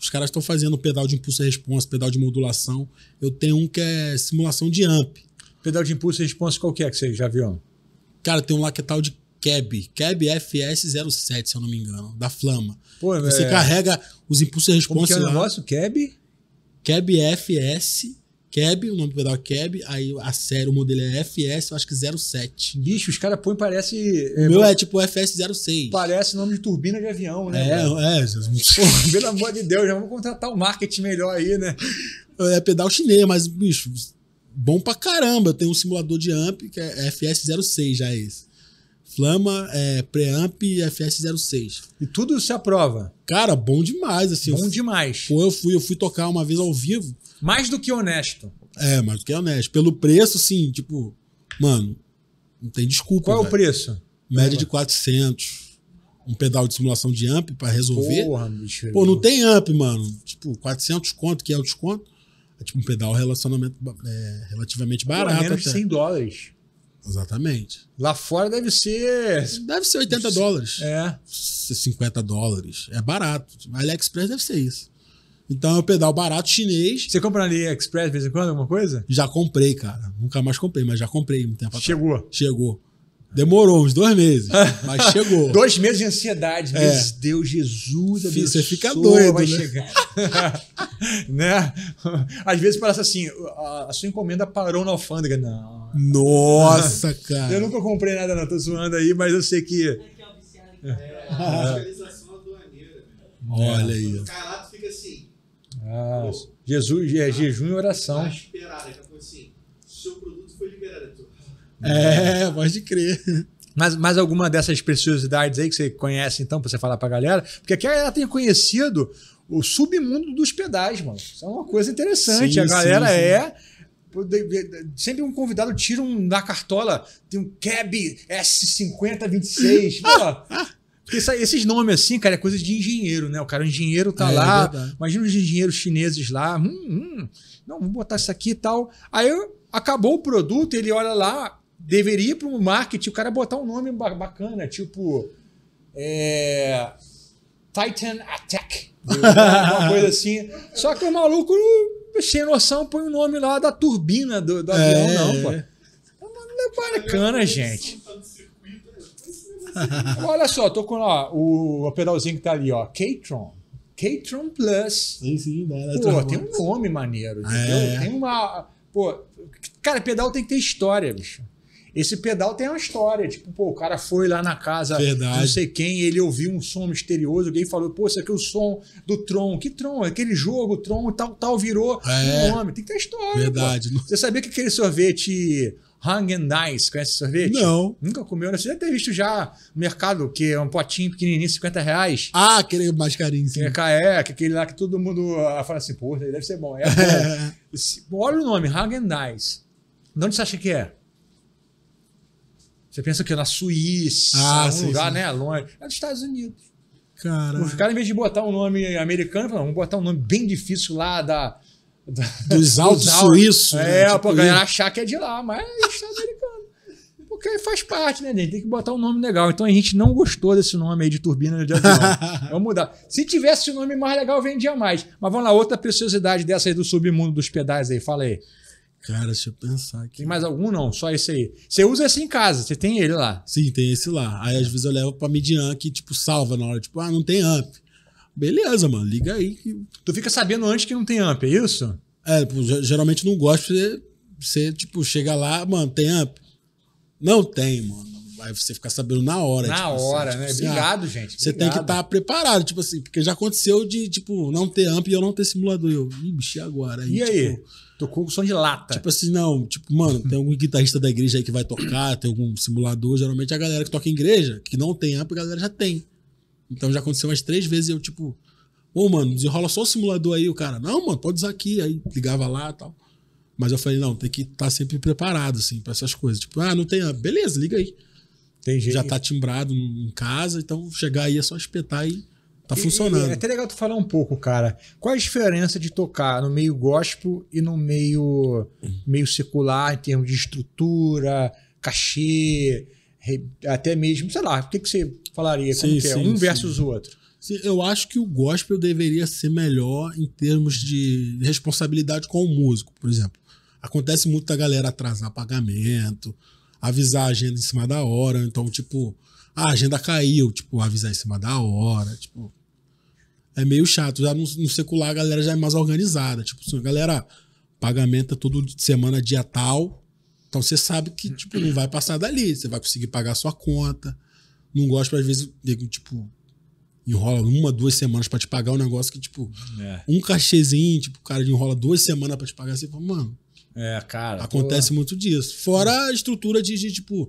Os caras estão fazendo pedal de impulso e resposta, pedal de modulação. Eu tenho um que é simulação de amp. Pedal de impulso e resposta qual que é que você já viu? Cara, tem um lá que é tal de Cab, Cab FS07, se eu não me engano, da Flama. Pô, Você é... carrega os impulsos e responsa. Como que é o negócio? Cab? Cab FS, Cab, o nome do pedal é Cab, aí a série, o modelo é FS, eu acho que 07. Bicho, os caras põem, parece. O é, meu é tipo FS06. Parece nome de turbina de avião, né? É, mano? é. é [laughs] Pô, pelo amor de Deus, já vamos contratar o um marketing melhor aí, né? É pedal chinês, mas, bicho, bom pra caramba. Tem um simulador de AMP que é FS06 já é esse. Flama, é, Preamp e FS06. E tudo se aprova? Cara, bom demais, assim. Bom demais. Pô, eu fui, eu fui tocar uma vez ao vivo. Mais do que honesto. É, mais do que honesto. Pelo preço, sim, tipo, mano, não tem desculpa. Qual é o preço? Média de 400. Um pedal de simulação de amp para resolver. Porra, bicho. Pô, não é tem amp, mano. Tipo, 400 conto, que é o desconto. É tipo um pedal relacionamento, é, relativamente barato. menos até. 100 dólares. Exatamente. Lá fora deve ser. Deve ser 80 dólares. É, 50 dólares. É barato. AliExpress deve ser isso. Então é um pedal barato chinês. Você compra ali AliExpress de vez em quando alguma coisa? Já comprei, cara. Nunca mais comprei, mas já comprei um tempo Chegou. atrás. Chegou. Chegou. Demorou uns dois meses, [laughs] mas chegou. dois meses de ansiedade. É. Meu Deus, Jesus, Fih, Você fica doido. Vai né? chegar. [laughs] né? Às vezes parece assim: a, a sua encomenda parou na alfândega. Não nossa, [laughs] cara. Eu nunca comprei nada, não. Tô zoando aí, mas eu sei que. É, é. [laughs] Olha aí. O fica assim. Ah, Jesus, é jejum e oração. Tá é, assim. é, pode crer. Mas mais alguma dessas preciosidades aí que você conhece, então, pra você falar pra galera? Porque aqui ela tem conhecido o submundo dos pedais, mano. Isso é uma coisa interessante. Sim, a galera sim, sim. é Sempre um convidado tira um da cartola, tem um Cab S5026. Pô, [laughs] Porque esses nomes assim, cara, é coisa de engenheiro, né? O cara, o engenheiro tá é, é lá, é imagina os engenheiros chineses lá, hum, hum, não, vou botar isso aqui e tal. Aí acabou o produto, ele olha lá, deveria ir para um marketing, o cara botar um nome bacana, tipo é, Titan Attack, [laughs] uma coisa assim. Só que o maluco sem noção, põe o nome lá da turbina do, do avião, é. não, pô. É. É bacana, gente. Assim, tá né? [laughs] Olha só, tô com ó, o, o pedalzinho que tá ali, ó. K-Tron. K-Tron Plus. Sim, sim, né? Pô, tem um nome maneiro, entendeu? É. Tem uma. Pô, cara, pedal tem que ter história, bicho. Esse pedal tem uma história. Tipo, pô, o cara foi lá na casa Verdade. não sei quem, ele ouviu um som misterioso, alguém falou, pô, isso aqui é o som do Tron. Que Tron? Aquele jogo, Tron, tal, tal, virou é. um nome. Tem que ter história. Verdade. Pô. Você sabia que aquele sorvete Hang and Dice. Conhece esse sorvete? Não. Nunca comeu, né? Você já teve visto já no mercado, que é um potinho pequenininho, 50 reais. Ah, aquele mais carinho, sim. é, é aquele lá que todo mundo ah, fala assim, pô, deve ser bom. É, é. [laughs] Olha o nome, Hang and Dice. De onde você acha que é? Você pensa que na Suíça, ah, um sim, lugar, sim. né? Longe. É dos Estados Unidos. Cara. Os caras, em vez de botar um nome americano, falam, vamos botar um nome bem difícil lá da. da [laughs] dos altos suíços. Né? É, né? tipo pra galera achar que é de lá, mas é Estado americano. Porque faz parte, né, gente? Tem que botar um nome legal. Então a gente não gostou desse nome aí de turbina de avião. [laughs] vamos mudar. Se tivesse o um nome mais legal, vendia mais. Mas vamos lá, outra preciosidade dessa aí do submundo dos pedais aí, fala aí. Cara, deixa eu pensar aqui. Tem mais algum não? Só esse aí. Você usa esse em casa, você tem ele lá. Sim, tem esse lá. Aí às vezes eu levo pra median que, tipo, salva na hora. Tipo, ah, não tem amp. Beleza, mano, liga aí. Que... Tu fica sabendo antes que não tem amp, é isso? É, tipo, geralmente não gosto de você, tipo, chega lá, mano, tem amp? Não tem, mano vai você ficar sabendo na hora. Na tipo, assim, hora, tipo né? assim, né? obrigado, ah, gente. Você obrigado. tem que estar tá preparado, tipo assim, porque já aconteceu de, tipo, não ter amp e eu não ter simulador. Eu, ih, bicho, e agora? Aí, e aí? Tocou tipo, com som de lata. Tipo assim, não, tipo, mano, tem algum guitarrista da igreja aí que vai tocar, tem algum simulador. Geralmente a galera que toca em igreja, que não tem amp, a galera já tem. Então já aconteceu umas três vezes eu, tipo, ô, oh, mano, desenrola só o simulador aí, o cara. Não, mano, pode usar aqui. Aí ligava lá e tal. Mas eu falei, não, tem que estar tá sempre preparado, assim, para essas coisas. Tipo, ah, não tem amp. Beleza, liga aí já está timbrado em casa, então chegar aí é só espetar e tá funcionando. E, é até legal tu falar um pouco, cara. Qual a diferença de tocar no meio gospel e no meio meio secular em termos de estrutura, cachê, até mesmo, sei lá, o que, que você falaria? como sim, é? Um sim. versus o outro. eu acho que o gospel deveria ser melhor em termos de responsabilidade com o músico, por exemplo. Acontece muito da galera atrasar pagamento, avisar a agenda em cima da hora. Então, tipo, ah, a agenda caiu, tipo, avisar em cima da hora. Tipo, é meio chato. Já no, no secular a galera já é mais organizada. Tipo, assim, galera, pagamento é todo semana, dia tal. Então você sabe que, tipo, não vai passar dali. Você vai conseguir pagar a sua conta. Não gosto, às vezes, tipo, enrola uma, duas semanas para te pagar um negócio que, tipo, é. um cachezinho, tipo, o cara enrola duas semanas para te pagar. Você fala, mano, é, cara. Acontece muito disso. Fora a estrutura de, de tipo.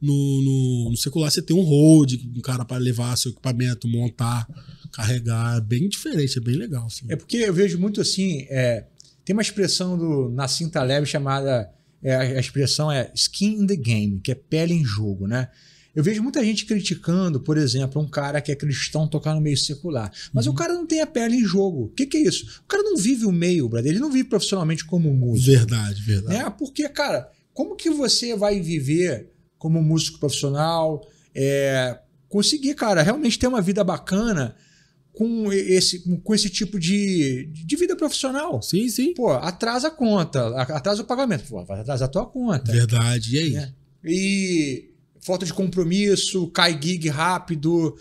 No, no, no, secular você tem um hold, um cara para levar seu equipamento, montar, carregar. É bem diferente, é bem legal. Assim. É porque eu vejo muito assim. É, tem uma expressão do Nassim Taleb chamada. É, a expressão é skin in the game, que é pele em jogo, né? Eu vejo muita gente criticando, por exemplo, um cara que é cristão tocar no meio secular. Mas uhum. o cara não tem a pele em jogo. O que, que, é isso? O cara não vive o meio, brother. Ele não vive profissionalmente como músico. Verdade, verdade. É, Porque, cara, como que você vai viver como músico profissional? É, conseguir, cara, realmente ter uma vida bacana com esse, com esse tipo de, de vida profissional. Sim, sim. Pô, atrasa a conta, atrasa o pagamento. Pô, vai atrasar a tua conta. Verdade, e aí? Né? E falta de compromisso, cai gig rápido.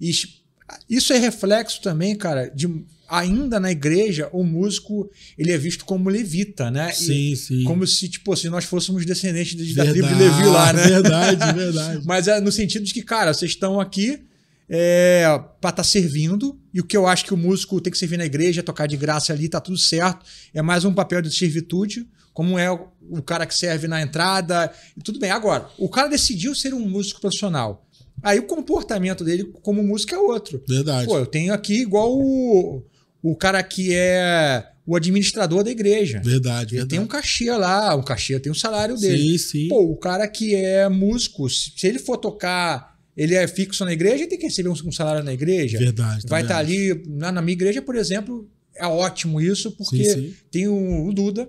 isso é reflexo também, cara, de ainda na igreja o músico ele é visto como levita, né? Sim, e sim. Como se tipo assim nós fôssemos descendentes de, verdade, da tribo de Levi lá, né? Verdade, verdade. [laughs] Mas é no sentido de que, cara, vocês estão aqui é, para estar tá servindo. E o que eu acho que o músico tem que servir na igreja, tocar de graça ali, tá tudo certo. É mais um papel de servitude como é o cara que serve na entrada. Tudo bem. Agora, o cara decidiu ser um músico profissional. Aí o comportamento dele como músico é outro. Verdade. Pô, eu tenho aqui igual o, o cara que é o administrador da igreja. Verdade, Ele verdade. tem um cachê lá, um cachê tem o um salário dele. Sim, sim. Pô, o cara que é músico, se ele for tocar, ele é fixo na igreja, ele tem que receber um salário na igreja. Verdade. Tá Vai estar tá ali, na, na minha igreja, por exemplo, é ótimo isso, porque sim, sim. tem o, o Duda,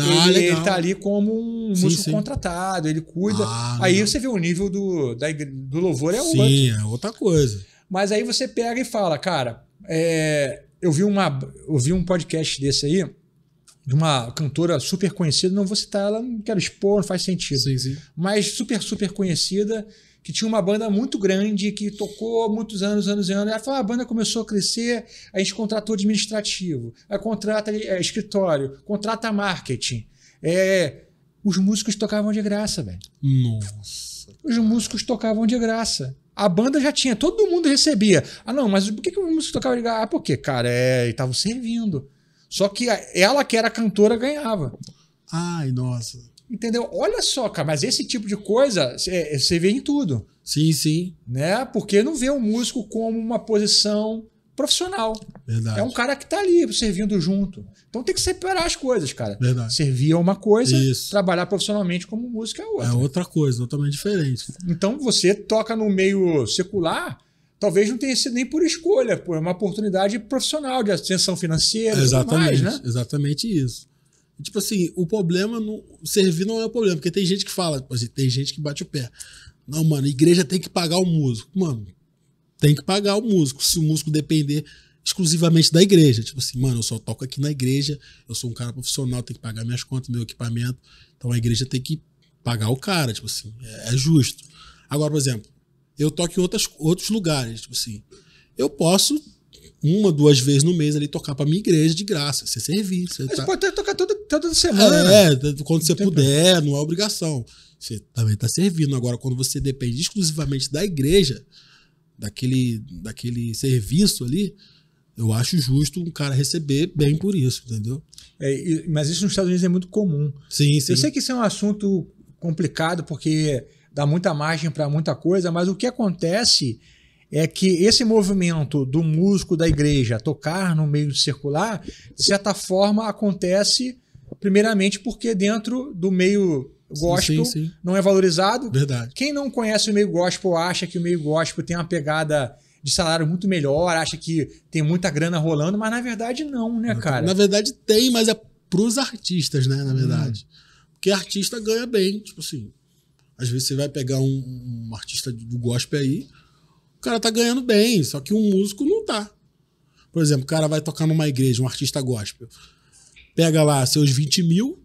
ele, ah, legal. ele tá ali como um sim, músico sim. contratado, ele cuida. Ah, aí você vê o nível do, da, do louvor é sim, outro. Sim, é outra coisa. Mas aí você pega e fala, cara, é, eu, vi uma, eu vi um podcast desse aí, de uma cantora super conhecida, não vou citar ela, não quero expor, não faz sentido. Sim, sim. Mas super, super conhecida, que tinha uma banda muito grande, que tocou muitos anos, anos e anos. Ela falou: ah, a banda começou a crescer, a gente contratou administrativo, a contrata é, escritório, contrata marketing. É, os músicos tocavam de graça, velho. Nossa. Os músicos tocavam de graça. A banda já tinha, todo mundo recebia. Ah, não, mas por que, que o músico tocava de graça? Ah, porque, cara, é, estavam servindo. Só que ela, que era cantora, ganhava. Ai, nossa. Entendeu? Olha só, cara, mas esse tipo de coisa você é, vê em tudo. Sim, sim. Né? Porque não vê o músico como uma posição profissional. Verdade. É um cara que tá ali servindo junto. Então tem que separar as coisas, cara. Verdade. Servir é uma coisa, Isso. trabalhar profissionalmente como músico é outra. É outra coisa, totalmente diferente. Então você toca no meio secular, talvez não tenha sido nem por escolha, por é uma oportunidade profissional de ascensão financeira, exatamente, mais, né? Exatamente isso. Tipo assim, o problema, não, servir não é o problema, porque tem gente que fala, assim, tem gente que bate o pé. Não, mano, a igreja tem que pagar o músico. Mano, tem que pagar o músico. Se o músico depender exclusivamente da igreja. Tipo assim, mano, eu só toco aqui na igreja, eu sou um cara profissional, tenho que pagar minhas contas, meu equipamento. Então a igreja tem que pagar o cara, tipo assim, é, é justo. Agora, por exemplo, eu toco em outras, outros lugares, tipo assim, eu posso uma, duas vezes no mês ali tocar pra minha igreja de graça, sem serviço. Você tá... pode até tocar toda, toda semana. É, né? É, quando você puder, problema. não é obrigação. Você também tá servindo. Agora, quando você depende exclusivamente da igreja, daquele, daquele serviço ali, eu acho justo um cara receber bem por isso, entendeu? É, mas isso nos Estados Unidos é muito comum. Sim, sim. Eu sei que isso é um assunto complicado, porque dá muita margem para muita coisa, mas o que acontece é que esse movimento do músico da igreja tocar no meio circular, de certa forma, acontece primeiramente porque dentro do meio gospel sim, sim, sim. não é valorizado. Verdade. Quem não conhece o meio gospel acha que o meio gospel tem uma pegada de salário muito melhor, acha que tem muita grana rolando, mas na verdade não, né, cara? Na verdade tem, mas é pros artistas, né, na verdade. Hum. Porque artista ganha bem, tipo assim. Às vezes você vai pegar um, um artista do gospel aí, o cara tá ganhando bem, só que um músico não tá. Por exemplo, o cara vai tocar numa igreja, um artista gospel. Pega lá seus 20 mil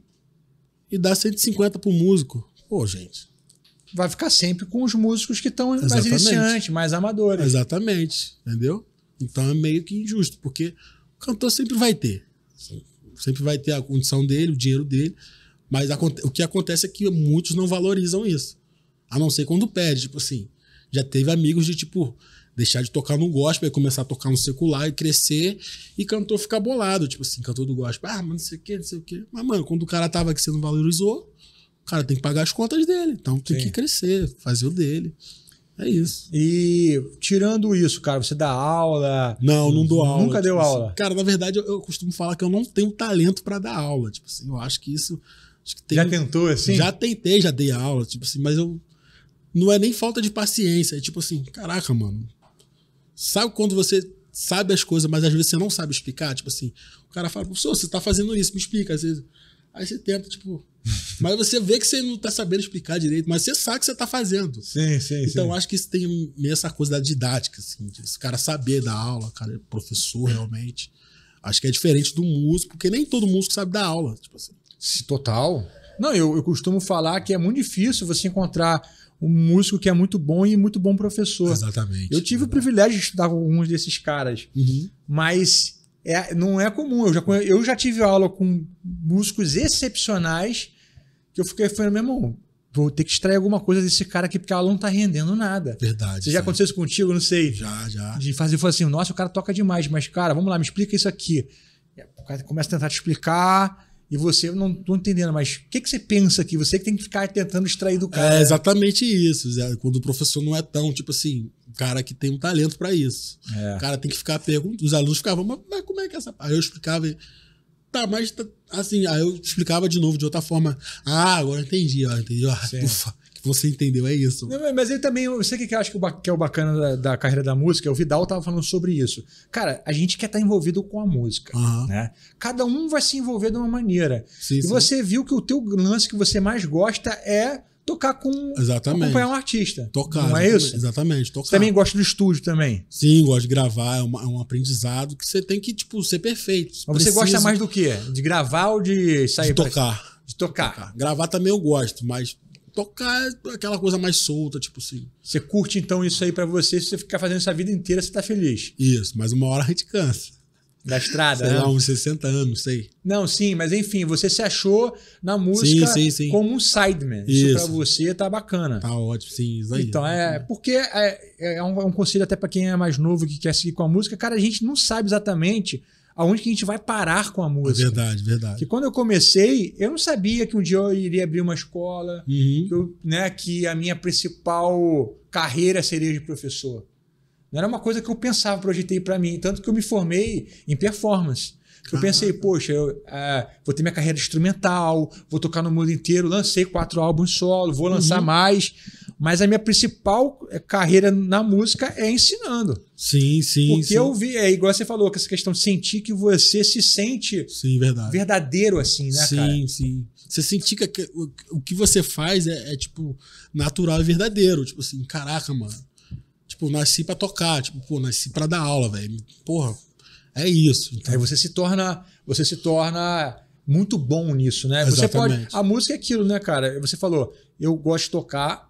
e dá 150 pro músico. Pô, gente. Vai ficar sempre com os músicos que estão mais iniciantes, mais amadores. Exatamente, entendeu? Então é meio que injusto, porque o cantor sempre vai ter. Sempre vai ter a condição dele, o dinheiro dele. Mas o que acontece é que muitos não valorizam isso. A não ser quando pede, tipo assim, já teve amigos de tipo deixar de tocar no gospel e começar a tocar no secular e crescer e cantor ficar bolado, tipo assim, cantor do gospel, ah, mano não sei o que, não sei o que. Mas, mano, quando o cara tava aqui, você não valorizou, o cara tem que pagar as contas dele, então tem Sim. que crescer, fazer o dele. É isso. E tirando isso, cara, você dá aula? Não, não dou aula. Nunca tipo deu assim. aula. Cara, na verdade, eu, eu, costumo falar que eu não tenho talento para dar aula. Tipo assim, eu acho que isso. Acho que tem, já tentou, assim? Já tentei, já dei aula, tipo assim, mas eu não é nem falta de paciência. É tipo assim, caraca, mano. Sabe quando você sabe as coisas, mas às vezes você não sabe explicar? Tipo assim, o cara fala, professor, você tá fazendo isso, me explica. Às vezes, aí você tenta, tipo. [laughs] mas você vê que você não tá sabendo explicar direito, mas você sabe que você tá fazendo. Sim, sim, Então, sim. acho que isso tem meio essa coisa da didática, assim, de esse cara saber da aula, cara, é professor é. realmente. Acho que é diferente do músico, porque nem todo músico sabe dar aula. Tipo assim. Total. Não, eu, eu costumo falar que é muito difícil você encontrar um músico que é muito bom e muito bom professor. Exatamente. Eu tive verdade. o privilégio de estudar com alguns desses caras, uhum. mas é, não é comum. Eu já, eu já tive aula com músicos excepcionais que eu fiquei falando, meu irmão, vou ter que extrair alguma coisa desse cara aqui, porque a aula não tá rendendo nada. Verdade. Você já aconteceu isso contigo? Não sei. Já, já. De fazer falar assim, nossa, o cara toca demais, mas cara, vamos lá, me explica isso aqui. O cara começa a tentar te explicar e você não tô entendendo, mas o que, que você pensa aqui? Você que tem que ficar tentando extrair do cara. É exatamente isso. Quando o professor não é tão, tipo assim, cara que tem um talento para isso. É. O cara tem que ficar perguntando. Os alunos ficavam, mas, mas, como é que é essa. Aí eu explicava. Tá, mas tá, assim, aí eu explicava de novo de outra forma. Ah, agora entendi, ó, entendi. Ó, [laughs] ufa você entendeu, é isso. Não, é, mas ele também, eu sei que eu acho que é o bacana da, da, carreira da música, o Vidal tava falando sobre isso. Cara, a gente quer estar tá envolvido com a música, uhum. né? Cada um vai se envolver de uma maneira. Sim, e sim. você viu que o teu lance que você mais gosta é tocar com exatamente. acompanhar um artista. Tocar. Não é isso? Exatamente, tocar. Você também gosta do estúdio também? Sim, gosto de gravar, é, uma, é um aprendizado que você tem que, tipo, ser perfeito. Mas você gosta mais do que? De gravar ou de sair? De tocar. Pra... De tocar. tocar. Gravar também eu gosto, mas tocar aquela coisa mais solta, tipo assim. Você curte então isso aí para você, se você ficar fazendo essa vida inteira, você tá feliz. Isso, mas uma hora a gente cansa. Da estrada, sei né? lá, uns 60 anos, sei. Não, sim, mas enfim, você se achou na música sim, sim, sim. como um sideman. Isso, isso pra você tá bacana. Tá ótimo, sim, isso aí. Então, é. Porque é, é, um, é um conselho até para quem é mais novo que quer seguir com a música, cara, a gente não sabe exatamente aonde que a gente vai parar com a música. É verdade, verdade. Que quando eu comecei, eu não sabia que um dia eu iria abrir uma escola, uhum. que, eu, né, que a minha principal carreira seria de professor. Não era uma coisa que eu pensava, projetei para mim. Tanto que eu me formei em performance. Eu pensei, poxa, eu, é, vou ter minha carreira instrumental, vou tocar no mundo inteiro, lancei quatro álbuns solo, vou uhum. lançar uhum. mais. Mas a minha principal eh, carreira na música é ensinando. Sim, sim. Porque sim. eu vi, é igual você falou, que essa questão de sentir que você se sente sim, verdade. verdadeiro, assim, né, sim, cara? Sim, sim. Você sentir que o, o que você faz é, é, tipo, natural e verdadeiro. Tipo assim, caraca, mano. Tipo, nasci pra tocar. Tipo, pô, nasci pra dar aula, velho. Porra, é isso. Então. Aí você se torna. Você se torna muito bom nisso, né? Exatamente. Você pode. A música é aquilo, né, cara? Você falou, eu gosto de tocar,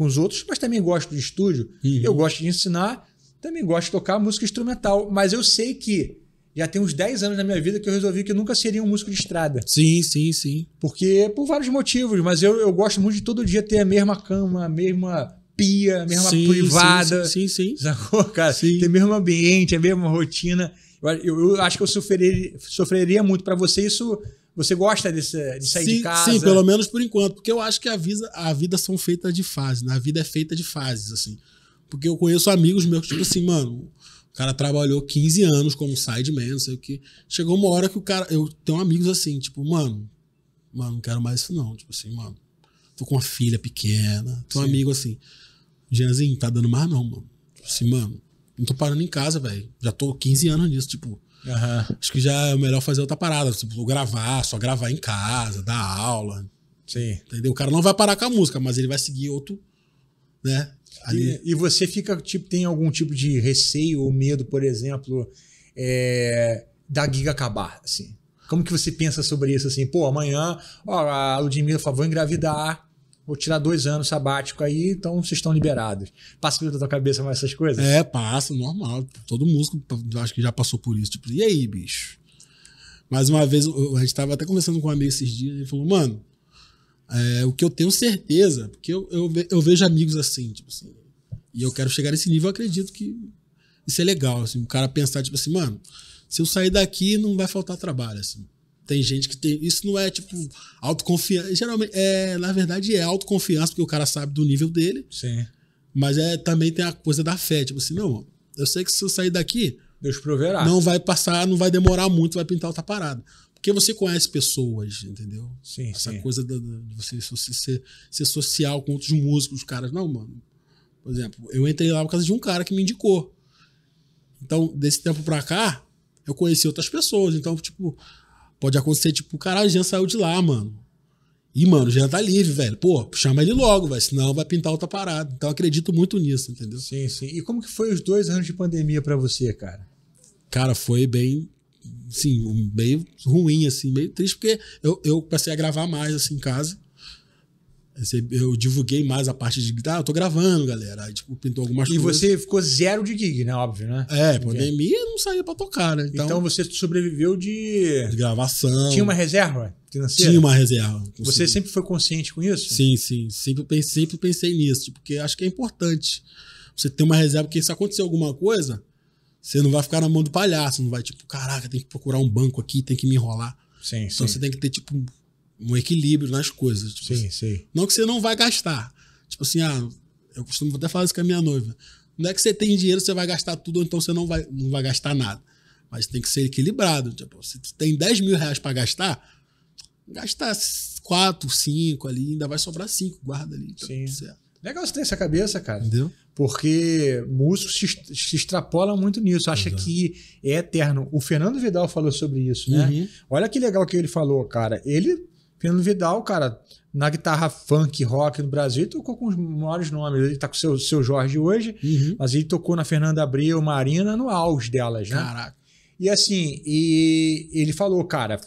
com os outros, mas também gosto de estúdio, uhum. eu gosto de ensinar, também gosto de tocar música instrumental. Mas eu sei que já tem uns 10 anos na minha vida que eu resolvi que eu nunca seria um músico de estrada. Sim, sim, sim. Porque, por vários motivos, mas eu, eu gosto muito de todo dia ter a mesma cama, a mesma pia, a mesma sim, privada. Sim, sim, sim. Sacou, cara? Sim. Ter o mesmo ambiente, a mesma rotina. Eu, eu, eu acho que eu sofreria, sofreria muito. para você, isso você gosta de sair sim, de casa? Sim, pelo menos por enquanto, porque eu acho que a vida, a vida são feitas de fases, né? A vida é feita de fases, assim. Porque eu conheço amigos meus, tipo assim, mano, o cara trabalhou 15 anos como sideman, não sei o que. Chegou uma hora que o cara. Eu tenho amigos assim, tipo, mano, mano, não quero mais isso, não. Tipo assim, mano, tô com uma filha pequena. Tem um amigo assim, Jeanzinho, tá dando mais não, mano. Tipo assim, mano, não tô parando em casa, velho. Já tô 15 anos nisso, tipo. Uhum. Acho que já é melhor fazer outra parada. Tipo, gravar, só gravar em casa, dar aula. Sim. Entendeu? O cara não vai parar com a música, mas ele vai seguir outro, né? Ali. E, e você fica, tipo, tem algum tipo de receio ou medo, por exemplo, é, da giga acabar, assim? Como que você pensa sobre isso, assim? Pô, amanhã, ó, a Ludmilla falou, vou engravidar, vou tirar dois anos sabático aí, então vocês estão liberados. Passa tudo da tua cabeça mais essas coisas? É, passa, normal. Todo músico tá, acho que já passou por isso. Tipo, e aí, bicho? Mais uma vez, eu, a gente estava até conversando com um amigo esses dias, ele falou, mano, é, o que eu tenho certeza, porque eu, eu, eu, vejo amigos assim, tipo assim, e eu quero chegar nesse nível, eu acredito que isso é legal, assim, o cara pensar, tipo assim, mano, se eu sair daqui, não vai faltar trabalho, assim. Tem gente que tem. Isso não é tipo autoconfiança. Geralmente, é, na verdade, é autoconfiança, porque o cara sabe do nível dele. Sim. Mas é, também tem a coisa da fé. Tipo assim, não, eu sei que se eu sair daqui. Deus proverá. Não vai passar, não vai demorar muito, vai pintar outra parada. Porque você conhece pessoas, entendeu? Sim. Essa sim. coisa de você, ser, ser, social com outros músicos, caras. Não, mano. Por exemplo, eu entrei lá por causa de um cara que me indicou. Então, desse tempo pra cá, eu conheci outras pessoas. Então, tipo, Pode acontecer, tipo, o cara já saiu de lá, mano. E, mano, já tá livre, velho. Pô, chama ele logo, velho, senão vai pintar outra parada. Então, acredito muito nisso, entendeu? Sim, sim. E como que foi os dois anos de pandemia para você, cara? Cara, foi bem, sim, meio ruim, assim, meio triste, porque eu, eu passei a gravar mais, assim, em casa. Eu divulguei mais a parte de. Ah, eu tô gravando, galera. Aí, tipo, pintou algumas e coisas. E você ficou zero de gig, né? Óbvio, né? É, pandemia não saía pra tocar, né? Então, então você sobreviveu de. De gravação. Tinha uma reserva financeira? Tinha uma reserva. Você sempre foi consciente com isso? Sim, sim. Sempre pensei, sempre pensei nisso, porque acho que é importante você ter uma reserva, porque se acontecer alguma coisa, você não vai ficar na mão do palhaço, não vai tipo, caraca, tem que procurar um banco aqui, tem que me enrolar. Sim, então sim. você tem que ter, tipo, um equilíbrio nas coisas. Tipo, sim, assim. sim. Não que você não vai gastar. Tipo assim, ah, eu costumo até falar isso com a minha noiva. Não é que você tem dinheiro, você vai gastar tudo, ou então você não vai, não vai gastar nada. Mas tem que ser equilibrado. Tipo, se você tem 10 mil reais para gastar, gastar 4, 5 ali, ainda vai sobrar 5, guarda ali. Tá sim. Certo. Legal você ter essa cabeça, cara. Entendeu? Porque músicos se, se extrapolam muito nisso, acha Exato. que é eterno. O Fernando Vidal falou sobre isso, né? Uhum. Olha que legal que ele falou, cara. Ele Fernando Vidal, cara, na guitarra funk, rock no Brasil, ele tocou com os maiores nomes. Ele tá com o seu, seu Jorge hoje, uhum. mas ele tocou na Fernanda Abreu, Marina, no auge delas, né? Caraca. E assim, e ele falou, cara,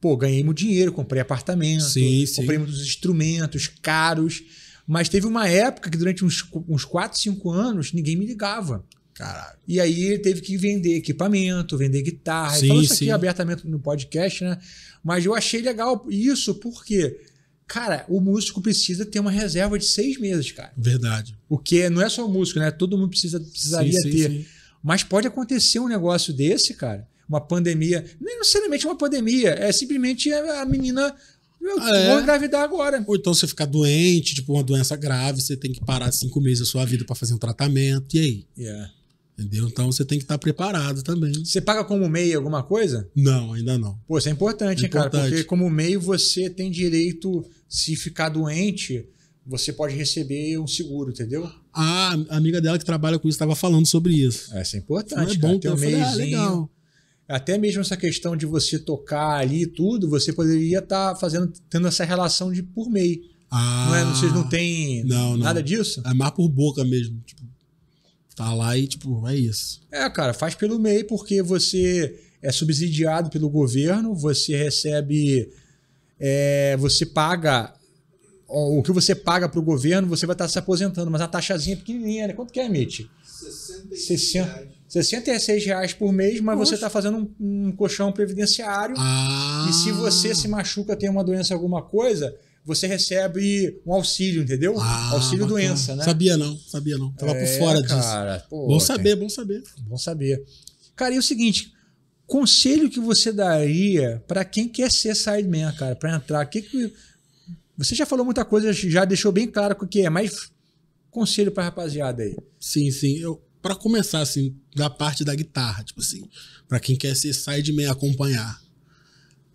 pô, ganhei meu dinheiro, comprei apartamento, sim, comprei sim. muitos instrumentos caros, mas teve uma época que durante uns, uns 4, 5 anos ninguém me ligava. Caralho. E aí ele teve que vender equipamento, vender guitarra. Sim, falou isso aqui abertamente no podcast, né? Mas eu achei legal isso porque cara, o músico precisa ter uma reserva de seis meses, cara. Verdade. O que não é só o músico, né? Todo mundo precisa, precisaria sim, sim, ter. Sim. Mas pode acontecer um negócio desse, cara. Uma pandemia. Não é necessariamente uma pandemia, é simplesmente a menina. Eu ah, é? vou engravidar agora. Ou então você ficar doente, tipo uma doença grave, você tem que parar cinco meses da sua vida para fazer um tratamento, e aí? Yeah. É. Entendeu? Então você tem que estar preparado também. Você paga como MEI alguma coisa? Não, ainda não. Pô, isso é importante, é hein, importante. cara? Porque como MEI você tem direito, se ficar doente, você pode receber um seguro, entendeu? Ah, a amiga dela que trabalha com isso estava falando sobre isso. Essa ah, é importante. Então é bom ter um ah, MEIzinho. Ah, Até mesmo essa questão de você tocar ali tudo, você poderia estar tá fazendo, tendo essa relação de por MEI. Ah, não é? Vocês não têm não, não. nada disso? É mais por boca mesmo. Tipo tá lá e, tipo, é isso. É, cara, faz pelo MEI porque você é subsidiado pelo governo, você recebe. É, você paga. O que você paga para o governo, você vai estar tá se aposentando, mas a taxazinha é pequenininha, né? Quanto que é, Mitch? 66 reais. 66 reais por mês, mas você está fazendo um, um, colchão previdenciário. Ah. E se você se machuca, tem uma doença, alguma coisa, você recebe um auxílio, entendeu? Ah, auxílio bacana. doença, né? Sabia não, sabia não. Tava é, por fora cara, disso. Pô, bom saber, bom saber. Bom saber. Cara, e é o seguinte, conselho que você daria para quem quer ser sideman, cara, para entrar? Que que você já falou muita coisa, já deixou bem claro o que é, mas conselho para rapaziada aí. Sim, sim. Eu para começar assim, da parte da guitarra, tipo assim, para quem quer ser sideman acompanhar.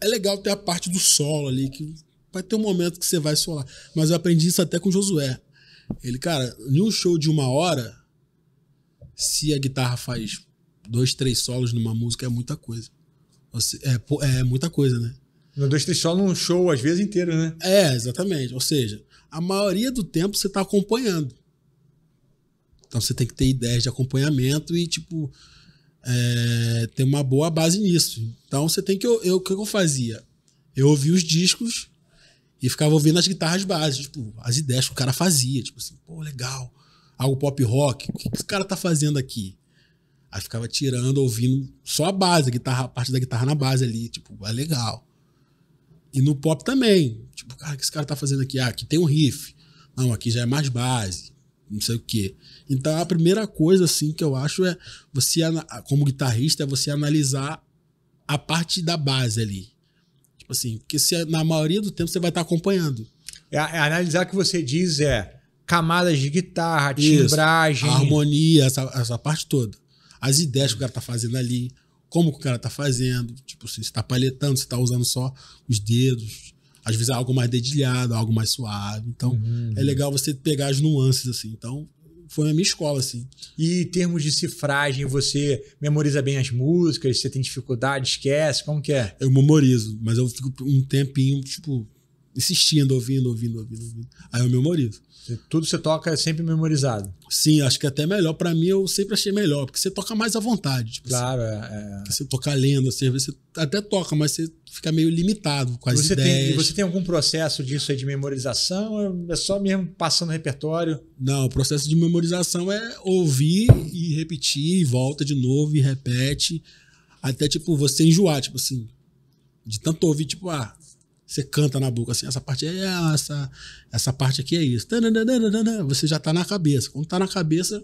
É legal ter a parte do solo ali que vai ter um momento que você vai solar. Mas eu aprendi isso até com o Josué. Ele, cara, em um show de uma hora, se a guitarra faz dois, três solos numa música, é muita coisa. É, é muita coisa, né? No dois, três solos num show, às vezes, inteiro, né? É, exatamente. Ou seja, a maioria do tempo você está acompanhando. Então você tem que ter ideias de acompanhamento e, tipo, é, ter uma boa base nisso. Então você tem que. Eu, eu, o que eu fazia? Eu ouvia os discos e ficava ouvindo as guitarras básicas, tipo, as ideias que o cara fazia. Tipo assim, pô, legal. Algo pop rock. O que, que esse cara tá fazendo aqui? Aí ficava tirando, ouvindo só a base, a, guitarra, a parte da guitarra na base ali. Tipo, é legal. E no pop também. Tipo, cara, o que esse cara tá fazendo aqui? Ah, aqui tem um riff. Não, aqui já é mais base. Não sei o quê. Então a primeira coisa, assim, que eu acho é você, como guitarrista, é você analisar a parte da base ali. Tipo assim, porque se, é, na maioria do tempo você vai estar tá acompanhando. É, é analisar o que você diz é camadas de guitarra, timbragem. Isso, harmonia, essa, essa parte toda. As ideias que o cara tá fazendo ali, como que o cara tá fazendo, tipo, assim, se está paletando, se está usando só os dedos. Às vezes é algo mais dedilhado, algo mais suave. Então, uhum. é legal você pegar as nuances, assim. Então, foi a minha escola, assim. E em termos de cifragem, você memoriza bem as músicas? Você tem dificuldade? Esquece? Como que é? Eu memorizo, mas eu fico um tempinho, tipo, insistindo, ouvindo, ouvindo, ouvindo, ouvindo. Aí eu memorizo. Tudo que você toca é sempre memorizado. Sim, acho que é até melhor. Para mim, eu sempre achei melhor, porque você toca mais à vontade. Tipo, assim. claro, é. é. Você toca lendo, assim você até toca, mas você fica meio limitado com as você ideias. Tem, você tem algum processo disso aí de memorização? É só mesmo passando repertório? Não, o processo de memorização é ouvir e repetir, e volta de novo e repete, até tipo você enjoar, tipo assim, de tanto ouvir, tipo, ah, você canta na boca assim, essa parte é essa, essa parte aqui é isso. Você já tá na cabeça. Quando tá na cabeça,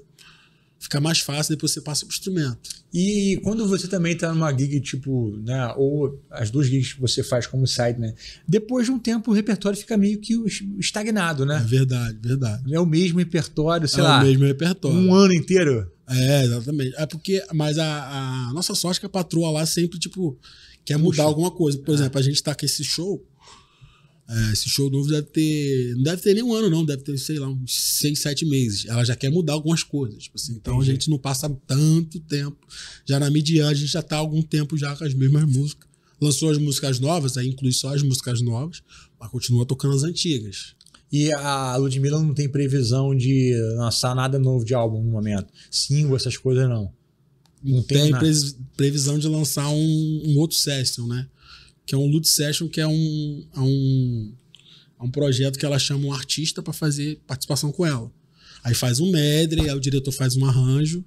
fica mais fácil, depois você passa pro instrumento. E quando você também tá numa gig, tipo, né, ou as duas gigs que você faz como site, né? Depois de um tempo o repertório fica meio que estagnado, né? É verdade, verdade. É o mesmo repertório, sei é lá. É o mesmo repertório. Um ano inteiro. É, exatamente. É porque, mas a, a nossa sorte é que a patroa lá sempre, tipo, quer Puxa. mudar alguma coisa. Por é. exemplo, a gente tá com esse show, é, esse show novo deve ter. Não deve ter nem um ano, não. Deve ter, sei lá, uns seis, sete meses. Ela já quer mudar algumas coisas. Tipo assim, então Entendi. a gente não passa tanto tempo. Já na mídia, a gente já tá há algum tempo já com as mesmas músicas. Lançou as músicas novas, aí inclui só as músicas novas, mas continua tocando as antigas. E a Ludmilla não tem previsão de lançar nada novo de álbum no momento. Single, essas coisas não. Não tem, tem previsão de lançar um, um outro session, né? que é um Loot Session, que é um, é um, é um projeto que ela chama um artista para fazer participação com ela. Aí faz um medley, aí o diretor faz um arranjo.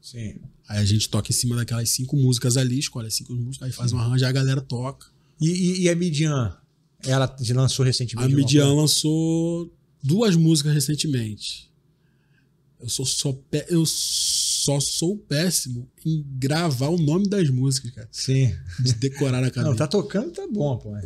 Sim. Aí a gente toca em cima daquelas cinco músicas ali, escolhe as cinco músicas, aí faz um arranjo, aí a galera toca. E, e, e a Midian? Ela lançou recentemente? A Midian lançou duas músicas recentemente. Eu sou só eu só sou péssimo que gravar o nome das músicas, cara. Sim. De decorar a cabeça. Não, tá tocando, tá bom, pô. É.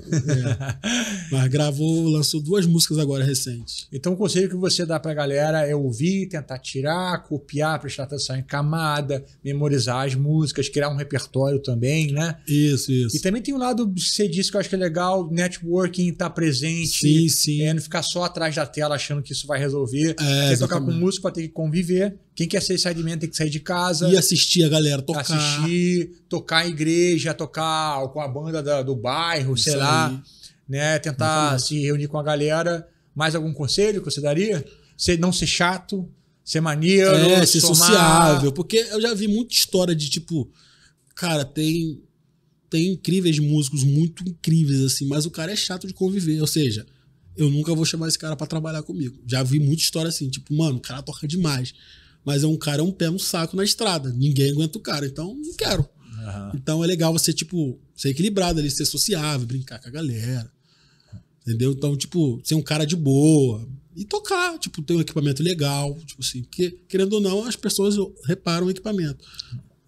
Mas gravou, lançou duas músicas agora recentes. Então o conselho que você dá pra galera é ouvir, tentar tirar, copiar, prestar atenção em camada, memorizar as músicas, criar um repertório também, né? Isso, isso. E também tem um lado, você disse que eu acho que é legal, networking, tá presente. Sim, sim. É, não ficar só atrás da tela achando que isso vai resolver. É, que tocar com músico pra ter que conviver. Quem quer ser sideman tem que sair de casa. E assistir a galera galera tocar. Assistir, tocar em igreja, tocar com a banda da, do bairro, sei lá. Né? Tentar se reunir com a galera. Mais algum conselho que você daria? Ser, não ser chato, ser maníaco. É, ser somar. sociável. Porque eu já vi muita história de tipo, cara, tem. Tem incríveis músicos, muito incríveis, assim, mas o cara é chato de conviver. Ou seja, eu nunca vou chamar esse cara para trabalhar comigo. Já vi muita história assim, tipo, mano, o cara toca demais mas é um cara, um pé, um saco na estrada. Ninguém aguenta o cara, então não quero. Uhum. Então é legal você, tipo, ser equilibrado ali, ser sociável, brincar com a galera. Entendeu? Então, tipo, ser um cara de boa e tocar, tipo, ter um equipamento legal, tipo assim, porque, querendo ou não, as pessoas reparam o equipamento.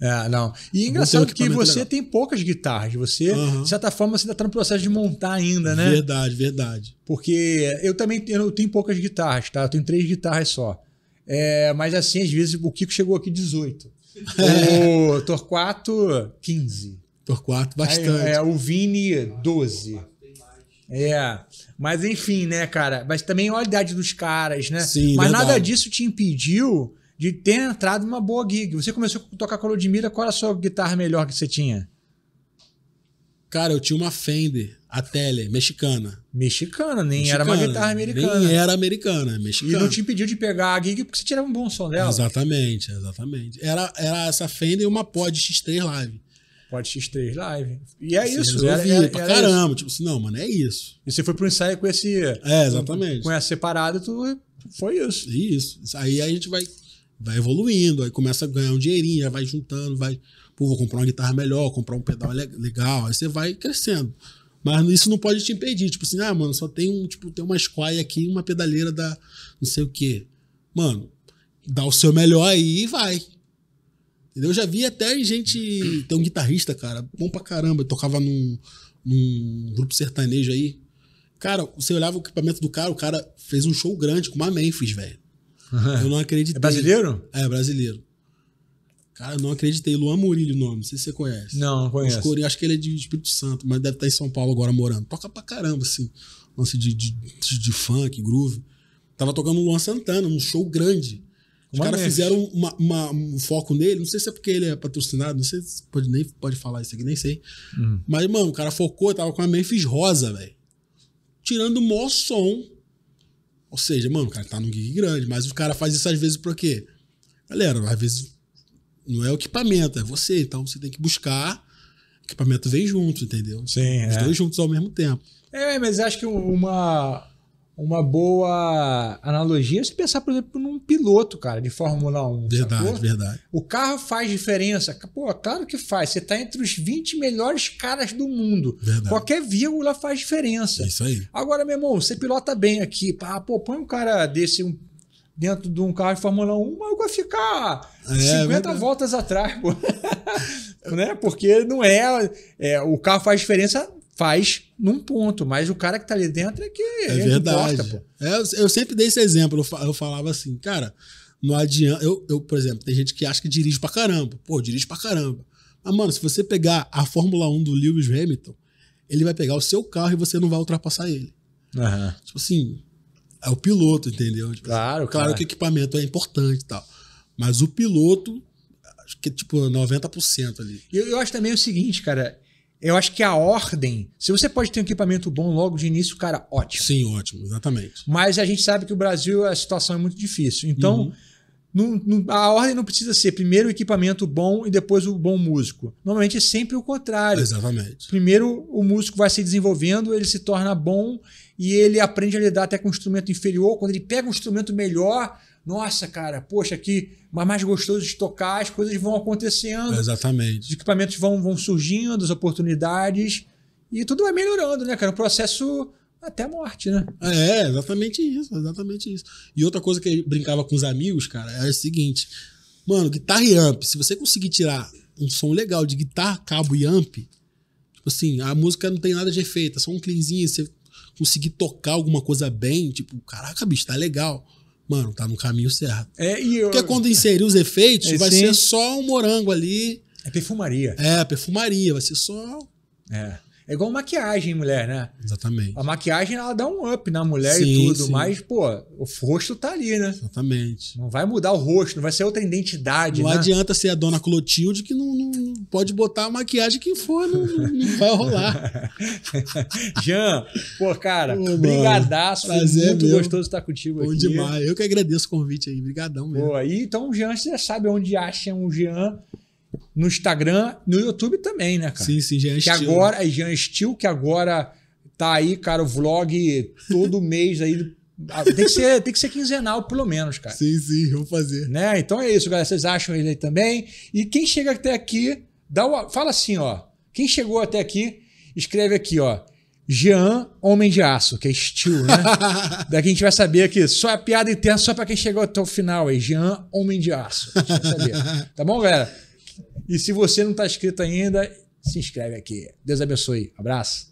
É, não. E é engraçado um que você legal. tem poucas guitarras. Você, uhum. de certa forma, você ainda está no processo de montar ainda, né? Verdade, verdade. Porque eu também tenho, eu tenho poucas guitarras, tá? Eu tenho três guitarras só. É, mas assim, às vezes, o Kiko chegou aqui 18. [laughs] O Torquato, 15. Torquato, bastante. É, é, o Vini, 12. É. Mas enfim, né, cara? Mas também olha a idade dos caras, né? Sim, mas verdade. nada disso te impediu de ter entrado numa boa gig. Você começou a tocar com a Ludmilla, qual era a sua guitarra melhor que você tinha? Cara, eu tinha uma Fender. A tele, mexicana. Mexicana, nem mexicana, era uma guitarra americana. Nem era americana, mexicana. É e não te impediu de pegar a gig porque você tirava um bom som dela. Exatamente, exatamente. Era, era essa Fender e uma Pod X3 Live. Pod X3 Live. E é você isso. Era, era, pra era caramba. Isso. Tipo assim, não, mano, é isso. E você foi pro ensaio com esse... É, exatamente. Com, com essa separada, tu... Foi é isso. Isso. Aí a gente vai, vai evoluindo, aí começa a ganhar um dinheirinho, vai juntando, vai... Pô, vou comprar uma guitarra melhor, comprar um pedal legal. Aí você vai crescendo. Mas isso não pode te impedir. Tipo assim, ah, mano, só tem um, tipo, tem uma squai aqui, uma pedaleira da não sei o quê. Mano, dá o seu melhor aí e vai. Eu já vi até gente. Tem um guitarrista, cara, bom pra caramba. Eu tocava num, num grupo sertanejo aí. Cara, você olhava o equipamento do cara, o cara fez um show grande com uma Memphis, velho. [laughs] Eu não acreditei. É brasileiro? É, brasileiro. Cara, eu não acreditei. Luan Murilho o nome, não sei se você conhece. Não, não conheço. Core... Acho que ele é de Espírito Santo, mas deve estar tá em São Paulo agora morando. Toca pra caramba, assim. Lance de, de, de, de funk, groove. Tava tocando o Luan Santana, um show grande. Os caras fizeram uma, uma, um foco nele, não sei se é porque ele é patrocinado, não sei se pode, nem pode falar isso aqui, nem sei. Hum. Mas, mano, o cara focou, tava com a Memphis Rosa, velho. Tirando o maior som. Ou seja, mano, o cara tá num gig grande, mas o cara faz isso às vezes pra quê? Galera, às vezes não é o equipamento, é você. Então você tem que buscar. O equipamento vem junto, entendeu? Sim. Os é. dois juntos ao mesmo tempo. É, mas acho que uma, uma boa analogia é se pensar, por exemplo, num piloto, cara, de Fórmula 1. Verdade, sacou? verdade. O carro faz diferença. Pô, claro que faz. Você está entre os 20 melhores caras do mundo. Verdade. Qualquer vírgula faz diferença. É isso aí. Agora, meu irmão, você pilota bem aqui. Pá, ah, pô, põe um cara desse, um dentro de um carro de Fórmula 1, mas eu vou ficar é, 50 é voltas atrás, pô. [laughs] né? Porque não é, é. O carro faz diferença faz num ponto, mas o cara que tá ali dentro é que é verdade. Importa, é, eu sempre dei esse exemplo, eu falava assim, cara, não adianta. Eu, eu, por exemplo, tem gente que acha que dirige pra caramba. Pô, dirige pra caramba. Mas, mano, se você pegar a Fórmula 1 do Lewis Hamilton, ele vai pegar o seu carro e você não vai ultrapassar ele. Uhum. Tipo assim, é o piloto, entendeu? Tipo, claro, claro, claro. que equipamento é importante e tal. Mas o piloto, acho que é tipo 90% ali. Eu, eu acho também o seguinte, cara. Eu acho que a ordem, se você pode ter um equipamento bom logo de início, cara, ótimo. Sim, ótimo, exatamente. Mas a gente sabe que o Brasil, a situação é muito difícil. Então, uhum. a ordem não precisa ser primeiro o equipamento bom e depois o bom músico. Normalmente é sempre o contrário. Exatamente. Primeiro o músico vai se desenvolvendo, ele se torna bom e ele aprende a lidar até com um instrumento inferior. Quando ele pega um instrumento melhor, nossa, cara, poxa, aqui, mas mais gostoso de tocar, as coisas vão acontecendo. Exatamente. Os equipamentos vão, vão surgindo, as oportunidades, e tudo vai melhorando, né, cara? Um processo até a morte, né? É, exatamente isso, exatamente isso. E outra coisa que eu brincava com os amigos, cara, era é o seguinte. Mano, guitarra e amp, se você conseguir tirar um som legal de guitarra, cabo e amp, tipo assim, a música não tem nada de efeito, é só um cleanzinho, você conseguir tocar alguma coisa bem, tipo, caraca, bicho, tá legal. Mano, tá no caminho certo. É, e eu... Porque quando inserir os efeitos, é, vai sim. ser só um morango ali. É perfumaria. É, perfumaria, vai ser só. É. É igual maquiagem, mulher, né? Exatamente. A maquiagem, ela dá um up na mulher sim, e tudo, sim. mas, pô, o rosto tá ali, né? Exatamente. Não vai mudar o rosto, não vai ser outra identidade, Não né? adianta ser a dona Clotilde que não, não pode botar a maquiagem que for, não, não vai rolar. [laughs] Jean, pô, cara, Ô, brigadaço. Prazer muito meu. gostoso estar contigo Bom aqui. Bom demais. Eu que agradeço o convite aí, brigadão mesmo. Pô, e então, Jean, você já sabe onde acha um Jean no Instagram, no YouTube também, né, cara? Sim, sim, Jean Steel. Que agora, é Jean Steel, que agora tá aí, cara, o vlog todo [laughs] mês aí. Ah, tem que, ser, tem que ser quinzenal, pelo menos, cara. Sim, sim, vou fazer. Né? Então é isso, galera. Vocês acham ele aí também? E quem chega até aqui, dá fala assim, ó. Quem chegou até aqui, escreve aqui, ó. Jean, homem de aço, que é Steel, né? [laughs] Daqui a gente vai saber aqui. Só a piada interna, só para quem chegou até o final aí. Jean, homem de aço. A gente vai saber. [laughs] Tá bom, galera? E se você não está inscrito ainda, se inscreve aqui. Deus abençoe. Abraço.